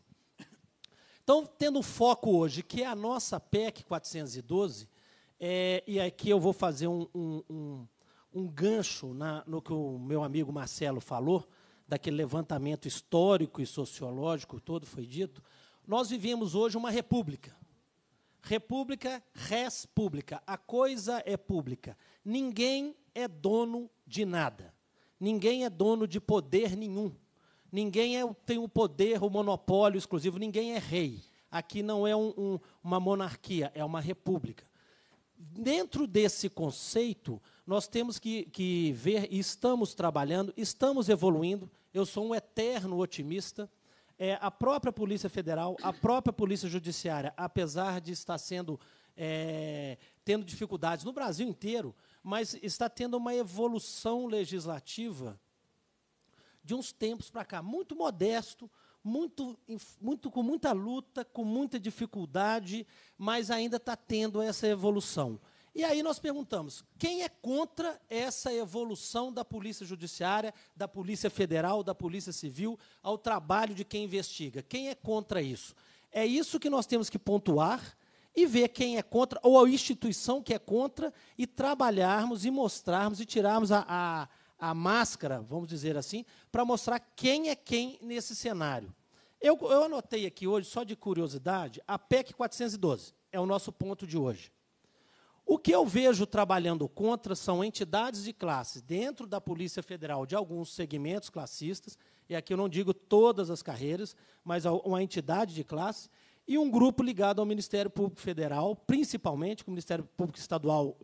Então, tendo foco hoje, que é a nossa PEC 412, é, e aqui eu vou fazer um, um, um, um gancho na, no que o meu amigo Marcelo falou, daquele levantamento histórico e sociológico, todo foi dito, nós vivemos hoje uma república. República, res pública. A coisa é pública. Ninguém é dono de nada. Ninguém é dono de poder nenhum. Ninguém é, tem o poder, o monopólio exclusivo. Ninguém é rei. Aqui não é um, um, uma monarquia, é uma república. Dentro desse conceito, nós temos que, que ver, e estamos trabalhando, estamos evoluindo. Eu sou um eterno otimista é, a própria Polícia Federal, a própria Polícia Judiciária, apesar de estar sendo é, tendo dificuldades no Brasil inteiro, mas está tendo uma evolução legislativa de uns tempos para cá, muito modesto, muito, muito com muita luta, com muita dificuldade, mas ainda está tendo essa evolução. E aí nós perguntamos: quem é contra essa evolução da Polícia Judiciária, da Polícia Federal, da Polícia Civil, ao trabalho de quem investiga? Quem é contra isso? É isso que nós temos que pontuar e ver quem é contra, ou a instituição que é contra, e trabalharmos e mostrarmos e tirarmos a, a, a máscara, vamos dizer assim, para mostrar quem é quem nesse cenário. Eu, eu anotei aqui hoje, só de curiosidade, a PEC 412. É o nosso ponto de hoje. O que eu vejo trabalhando contra são entidades de classe dentro da Polícia Federal de alguns segmentos classistas, e aqui eu não digo todas as carreiras, mas uma entidade de classe, e um grupo ligado ao Ministério Público Federal, principalmente, que o Ministério Público Estadual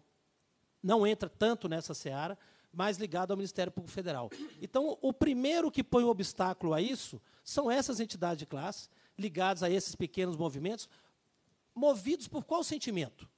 não entra tanto nessa seara, mas ligado ao Ministério Público Federal. Então, o primeiro que põe o um obstáculo a isso são essas entidades de classe ligadas a esses pequenos movimentos, movidos por qual sentimento?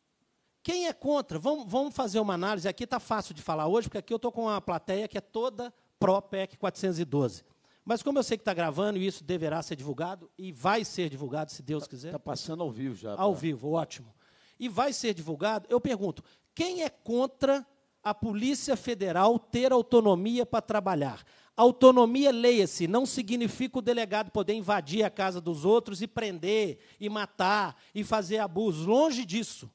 Quem é contra? Vamos, vamos fazer uma análise. Aqui está fácil de falar hoje, porque aqui eu estou com uma plateia que é toda pró-PEC 412. Mas como eu sei que está gravando e isso deverá ser divulgado, e vai ser divulgado, se Deus tá- quiser. Está passando ao vivo já. Ao pra... Tá. vivo, ótimo. E vai ser divulgado, eu pergunto: quem é contra a Polícia Federal ter autonomia para trabalhar? Autonomia, leia-se, não significa o delegado poder invadir a casa dos outros e prender, e matar, e fazer abuso. Longe disso.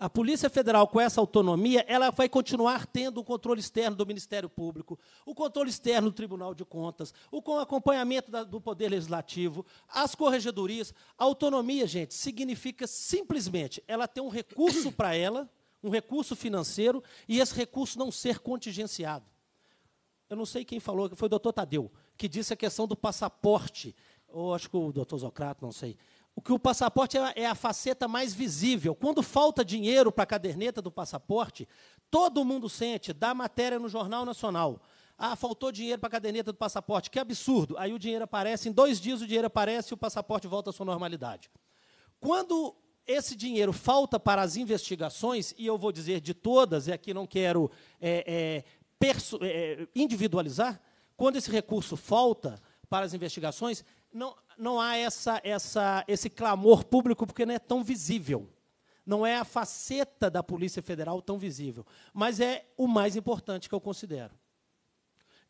A Polícia Federal, com essa autonomia, ela vai continuar tendo o controle externo do Ministério Público, o controle externo do Tribunal de Contas, o com acompanhamento da, do Poder Legislativo, as corregedorias. A autonomia, gente, significa simplesmente ela ter um recurso para ela, um recurso financeiro, e esse recurso não ser contingenciado. Eu não sei quem falou, foi o doutor Tadeu, que disse a questão do passaporte, ou acho que o doutor Zocrato, não sei, o que o passaporte é, é a faceta mais visível. Quando falta dinheiro para a caderneta do passaporte, todo mundo sente, dá matéria no Jornal Nacional. Ah, faltou dinheiro para a caderneta do passaporte, que absurdo. Aí o dinheiro aparece, em dois dias o dinheiro aparece e o passaporte volta à sua normalidade. Quando esse dinheiro falta para as investigações, e eu vou dizer de todas, e aqui não quero é, é, é, individualizar, quando esse recurso falta para as investigações, não, não há essa, essa, esse clamor público porque não é tão visível. Não é a faceta da Polícia Federal tão visível. Mas é o mais importante que eu considero,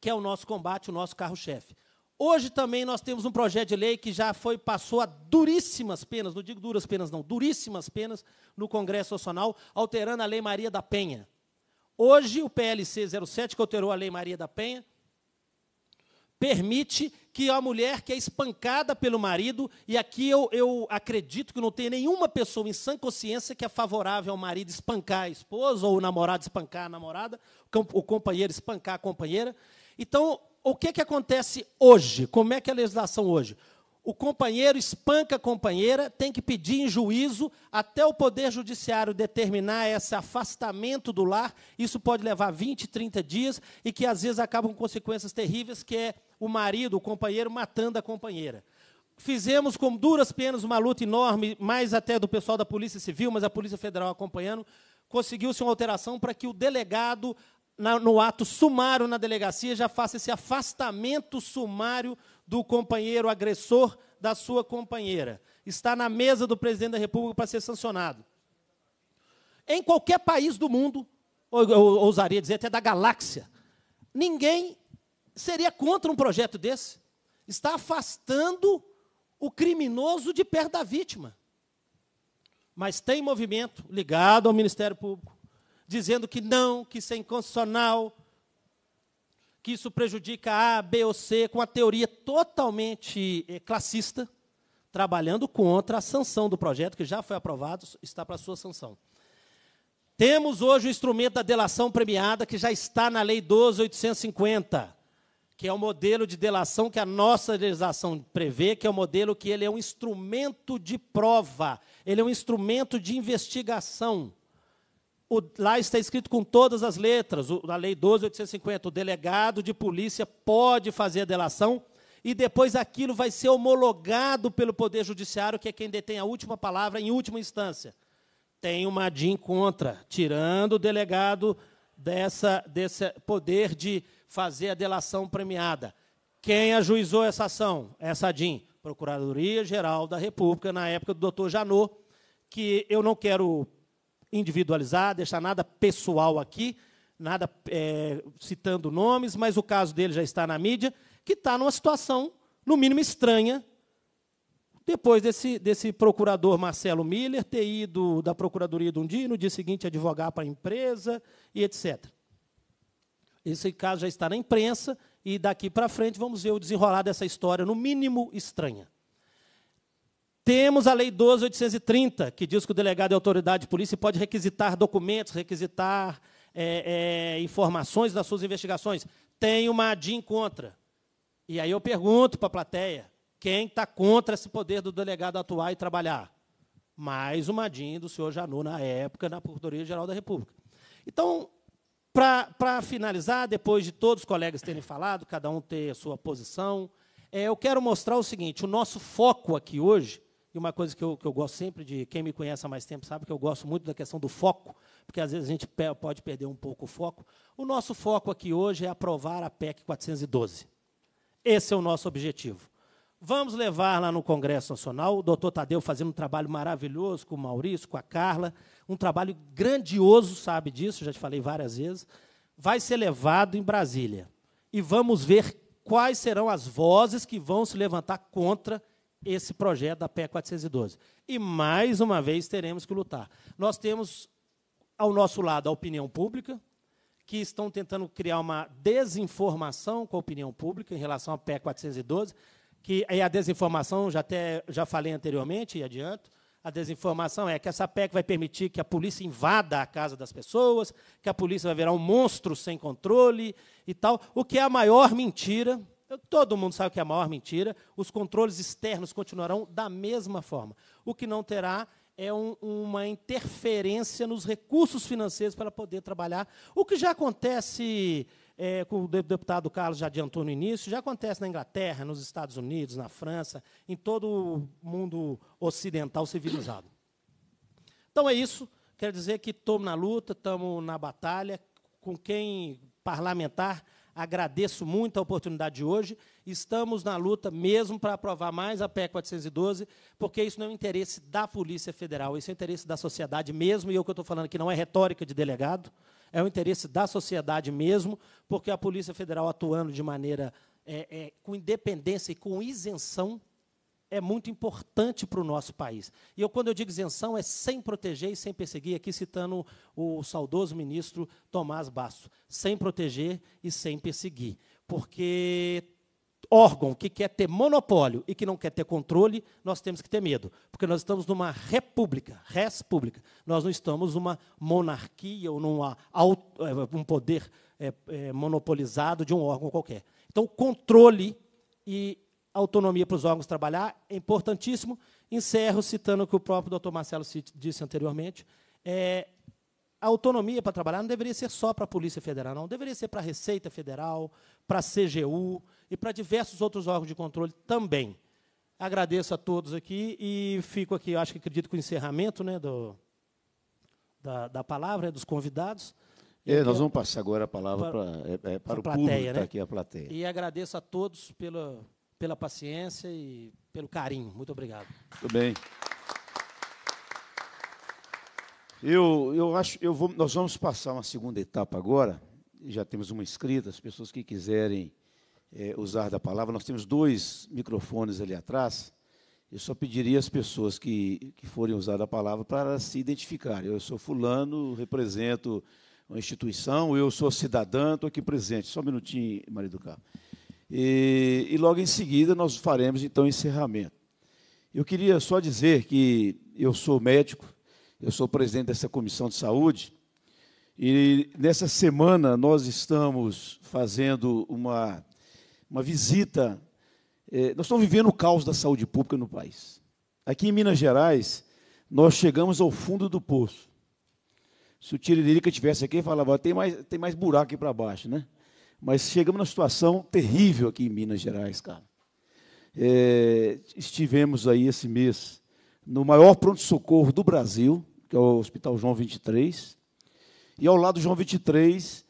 que é o nosso combate, o nosso carro-chefe. Hoje também nós temos um projeto de lei que já foi passou a duríssimas penas, não digo duras penas não, duríssimas penas no Congresso Nacional, alterando a Lei Maria da Penha. Hoje o PLC 07 que alterou a Lei Maria da Penha permite que a mulher que é espancada pelo marido, e aqui eu, eu acredito que não tem nenhuma pessoa em sã consciência que é favorável ao marido espancar a esposa, ou o namorado espancar a namorada, o companheiro espancar a companheira. Então, o que, é que acontece hoje? Como é que é a legislação hoje? O companheiro espanca a companheira, tem que pedir em juízo até o Poder Judiciário determinar esse afastamento do lar. Isso pode levar 20, 30 dias e que às vezes acabam com consequências terríveis, que é o marido, o companheiro, matando a companheira. Fizemos com duras penas uma luta enorme, mais até do pessoal da Polícia Civil, mas a Polícia Federal acompanhando. Conseguiu-se uma alteração para que o delegado, na, no ato sumário na delegacia, já faça esse afastamento sumário do companheiro agressor da sua companheira. Está na mesa do presidente da República para ser sancionado. Em qualquer país do mundo, ou, ou, ousaria dizer até da galáxia, ninguém seria contra um projeto desse. Está afastando o criminoso de perto da vítima. Mas tem movimento ligado ao Ministério Público, dizendo que não, que isso é inconstitucional, que isso prejudica A, B ou C, com a teoria totalmente eh, classista, trabalhando contra a sanção do projeto, que já foi aprovado, está para sua sanção. Temos hoje o instrumento da delação premiada, que já está na Lei 12.850 que é o modelo de delação que a nossa legislação prevê, que é o modelo que ele é um instrumento de prova, ele é um instrumento de investigação. O, lá está escrito com todas as letras, o, a Lei 12.850, o delegado de polícia pode fazer a delação e depois aquilo vai ser homologado pelo Poder Judiciário, que é quem detém a última palavra em última instância. Tem uma DIN contra, tirando o delegado dessa, desse poder de fazer a delação premiada. Quem ajuizou essa ação? Essa é DIN, Procuradoria Geral da República, na época do doutor Janot, que eu não quero individualizar, deixar nada pessoal aqui, nada é, citando nomes, mas o caso dele já está na mídia, que está numa situação, no mínimo, estranha, depois desse, desse procurador Marcelo Miller ter ido da procuradoria de um dia e no dia seguinte advogar para a empresa e etc. Esse caso já está na imprensa e daqui para frente vamos ver o desenrolar dessa história, no mínimo estranha. Temos a Lei 12.830, que diz que o delegado de autoridade de polícia pode requisitar documentos, requisitar é, é, informações das suas investigações. Tem uma ADIM contra. E aí eu pergunto para a plateia, quem está contra esse poder do delegado atuar e trabalhar? Mais uma ADIM do senhor Janu, na época, na Procuradoria-Geral da República. Então, para finalizar, depois de todos os colegas terem falado, cada um ter a sua posição, é, eu quero mostrar o seguinte: o nosso foco aqui hoje, e uma coisa que eu, que eu gosto sempre de, quem me conhece há mais tempo sabe que eu gosto muito da questão do foco, porque às vezes a gente pode perder um pouco o foco. O nosso foco aqui hoje é aprovar a PEC 412. Esse é o nosso objetivo. Vamos levar lá no Congresso Nacional, o doutor Tadeu fazendo um trabalho maravilhoso com o Maurício, com a Carla, um trabalho grandioso, sabe disso, já te falei várias vezes. Vai ser levado em Brasília. E vamos ver quais serão as vozes que vão se levantar contra esse projeto da PE 412. E mais uma vez teremos que lutar. Nós temos ao nosso lado a opinião pública, que estão tentando criar uma desinformação com a opinião pública em relação à PE 412 que é a desinformação, já, até, já falei anteriormente e adianto, a desinformação é que essa PEC vai permitir que a polícia invada a casa das pessoas, que a polícia vai virar um monstro sem controle e tal, o que é a maior mentira. Todo mundo sabe que é a maior mentira. Os controles externos continuarão da mesma forma. O que não terá é um, uma interferência nos recursos financeiros para poder trabalhar, o que já acontece é, como o deputado Carlos já adiantou no início, já acontece na Inglaterra, nos Estados Unidos, na França, em todo o mundo ocidental civilizado. Então é isso. Quero dizer que estamos na luta, estamos na batalha. Com quem parlamentar, agradeço muito a oportunidade de hoje. Estamos na luta mesmo para aprovar mais a PE 412, porque isso não é o interesse da Polícia Federal, isso é o interesse da sociedade mesmo, e o que eu estou falando aqui não é retórica de delegado é o interesse da sociedade mesmo, porque a Polícia Federal atuando de maneira é, é, com independência e com isenção é muito importante para o nosso país. E eu, quando eu digo isenção, é sem proteger e sem perseguir, aqui citando o saudoso ministro Tomás Basso, sem proteger e sem perseguir, porque órgão que quer ter monopólio e que não quer ter controle, nós temos que ter medo, porque nós estamos numa república, res pública. Nós não estamos numa monarquia ou num eh, um poder é, é, monopolizado de um órgão qualquer. Então, controle e autonomia para os órgãos trabalhar é importantíssimo. Encerro citando o que o próprio doutor Marcelo disse anteriormente. É, a autonomia para trabalhar não deveria ser só para a Polícia Federal, não. Deveria ser para a Receita Federal, para a CGU, e para diversos outros órgãos de controle também. Agradeço a todos aqui e fico aqui, acho que acredito com o encerramento né, do, da, da palavra, é dos convidados. É, nós vamos passar agora a palavra para, é, é, para o plateia, público que tá né? aqui, a plateia. E agradeço a todos pela, pela paciência e pelo carinho. Muito obrigado. Muito bem. Eu, eu acho, eu vou, nós vamos passar uma segunda etapa agora. Já temos uma escrita, as pessoas que quiserem é, usar da palavra. Nós temos dois microfones ali atrás. Eu só pediria às pessoas que, que forem usar a palavra para se identificar. Eu sou fulano, represento uma instituição, eu sou cidadã, estou aqui presente. Só um minutinho, Maria do Carmo. E, e logo em seguida nós faremos, então, encerramento. Eu queria só dizer que eu sou médico, eu sou presidente dessa comissão de saúde, e nessa semana nós estamos fazendo uma uma visita. É, nós estamos vivendo o caos da saúde pública no país. Aqui em Minas Gerais, nós chegamos ao fundo do poço. Se o Tiririca estivesse aqui, falava, tem mais, tem mais buraco aqui para baixo, né? Mas chegamos numa situação terrível aqui em Minas Gerais, cara. É, estivemos aí esse mês no maior pronto-socorro do Brasil, que é o Hospital João 23, e ao lado do João 23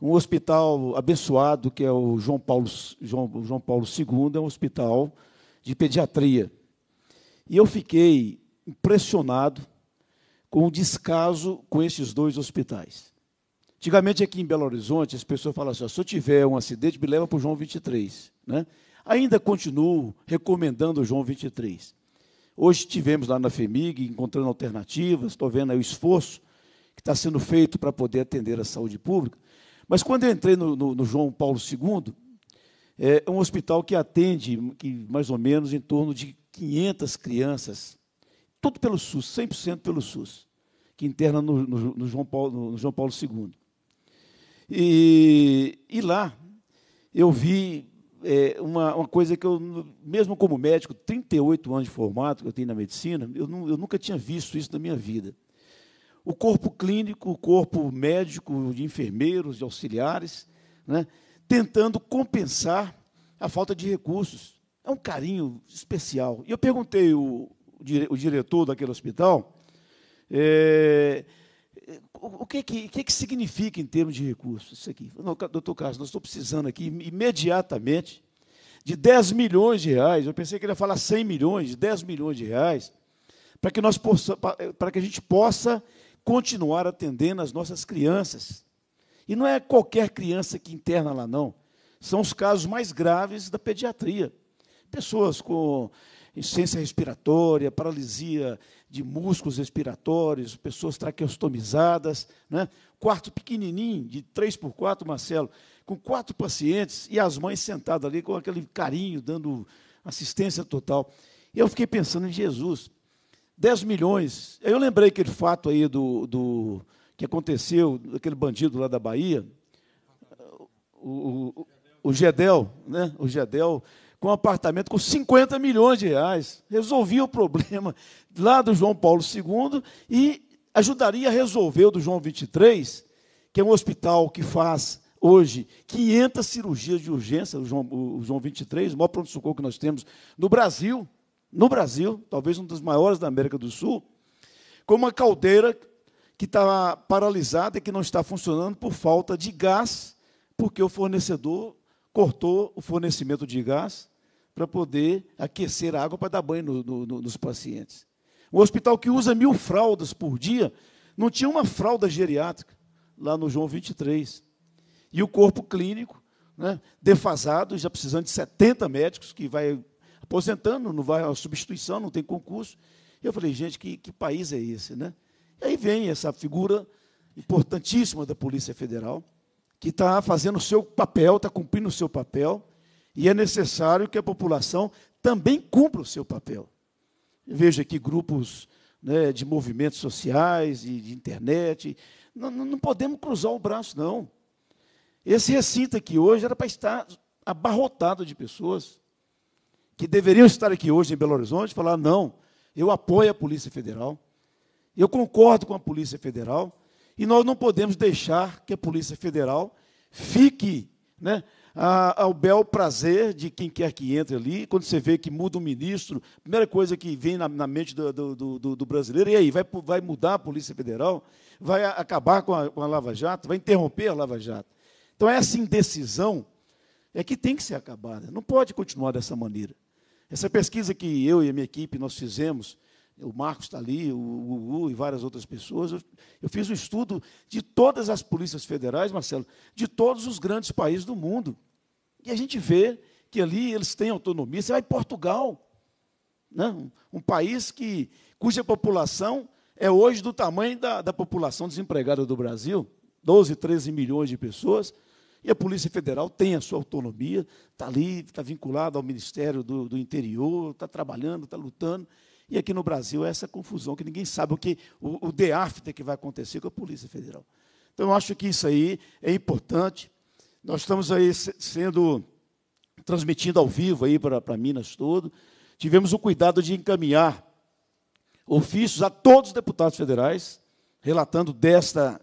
um hospital abençoado, que é o João Paulo, João, João Paulo II, é um hospital de pediatria. E eu fiquei impressionado com o descaso com esses dois hospitais. Antigamente, aqui em Belo Horizonte, as pessoas falam assim: se eu tiver um acidente, me leva para o João 23. Né? Ainda continuo recomendando o João 23. Hoje tivemos lá na FEMIG, encontrando alternativas, estou vendo aí o esforço que está sendo feito para poder atender a saúde pública. Mas quando eu entrei no, no, no João Paulo II, é, é um hospital que atende que mais ou menos em torno de 500 crianças, tudo pelo SUS, 100% pelo SUS, que interna no, no, João, Paulo, no João Paulo II. E, e lá eu vi é, uma, uma, coisa que eu, mesmo como médico, 38 anos de formato que eu tenho na medicina, eu, não, eu nunca tinha visto isso na minha vida o corpo clínico, o corpo médico, de enfermeiros, de auxiliares, né, tentando compensar a falta de recursos. É um carinho especial. E eu perguntei o, o diretor daquele hospital é, o, que, que, que, que significa em termos de recursos isso aqui. Não, doutor Carlos, nós estamos precisando aqui imediatamente de 10 milhões de reais. Eu pensei que ele ia falar 100 milhões, 10 milhões de reais, para que, nós possa, eh, para que a gente possa continuar atendendo as nossas crianças. E não é qualquer criança que interna lá, não. São os casos mais graves da pediatria. Pessoas com insuficiência respiratória, paralisia de músculos respiratórios, pessoas traqueostomizadas. Né? Quarto pequenininho, de 3 por 4, Marcelo, com quatro pacientes e as mães sentadas ali com aquele carinho, dando assistência total. Eu fiquei pensando em Jesus. 10 milhões. Eu lembrei aquele fato aí do, do que aconteceu, aquele bandido lá da Bahia, o, o, o Gedel, né? O Gedel, com um apartamento com 50 milhões de reais. Resolvia o problema lá do João Paulo II e ajudaria a resolver o do João 23, que é um hospital que faz hoje 500 cirurgias de urgência, o João, o João 23, o maior pronto-socorro que nós temos no Brasil no Brasil, talvez um dos maiores da América do Sul, com uma caldeira que está paralisada e que não está funcionando por falta de gás, porque o fornecedor cortou o fornecimento de gás para poder aquecer a água para dar banho no, no, nos pacientes. Um hospital que usa mil fraldas por dia não tinha uma fralda geriátrica lá no João 23. E o corpo clínico, né, defasado, já precisando de 70 médicos, que vai aposentando, não vai a substituição, não tem concurso. Eu falei, gente, que, que país é esse, né? E aí vem essa figura importantíssima da Polícia Federal, que está fazendo o seu papel, está cumprindo o seu papel, e é necessário que a população também cumpra o seu papel. veja aqui grupos né, de movimentos sociais e de internet. Não, não podemos cruzar o braço, não. Esse recinto aqui hoje era para estar abarrotado de pessoas que deveriam estar aqui hoje em Belo Horizonte, falar: não, eu apoio a Polícia Federal, eu concordo com a Polícia Federal, e nós não podemos deixar que a Polícia Federal fique né, ao bel prazer de quem quer que entre ali. Quando você vê que muda o ministro, a primeira coisa que vem na, na mente do, do, do, do, brasileiro, é, e aí, vai, vai mudar a Polícia Federal? Vai acabar com a, com a Lava Jato? Vai interromper a Lava Jato? Então, essa indecisão é que tem que ser acabada, não pode continuar dessa maneira. Essa pesquisa que eu e a minha equipe nós fizemos, o Marcos está ali, o Gugu e várias outras pessoas, eu, eu fiz um estudo de todas as polícias federais, Marcelo, de todos os grandes países do mundo. E a gente vê que ali eles têm autonomia. Você vai em Portugal, né? um, um país que, cuja população é hoje do tamanho da, da população desempregada do Brasil, 12, 13 milhões de pessoas, e a Polícia Federal tem a sua autonomia, está ali, está vinculada ao Ministério do, do Interior, está trabalhando, está lutando. E aqui no Brasil é essa confusão que ninguém sabe o que o, o DEAFTA que vai acontecer com a Polícia Federal. Então, eu acho que isso aí é importante. Nós estamos aí sendo transmitindo ao vivo aí para, para Minas todo. Tivemos o cuidado de encaminhar ofícios a todos os deputados federais, relatando desta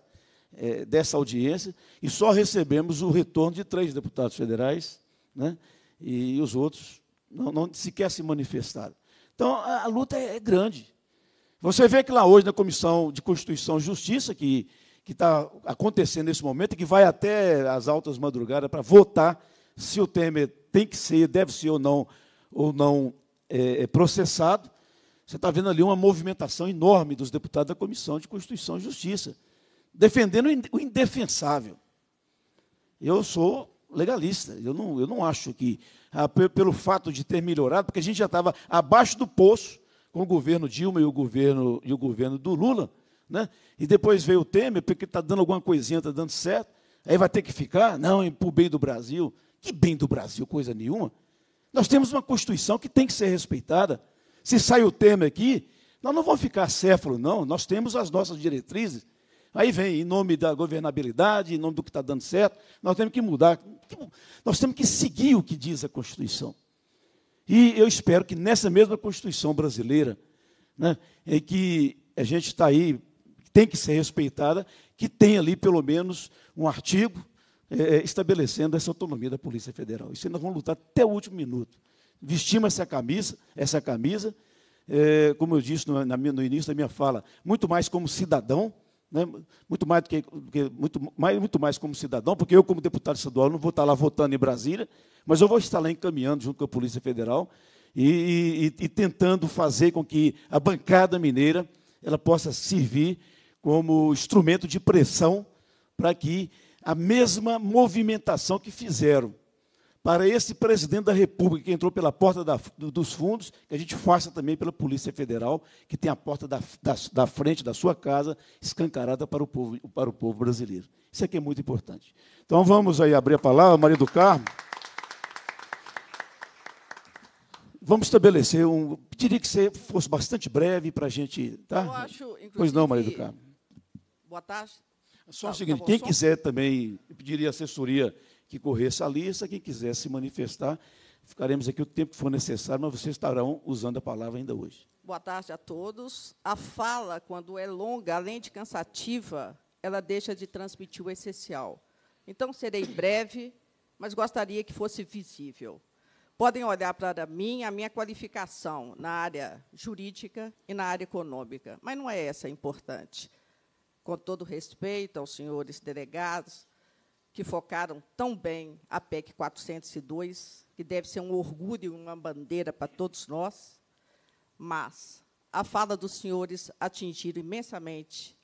é, dessa audiência e só recebemos o retorno de três deputados federais, né? e os outros não, não sequer se manifestaram. Então, a, a luta é, é, grande. Você vê que lá hoje, na Comissão de Constituição e Justiça, que está acontecendo nesse momento, e que vai até as altas madrugadas para votar se o Temer tem que ser, deve ser ou não, ou não é, é processado, você está vendo ali uma movimentação enorme dos deputados da Comissão de Constituição e Justiça defendendo o indefensável. Eu sou legalista, eu não, eu não acho que, ah, pelo fato de ter melhorado, porque a gente já estava abaixo do poço com o governo Dilma e o governo, e o governo do Lula, né? e depois veio o Temer, porque está dando alguma coisinha, está dando certo, aí vai ter que ficar? Não, para o bem do Brasil. Que bem do Brasil, coisa nenhuma. Nós temos uma Constituição que tem que ser respeitada. Se sai o Temer aqui, nós não vamos ficar céfalo, não. Nós temos as nossas diretrizes. Aí vem, em nome da governabilidade, em nome do que está dando certo, nós temos que mudar. Nós temos que seguir o que diz a Constituição. E eu espero que nessa mesma Constituição brasileira, né, em que a gente está aí, tem que ser respeitada, que tenha ali pelo menos um artigo é, é estabelecendo essa autonomia da Polícia Federal. Isso nós vamos lutar até o último minuto. Vestimos essa camisa, essa camisa, é, como eu disse no, na, no início da minha fala, muito mais como cidadão né, muito, mais do que, muito, mais, muito mais como cidadão, porque eu, como deputado estadual, não vou estar lá votando em Brasília, mas eu vou estar lá encaminhando junto com a Polícia Federal e, e, e tentando fazer com que a bancada mineira ela possa servir como instrumento de pressão para que a mesma movimentação que fizeram para esse presidente da República que entrou pela porta da, dos fundos, que a gente faça também pela Polícia Federal, que tem a porta da, da, da frente da sua casa escancarada para o, povo, para o povo brasileiro. Isso aqui é muito importante. Então vamos aí abrir a palavra, Maria do Carmo. Vamos estabelecer um. Pediria que você fosse bastante breve para a gente. Tá? Eu acho, inclusive. Pois não, Maria do Carmo. Boa tarde. Só tá, o seguinte, tá bom, quem só... quiser também, pediria assessoria que corresse a lista, quem quiser se manifestar, ficaremos aqui o tempo que for necessário, mas vocês estarão usando a palavra ainda hoje. Boa tarde a todos. A fala, quando é longa, além de cansativa, ela deixa de transmitir o essencial. Então, serei breve, mas gostaria que fosse visível. Podem olhar para mim a minha qualificação na área jurídica e na área econômica, mas não é essa a importante. Com todo respeito aos senhores delegados, que focaram tão bem a PEC 402, que deve ser um orgulho e uma bandeira para todos nós, mas a fala dos senhores atingiu imensamente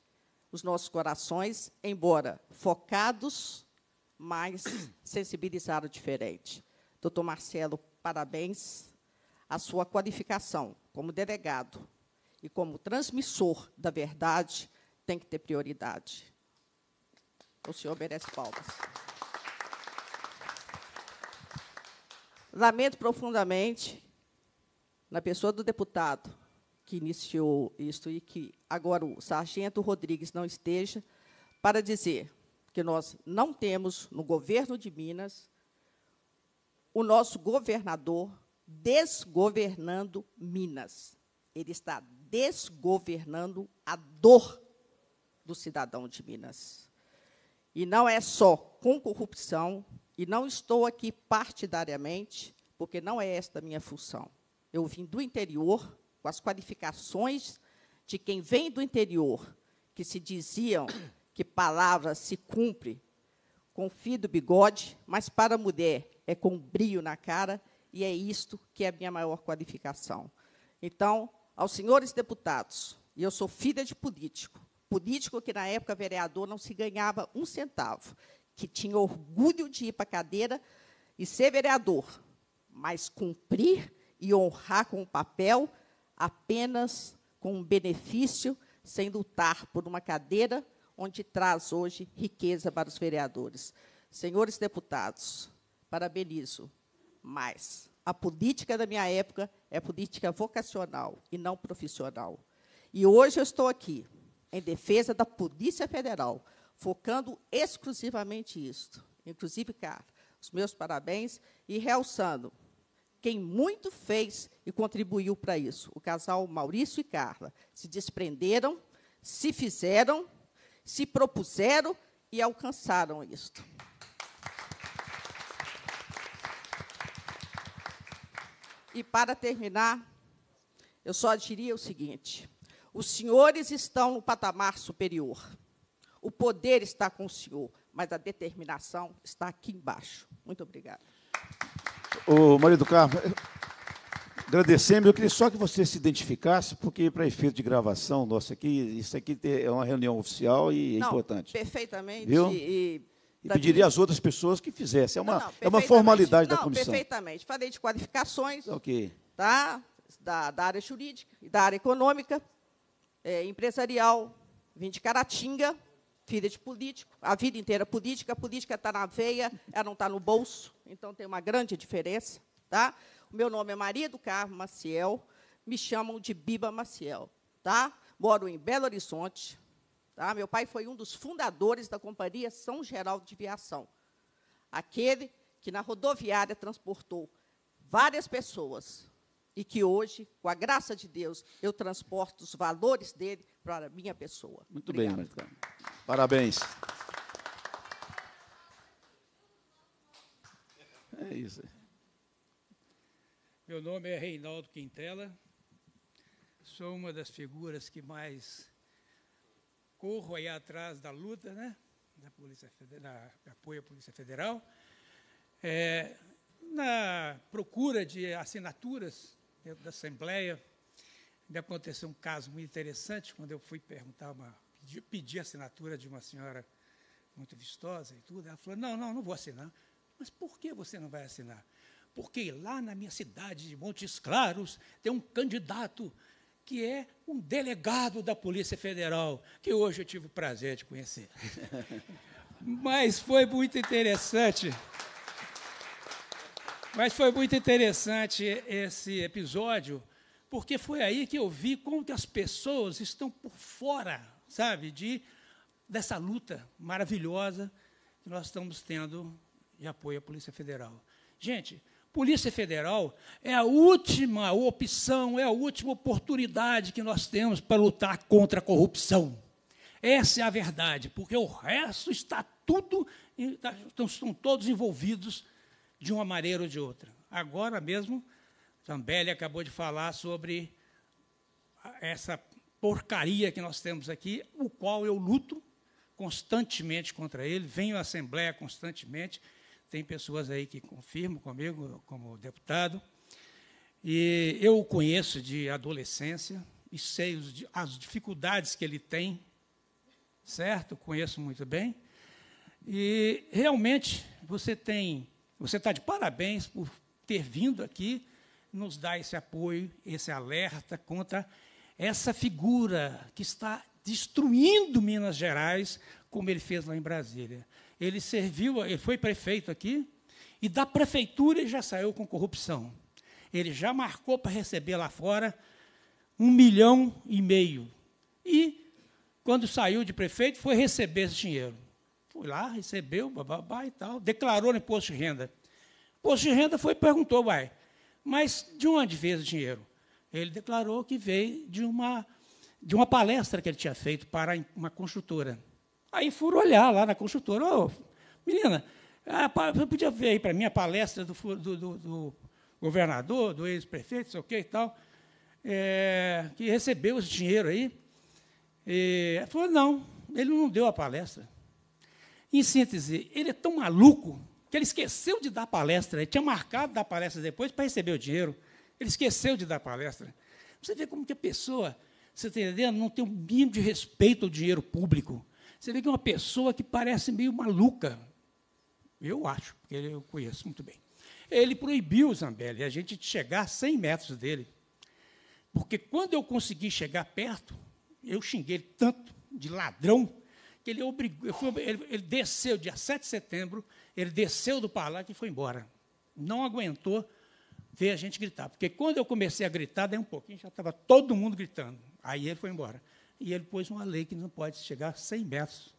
os nossos corações, embora focados, mas [COUGHS] sensibilizaram diferente. Doutor Marcelo, parabéns. A sua qualificação como delegado e como transmissor da verdade tem que ter prioridade. O senhor merece palmas. Lamento profundamente na pessoa do deputado que iniciou isto e que agora o sargento Rodrigues não esteja para dizer que nós não temos no governo de Minas o nosso governador desgovernando Minas. Ele está desgovernando a dor do cidadão de Minas e não é só com corrupção, e não estou aqui partidariamente, porque não é esta a minha função. Eu vim do interior, com as qualificações de quem vem do interior, que se diziam que palavra se cumpre com fio do bigode, mas para a mulher é com brilho na cara, e é isto que é a minha maior qualificação. Então, aos senhores deputados, e eu sou filha de político, político que, na época, vereador, não se ganhava um centavo, que tinha orgulho de ir para a cadeira e ser vereador, mas cumprir e honrar com o papel apenas com um benefício, sem lutar por uma cadeira onde traz hoje riqueza para os vereadores. Senhores deputados, parabenizo, mas a política da minha época é política vocacional e não profissional. E hoje eu estou aqui em defesa da Polícia Federal, focando exclusivamente isto. Inclusive, cara, os meus parabéns e realçando quem muito fez e contribuiu para isso. O casal Maurício e Carla se desprenderam, se fizeram, se propuseram e alcançaram isto. E para terminar, eu só diria o seguinte: os senhores estão no patamar superior. O poder está com o senhor, mas a determinação está aqui embaixo. Muito obrigada. Ô, Maria do Carmo, agradecemos. Eu queria só que você se identificasse, porque, para efeito de gravação nossa aqui, isso aqui é uma reunião oficial e é Não, importante. Perfeitamente. Viu? E, e pediria às outras pessoas que fizessem. É uma, não, não, é uma formalidade não, da comissão. Perfeitamente. Falei de qualificações Ok. tá? da, da área jurídica e da área econômica é, empresarial, vim de Caratinga, filha de político, a vida inteira política, a política está na veia, ela não está no bolso, então tem uma grande diferença. Tá? O meu nome é Maria do Carmo Maciel, me chamam de Biba Maciel. Tá? Moro em Belo Horizonte. Tá? Meu pai foi um dos fundadores da Companhia São Geraldo de Viação, aquele que na rodoviária transportou várias pessoas e que hoje, com a graça de Deus, eu transporto os valores dele para a minha pessoa. Muito Obrigada. bem, Marta. Parabéns. É isso. Meu nome é Reinaldo Quintela. Sou uma das figuras que mais corro aí atrás da luta, né? Da Polícia Federal, apoio à Polícia Federal. É, na procura de assinaturas dentro da Assembleia. me aconteceu um caso muito interessante, quando eu fui perguntar uma. pedir a assinatura de uma senhora muito vistosa e tudo. Ela falou: não, não, não vou assinar. Mas por que você não vai assinar? Porque lá na minha cidade de Montes Claros tem um candidato que é um delegado da Polícia Federal, que hoje eu tive o prazer de conhecer. [LAUGHS] Mas foi muito interessante. Mas foi muito interessante esse episódio, porque foi aí que eu vi como que as pessoas estão por fora, sabe, de dessa luta maravilhosa que nós estamos tendo de apoio à Polícia Federal. Gente, Polícia Federal é a última opção, é a última oportunidade que nós temos para lutar contra a corrupção. Essa é a verdade, porque o resto está tudo, tá, estão todos envolvidos de uma maneira ou de outra. Agora mesmo, Zambelli acabou de falar sobre essa porcaria que nós temos aqui, o qual eu luto constantemente contra ele, venho à Assembleia constantemente, tem pessoas aí que confirmam comigo, como deputado, e eu o conheço de adolescência e sei as dificuldades que ele tem, certo? Conheço muito bem. E realmente você tem você está de parabéns por ter vindo aqui nos dar esse apoio, esse alerta contra essa figura que está destruindo Minas Gerais, como ele fez lá em Brasília. Ele serviu, ele foi prefeito aqui, e da prefeitura ele já saiu com corrupção. Ele já marcou para receber lá fora um milhão e meio. E, quando saiu de prefeito, foi receber esse dinheiro foi lá, recebeu, bababá e tal, declarou no imposto de renda. O imposto de renda foi e perguntou, vai, mas de onde veio o dinheiro? Ele declarou que veio de uma, de uma palestra que ele tinha feito para uma construtora. Aí foram olhar lá na construtora, oh, menina, ah, você podia ver aí para mim a palestra do, do, do, do governador, do ex-prefeito, sei o que e tal, é, que recebeu esse dinheiro aí. E, falou, não, ele não deu a palestra. Em síntese, ele é tão maluco que ele esqueceu de dar palestra. Ele tinha marcado dar palestra depois para receber o dinheiro. Ele esqueceu de dar palestra. Você vê como que a pessoa, você está entendendo, não tem um mínimo de respeito ao dinheiro público. Você vê que é uma pessoa que parece meio maluca. Eu acho, porque eu conheço muito bem. Ele proibiu o Zambelli, a gente de chegar a 100 metros dele. Porque quando eu consegui chegar perto, eu xinguei ele tanto de ladrão que ele obrigou, ele, ele desceu dia 7 de setembro, ele desceu do palácio e foi embora. Não aguentou ver a gente gritar, porque quando eu comecei a gritar, daí um pouquinho já estava todo mundo gritando. Aí ele foi embora. E ele pôs uma lei que não pode chegar 100 metros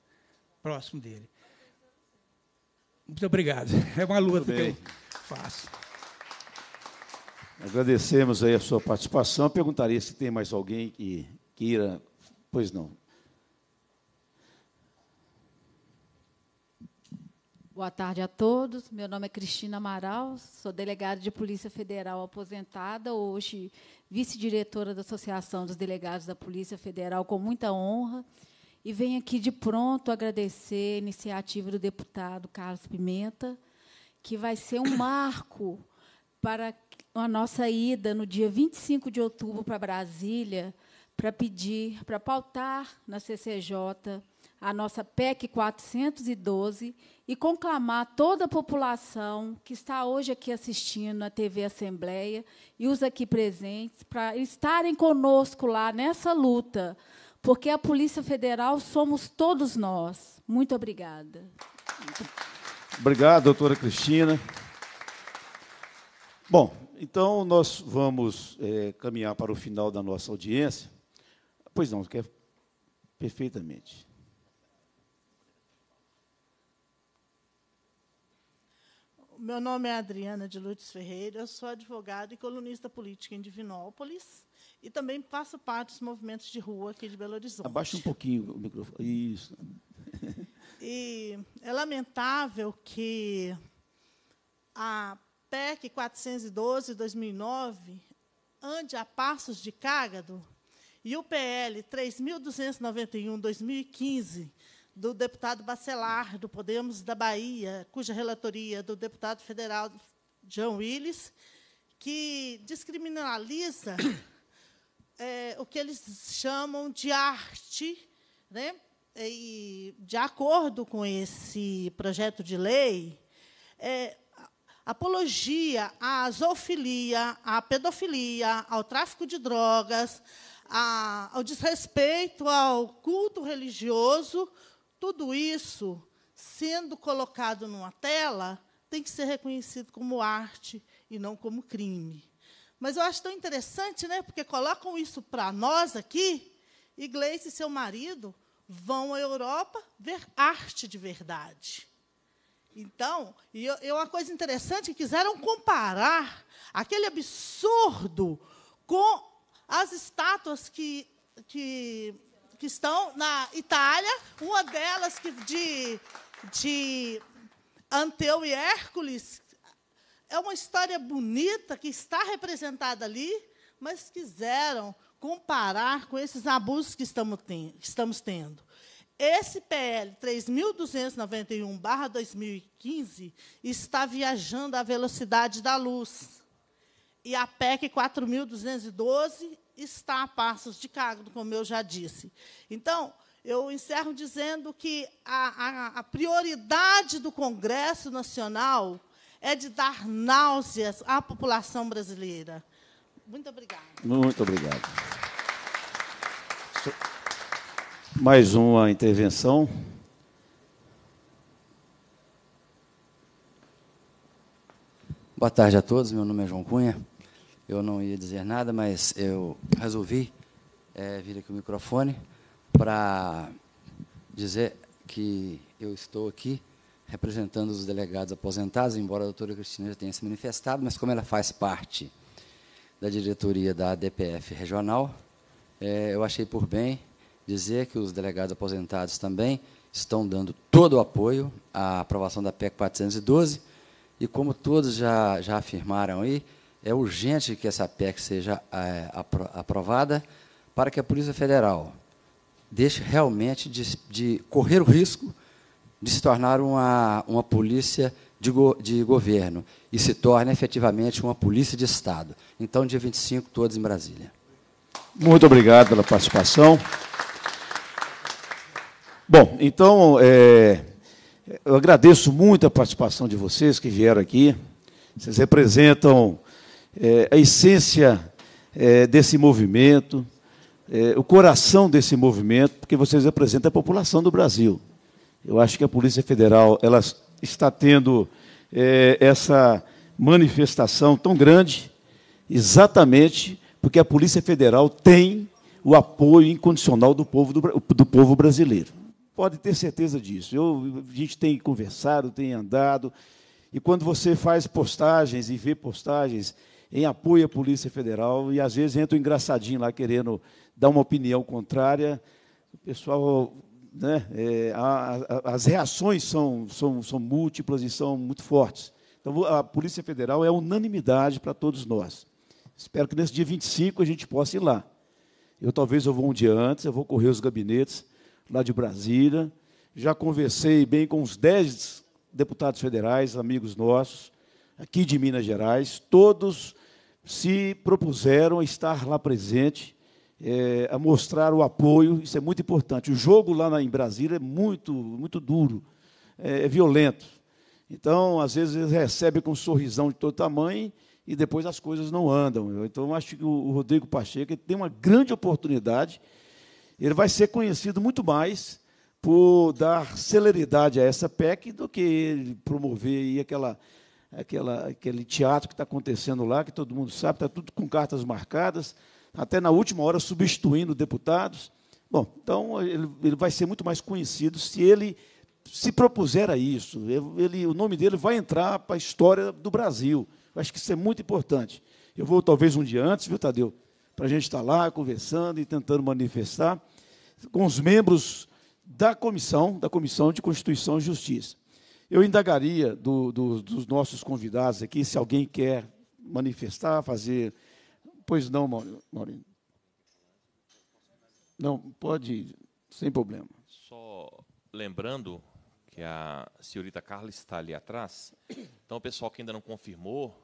próximo dele. Muito obrigado. É uma luta que eu faço. Agradecemos aí a sua participação. Perguntaria se tem mais alguém que queira. Pois não. Boa tarde a todos. Meu nome é Cristina Amaral, sou delegada de Polícia Federal aposentada, hoje vice-diretora da Associação dos Delegados da Polícia Federal, com muita honra. E venho aqui de pronto agradecer a iniciativa do deputado Carlos Pimenta, que vai ser um marco para a nossa ida no dia 25 de outubro para Brasília, para pedir, para pautar na CCJ a nossa PEC 412 e conclamar toda a população que está hoje aqui assistindo a TV Assembleia e os aqui presentes para estarem conosco lá nessa luta, porque a Polícia Federal somos todos nós. Muito obrigada. Obrigado, doutora Cristina. Bom, então nós vamos é, caminhar para o final da nossa audiência. Pois não, quer perfeitamente. meu nome é Adriana de Lourdes Ferreira, eu sou advogada e colunista política em Divinópolis e também faço parte dos movimentos de rua aqui de Belo Horizonte. Abaixa um pouquinho o microfone. Isso. E é lamentável que a PEC 412 2009 ande a passos de cágado e o PL 3291 2015 do deputado Bacelar, do Podemos da Bahia, cuja relatoria do deputado federal John Willis, que descriminaliza [COUGHS] é, o que eles chamam de arte, né? E, de acordo com esse projeto de lei, é, apologia à zoofilia, à pedofilia, ao tráfico de drogas, a, ao desrespeito ao culto religioso, tudo isso, sendo colocado numa tela, tem que ser reconhecido como arte e não como crime. Mas eu acho tão interessante, né? Porque colocam isso para nós aqui, Iglesias e seu marido vão à Europa ver arte de verdade. Então, e, uma coisa interessante, quiseram comparar aquele absurdo com as estátuas que, que que estão na Itália, uma delas que de, de Anteu e Hércules. É uma história bonita que está representada ali, mas quiseram comparar com esses abusos que estamos tendo. Esse PL 3291/2015 está viajando à velocidade da luz. E a PEC 4212 está a passos de cargo, como eu já disse. Então, eu encerro dizendo que a, a, a prioridade do Congresso Nacional é de dar náuseas à população brasileira. Muito obrigada. Muito obrigado. Mais uma intervenção. Boa tarde a todos. Meu nome é João Cunha eu não ia dizer nada, mas eu resolvi é, vir aqui o microfone para dizer que eu estou aqui representando os delegados aposentados, embora a doutora Cristina já tenha se manifestado, mas como ela faz parte da diretoria da DPF regional, é, eu achei por bem dizer que os delegados aposentados também estão dando todo o apoio à aprovação da PEC 412, e como todos já, já afirmaram aí, é urgente que essa PEC seja é, aprovada para que a Polícia Federal deixe realmente de, de, correr o risco de se tornar uma, uma polícia de, go, de governo e se torne efetivamente uma polícia de Estado. Então, dia 25, todos em Brasília. Muito obrigado pela participação. Bom, então, é, eu agradeço muito a participação de vocês que vieram aqui. Vocês representam é, a essência é, desse movimento, é, o coração desse movimento, porque vocês representam a população do Brasil. Eu acho que a Polícia Federal ela está tendo é, essa manifestação tão grande, exatamente porque a Polícia Federal tem o apoio incondicional do povo, do, do povo brasileiro. Pode ter certeza disso. Eu, a gente tem conversado, tem andado, e quando você faz postagens e vê postagens em apoio à Polícia Federal e às vezes entra um engraçadinho lá querendo dar uma opinião contrária. O pessoal, né, é, a, a, as reações são, são, são múltiplas e são muito fortes. Então, a Polícia Federal é unanimidade para todos nós. Espero que nesse dia 25 a gente possa ir lá. Eu talvez eu vou um dia antes, eu vou correr os gabinetes lá de Brasília. Já conversei bem com uns 10 deputados federais, amigos nossos, aqui de Minas Gerais, todos se propuseram a estar lá presente, é, a mostrar o apoio, isso é muito importante. O jogo lá na, em Brasília é muito, muito duro, é, é violento. Então, às vezes, eles recebem com um sorrisão de todo tamanho e depois as coisas não andam. Então, acho que o Rodrigo Pacheco tem uma grande oportunidade. Ele vai ser conhecido muito mais por dar celeridade a essa PEC do que ele promover aquela aquela, aquele teatro que está acontecendo lá, que todo mundo sabe, está tudo com cartas marcadas, até na última hora substituindo deputados. Bom, então ele, ele vai ser muito mais conhecido se ele se propuser a isso. Ele, o nome dele vai entrar para a história do Brasil. Eu acho que isso é muito importante. Eu vou talvez um dia antes, viu, Tadeu? Para a gente estar tá lá conversando e tentando manifestar com os membros da comissão, da Comissão de Constituição e Justiça. Eu indagaria do, do, dos nossos convidados aqui se alguém quer manifestar, fazer. Pois não, Maurício. Não, pode ir, sem problema. Só lembrando que a senhorita Carla está ali atrás. Então, o pessoal que ainda não confirmou,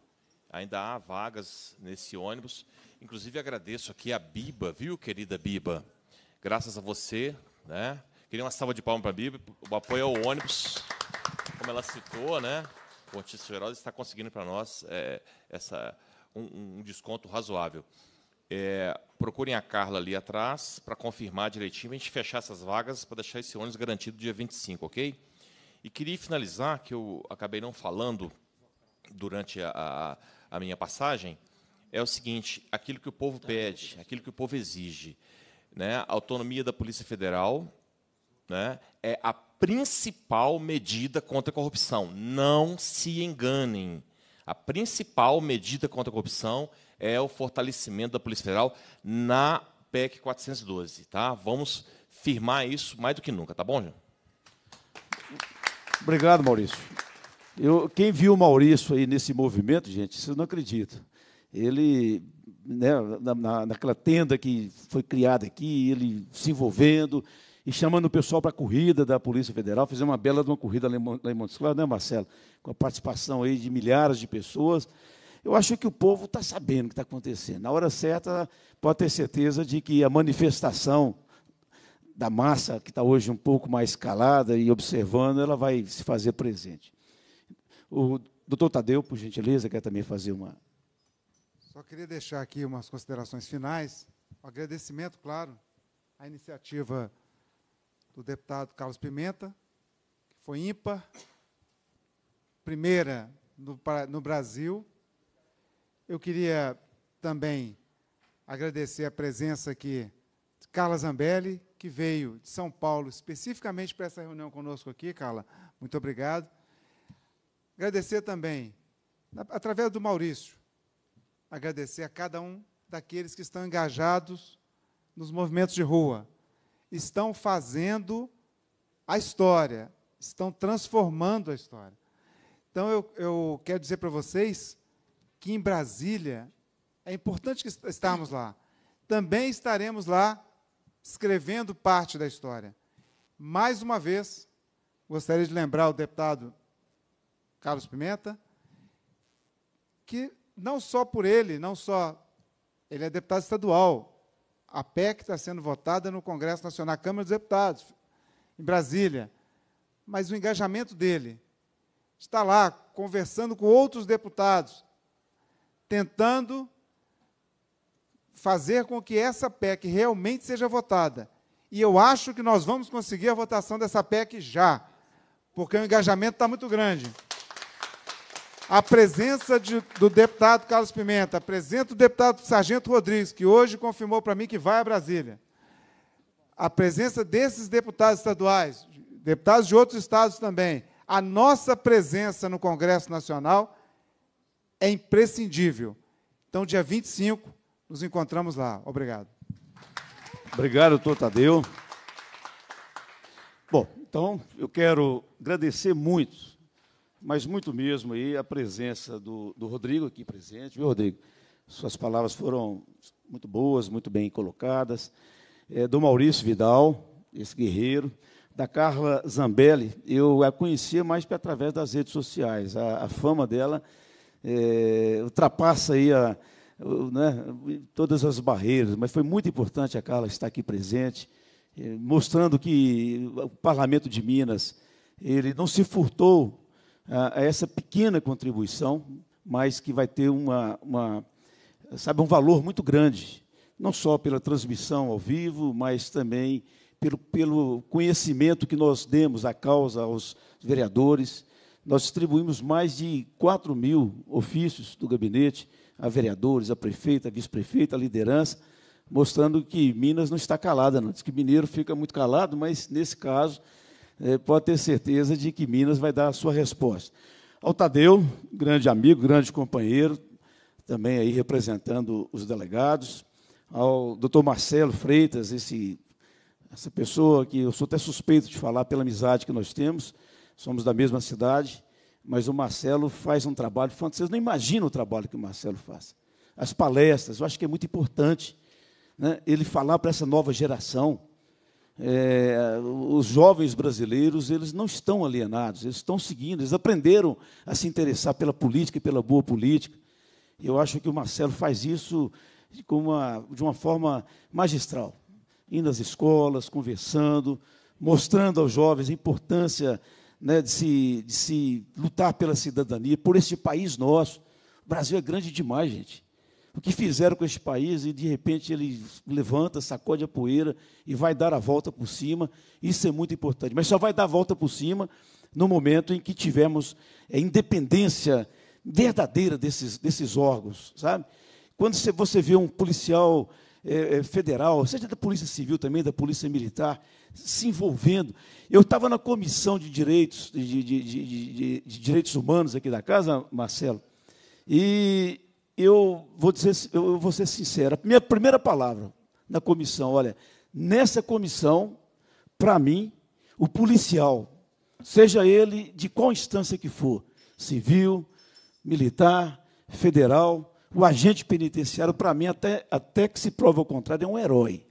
ainda há vagas nesse ônibus. Inclusive, agradeço aqui a Biba, viu, querida Biba? Graças a você, né? Queria uma salva de palmas para a Biba, o apoio ao ônibus como ela citou, né? O Ortiz Queiroz está conseguindo para nós é, essa, um, um, desconto razoável. É, procurem a Carla ali atrás para confirmar direitinho, a gente fechar essas vagas para deixar esse ônibus garantido dia 25, ok? E queria finalizar, que eu acabei não falando durante a, a, a minha passagem, é o seguinte: aquilo que o povo pede, aquilo que o povo exige. Né? A autonomia da Polícia Federal né? é a principal medida contra a corrupção. Não se enganem. A principal medida contra a corrupção é o fortalecimento da Polícia Federal na PEC 412, tá? Vamos firmar isso mais do que nunca, tá bom, João? Obrigado, Maurício. Eu, quem viu o Maurício aí nesse movimento, gente, eu não acredito. Ele, né, na, naquela tenda que foi criada aqui, ele se envolvendo, e chamando o pessoal para a corrida da Polícia Federal. Fizemos uma bela de uma corrida lá em Montes Claros, né, Marcelo? Com a participação aí de milhares de pessoas. Eu acho que o povo está sabendo o que está acontecendo. Na hora certa, pode ter certeza de que a manifestação da massa, que está hoje um pouco mais calada e observando, ela vai se fazer presente. O doutor Tadeu, por gentileza, quer também fazer uma. Só queria deixar aqui umas considerações finais. Um agradecimento, claro, à iniciativa do deputado Carlos Pimenta, que foi ímpar, primeira no, no Brasil. Eu queria também agradecer a presença aqui de Carla Zambelli, que veio de São Paulo especificamente para essa reunião conosco aqui, Carla. Muito obrigado. Agradecer também, através do Maurício, agradecer a cada um daqueles que estão engajados nos movimentos de rua, estão fazendo a história, estão transformando a história. Então, eu, eu quero dizer para vocês que em Brasília é importante que estarmos lá. Também estaremos lá escrevendo parte da história. Mais uma vez, gostaria de lembrar o deputado Carlos Pimenta que não só por ele, não só ele é deputado estadual, a PEC está sendo votada no Congresso Nacional, Câmara dos Deputados, em Brasília. Mas o engajamento dele está lá, conversando com outros deputados, tentando fazer com que essa PEC realmente seja votada. E eu acho que nós vamos conseguir a votação dessa PEC já, porque o engajamento está muito grande a presença de, do deputado Carlos Pimenta, a presença do deputado Sargento Rodrigues, que hoje confirmou para mim que vai a Brasília, a presença desses deputados estaduais, deputados de outros estados também, a nossa presença no Congresso Nacional é imprescindível. Então, dia 25, nos encontramos lá. Obrigado. Obrigado, doutor Tadeu. Bom, então, eu quero agradecer muito mas muito mesmo aí a presença do, do Rodrigo aqui presente. Viu, Rodrigo? Suas palavras foram muito boas, muito bem colocadas. É, do Maurício Vidal, esse guerreiro. Da Carla Zambelli, eu a conhecia mais através das redes sociais. A, a fama dela é, ultrapassa aí a, né, todas as barreiras, mas foi muito importante a Carla estar aqui presente, é, mostrando que o Parlamento de Minas ele não se furtou a, essa pequena contribuição, mas que vai ter uma, uma, sabe, um valor muito grande, não só pela transmissão ao vivo, mas também pelo, pelo conhecimento que nós demos à causa aos vereadores. Nós distribuímos mais de 4 mil ofícios do gabinete a vereadores, a prefeita, a vice-prefeita, a liderança, mostrando que Minas não está calada, não. Diz que mineiro fica muito calado, mas nesse caso é, pode ter certeza de que Minas vai dar a sua resposta. Ao Tadeu, grande amigo, grande companheiro, também aí representando os delegados. Ao doutor Marcelo Freitas, esse, essa pessoa que eu sou até suspeito de falar pela amizade que nós temos, somos da mesma cidade, mas o Marcelo faz um trabalho Vocês não imaginam o trabalho que o Marcelo faz. As palestras, eu acho que é muito importante né, ele falar para essa nova geração é, os jovens brasileiros, eles não estão alienados, eles estão seguindo, eles aprenderam a se interessar pela política e pela boa política. Eu acho que o Marcelo faz isso de uma, de uma forma magistral, indo às escolas, conversando, mostrando aos jovens a importância né, de, se, de se lutar pela cidadania, por este país nosso. O Brasil é grande demais, gente o que fizeram com este país e de repente ele levanta, sacode a poeira e vai dar a volta por cima. Isso é muito importante, mas só vai dar a volta por cima no momento em que tivermos a é, independência verdadeira desses, desses órgãos, sabe? Quando você, você vê um policial é, é, federal, seja da Polícia Civil também, da Polícia Militar, se envolvendo. Eu estava na comissão de direitos, de, de, de, de direitos humanos aqui da casa, Marcelo, e eu vou, dizer, eu vou ser sincero. A minha primeira palavra na comissão, olha, nessa comissão, para mim, o policial, seja ele de qual instância que for, civil, militar, federal, o agente penitenciário, para mim, até, até que se prova o contrário, é um herói.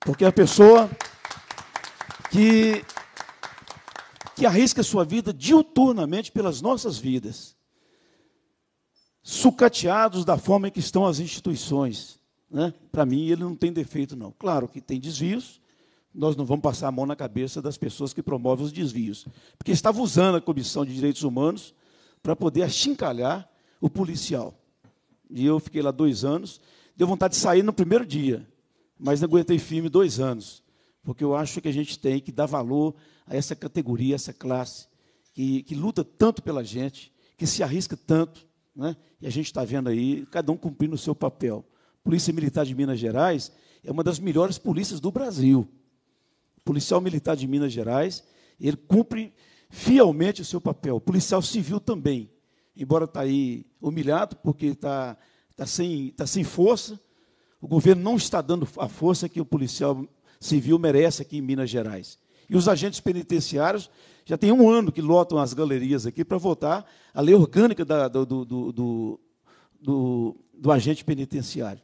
Porque é a pessoa que, que arrisca sua vida diuturnamente pelas nossas vidas sucateados da forma em que estão as instituições. Né? Para mim, ele não tem defeito, não. Claro que tem desvios, nós não vamos passar a mão na cabeça das pessoas que promovem os desvios, porque estava usando a Comissão de Direitos Humanos para poder achincalhar o policial. E eu fiquei lá dois anos, deu vontade de sair no primeiro dia, mas aguentei firme dois anos, porque eu acho que a gente tem que dar valor a essa categoria, a essa classe, que, que luta tanto pela gente, que se arrisca tanto, né? E a gente está vendo aí, cada um cumprindo o seu papel. Polícia Militar de Minas Gerais é uma das melhores polícias do Brasil. O policial Militar de Minas Gerais, ele cumpre fielmente o seu papel. O policial civil também, embora está aí humilhado, porque está tá sem, tá sem força. O governo não está dando a força que o policial civil merece aqui em Minas Gerais. E os agentes penitenciários já tem um ano que lotam as galerias aqui para votar a lei orgânica da, do, do, do, do, agente penitenciário.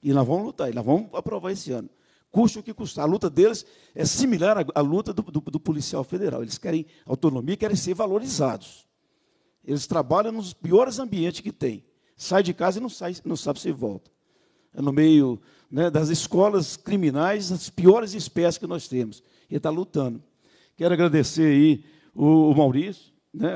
E nós vamos lutar, e nós vamos aprovar esse ano. Custe o que custar. A luta deles é similar à, à luta do policial federal. Eles querem autonomia, querem ser valorizados. Eles trabalham nos piores ambientes que tem. Sai de casa e não, sai, não sabe se volta. É no meio né, das escolas criminais, as piores espécies que nós temos. Ele está lutando. Quero agradecer aí o, o Maurício, né,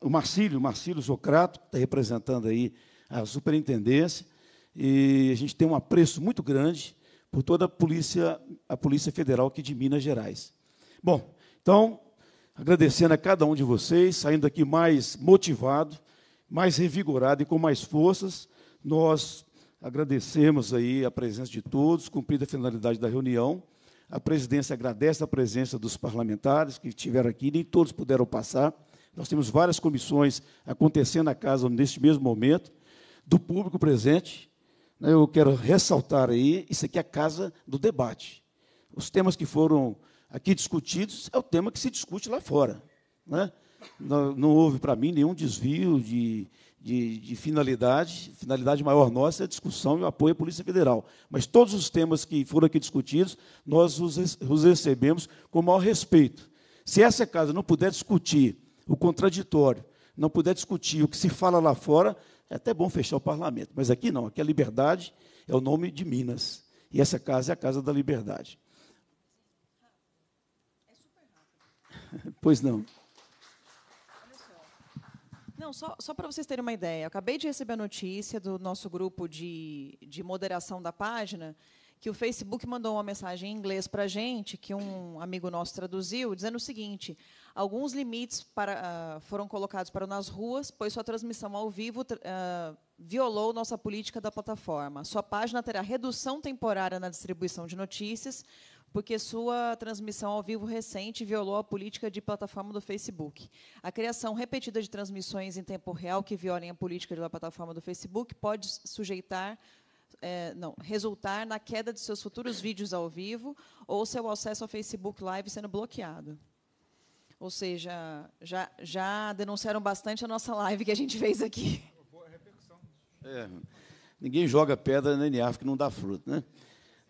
o Marcílio, Marcílio Zocrato, que está representando aí a superintendência. E a gente tem um apreço muito grande por toda a Polícia, a Polícia Federal aqui de Minas Gerais. Bom, então, agradecendo a cada um de vocês, saindo aqui mais motivado, mais revigorado e com mais forças, nós agradecemos aí a presença de todos, cumprida a finalidade da reunião. A presidência agradece a presença dos parlamentares que estiveram aqui, nem todos puderam passar. Nós temos várias comissões acontecendo na casa neste mesmo momento, do público presente. Né, eu quero ressaltar aí, isso aqui é a casa do debate. Os temas que foram aqui discutidos é o tema que se discute lá fora. Né. não houve, para mim, nenhum desvio de, de, de finalidade, finalidade maior nossa é a discussão e o apoio à Polícia Federal. Mas todos os temas que foram aqui discutidos, nós os, os recebemos com o maior respeito. Se essa casa não puder discutir o contraditório, não puder discutir o que se fala lá fora, é até bom fechar o parlamento. Mas aqui não, aqui é a liberdade é o nome de Minas. E essa casa é a Casa da Liberdade. É [LAUGHS] pois não. Não, só, só para vocês terem uma ideia, eu acabei de receber a notícia do nosso grupo de, de moderação da página que o Facebook mandou uma mensagem em inglês para a gente, que um amigo nosso traduziu, dizendo o seguinte: alguns limites para, uh, foram colocados para nas ruas, pois sua transmissão ao vivo uh, violou nossa política da plataforma. Sua página terá redução temporária na distribuição de notícias, porque sua transmissão ao vivo recente violou a política de plataforma do Facebook. A criação repetida de transmissões em tempo real que violem a política da plataforma do Facebook pode sujeitar é, não, resultar na queda de seus futuros vídeos ao vivo ou seu acesso ao Facebook Live sendo bloqueado. Ou seja, já, já denunciaram bastante a nossa live que a gente fez aqui. É, ninguém joga pedra na NAF que não dá fruto, né?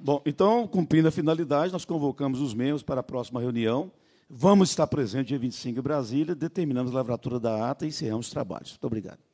Bom, então, cumprindo a finalidade, nós convocamos os membros para a próxima reunião. Vamos estar presentes dia 25 em Brasília, determinamos a lavratura da ata e encerramos os trabalhos. Muito obrigado.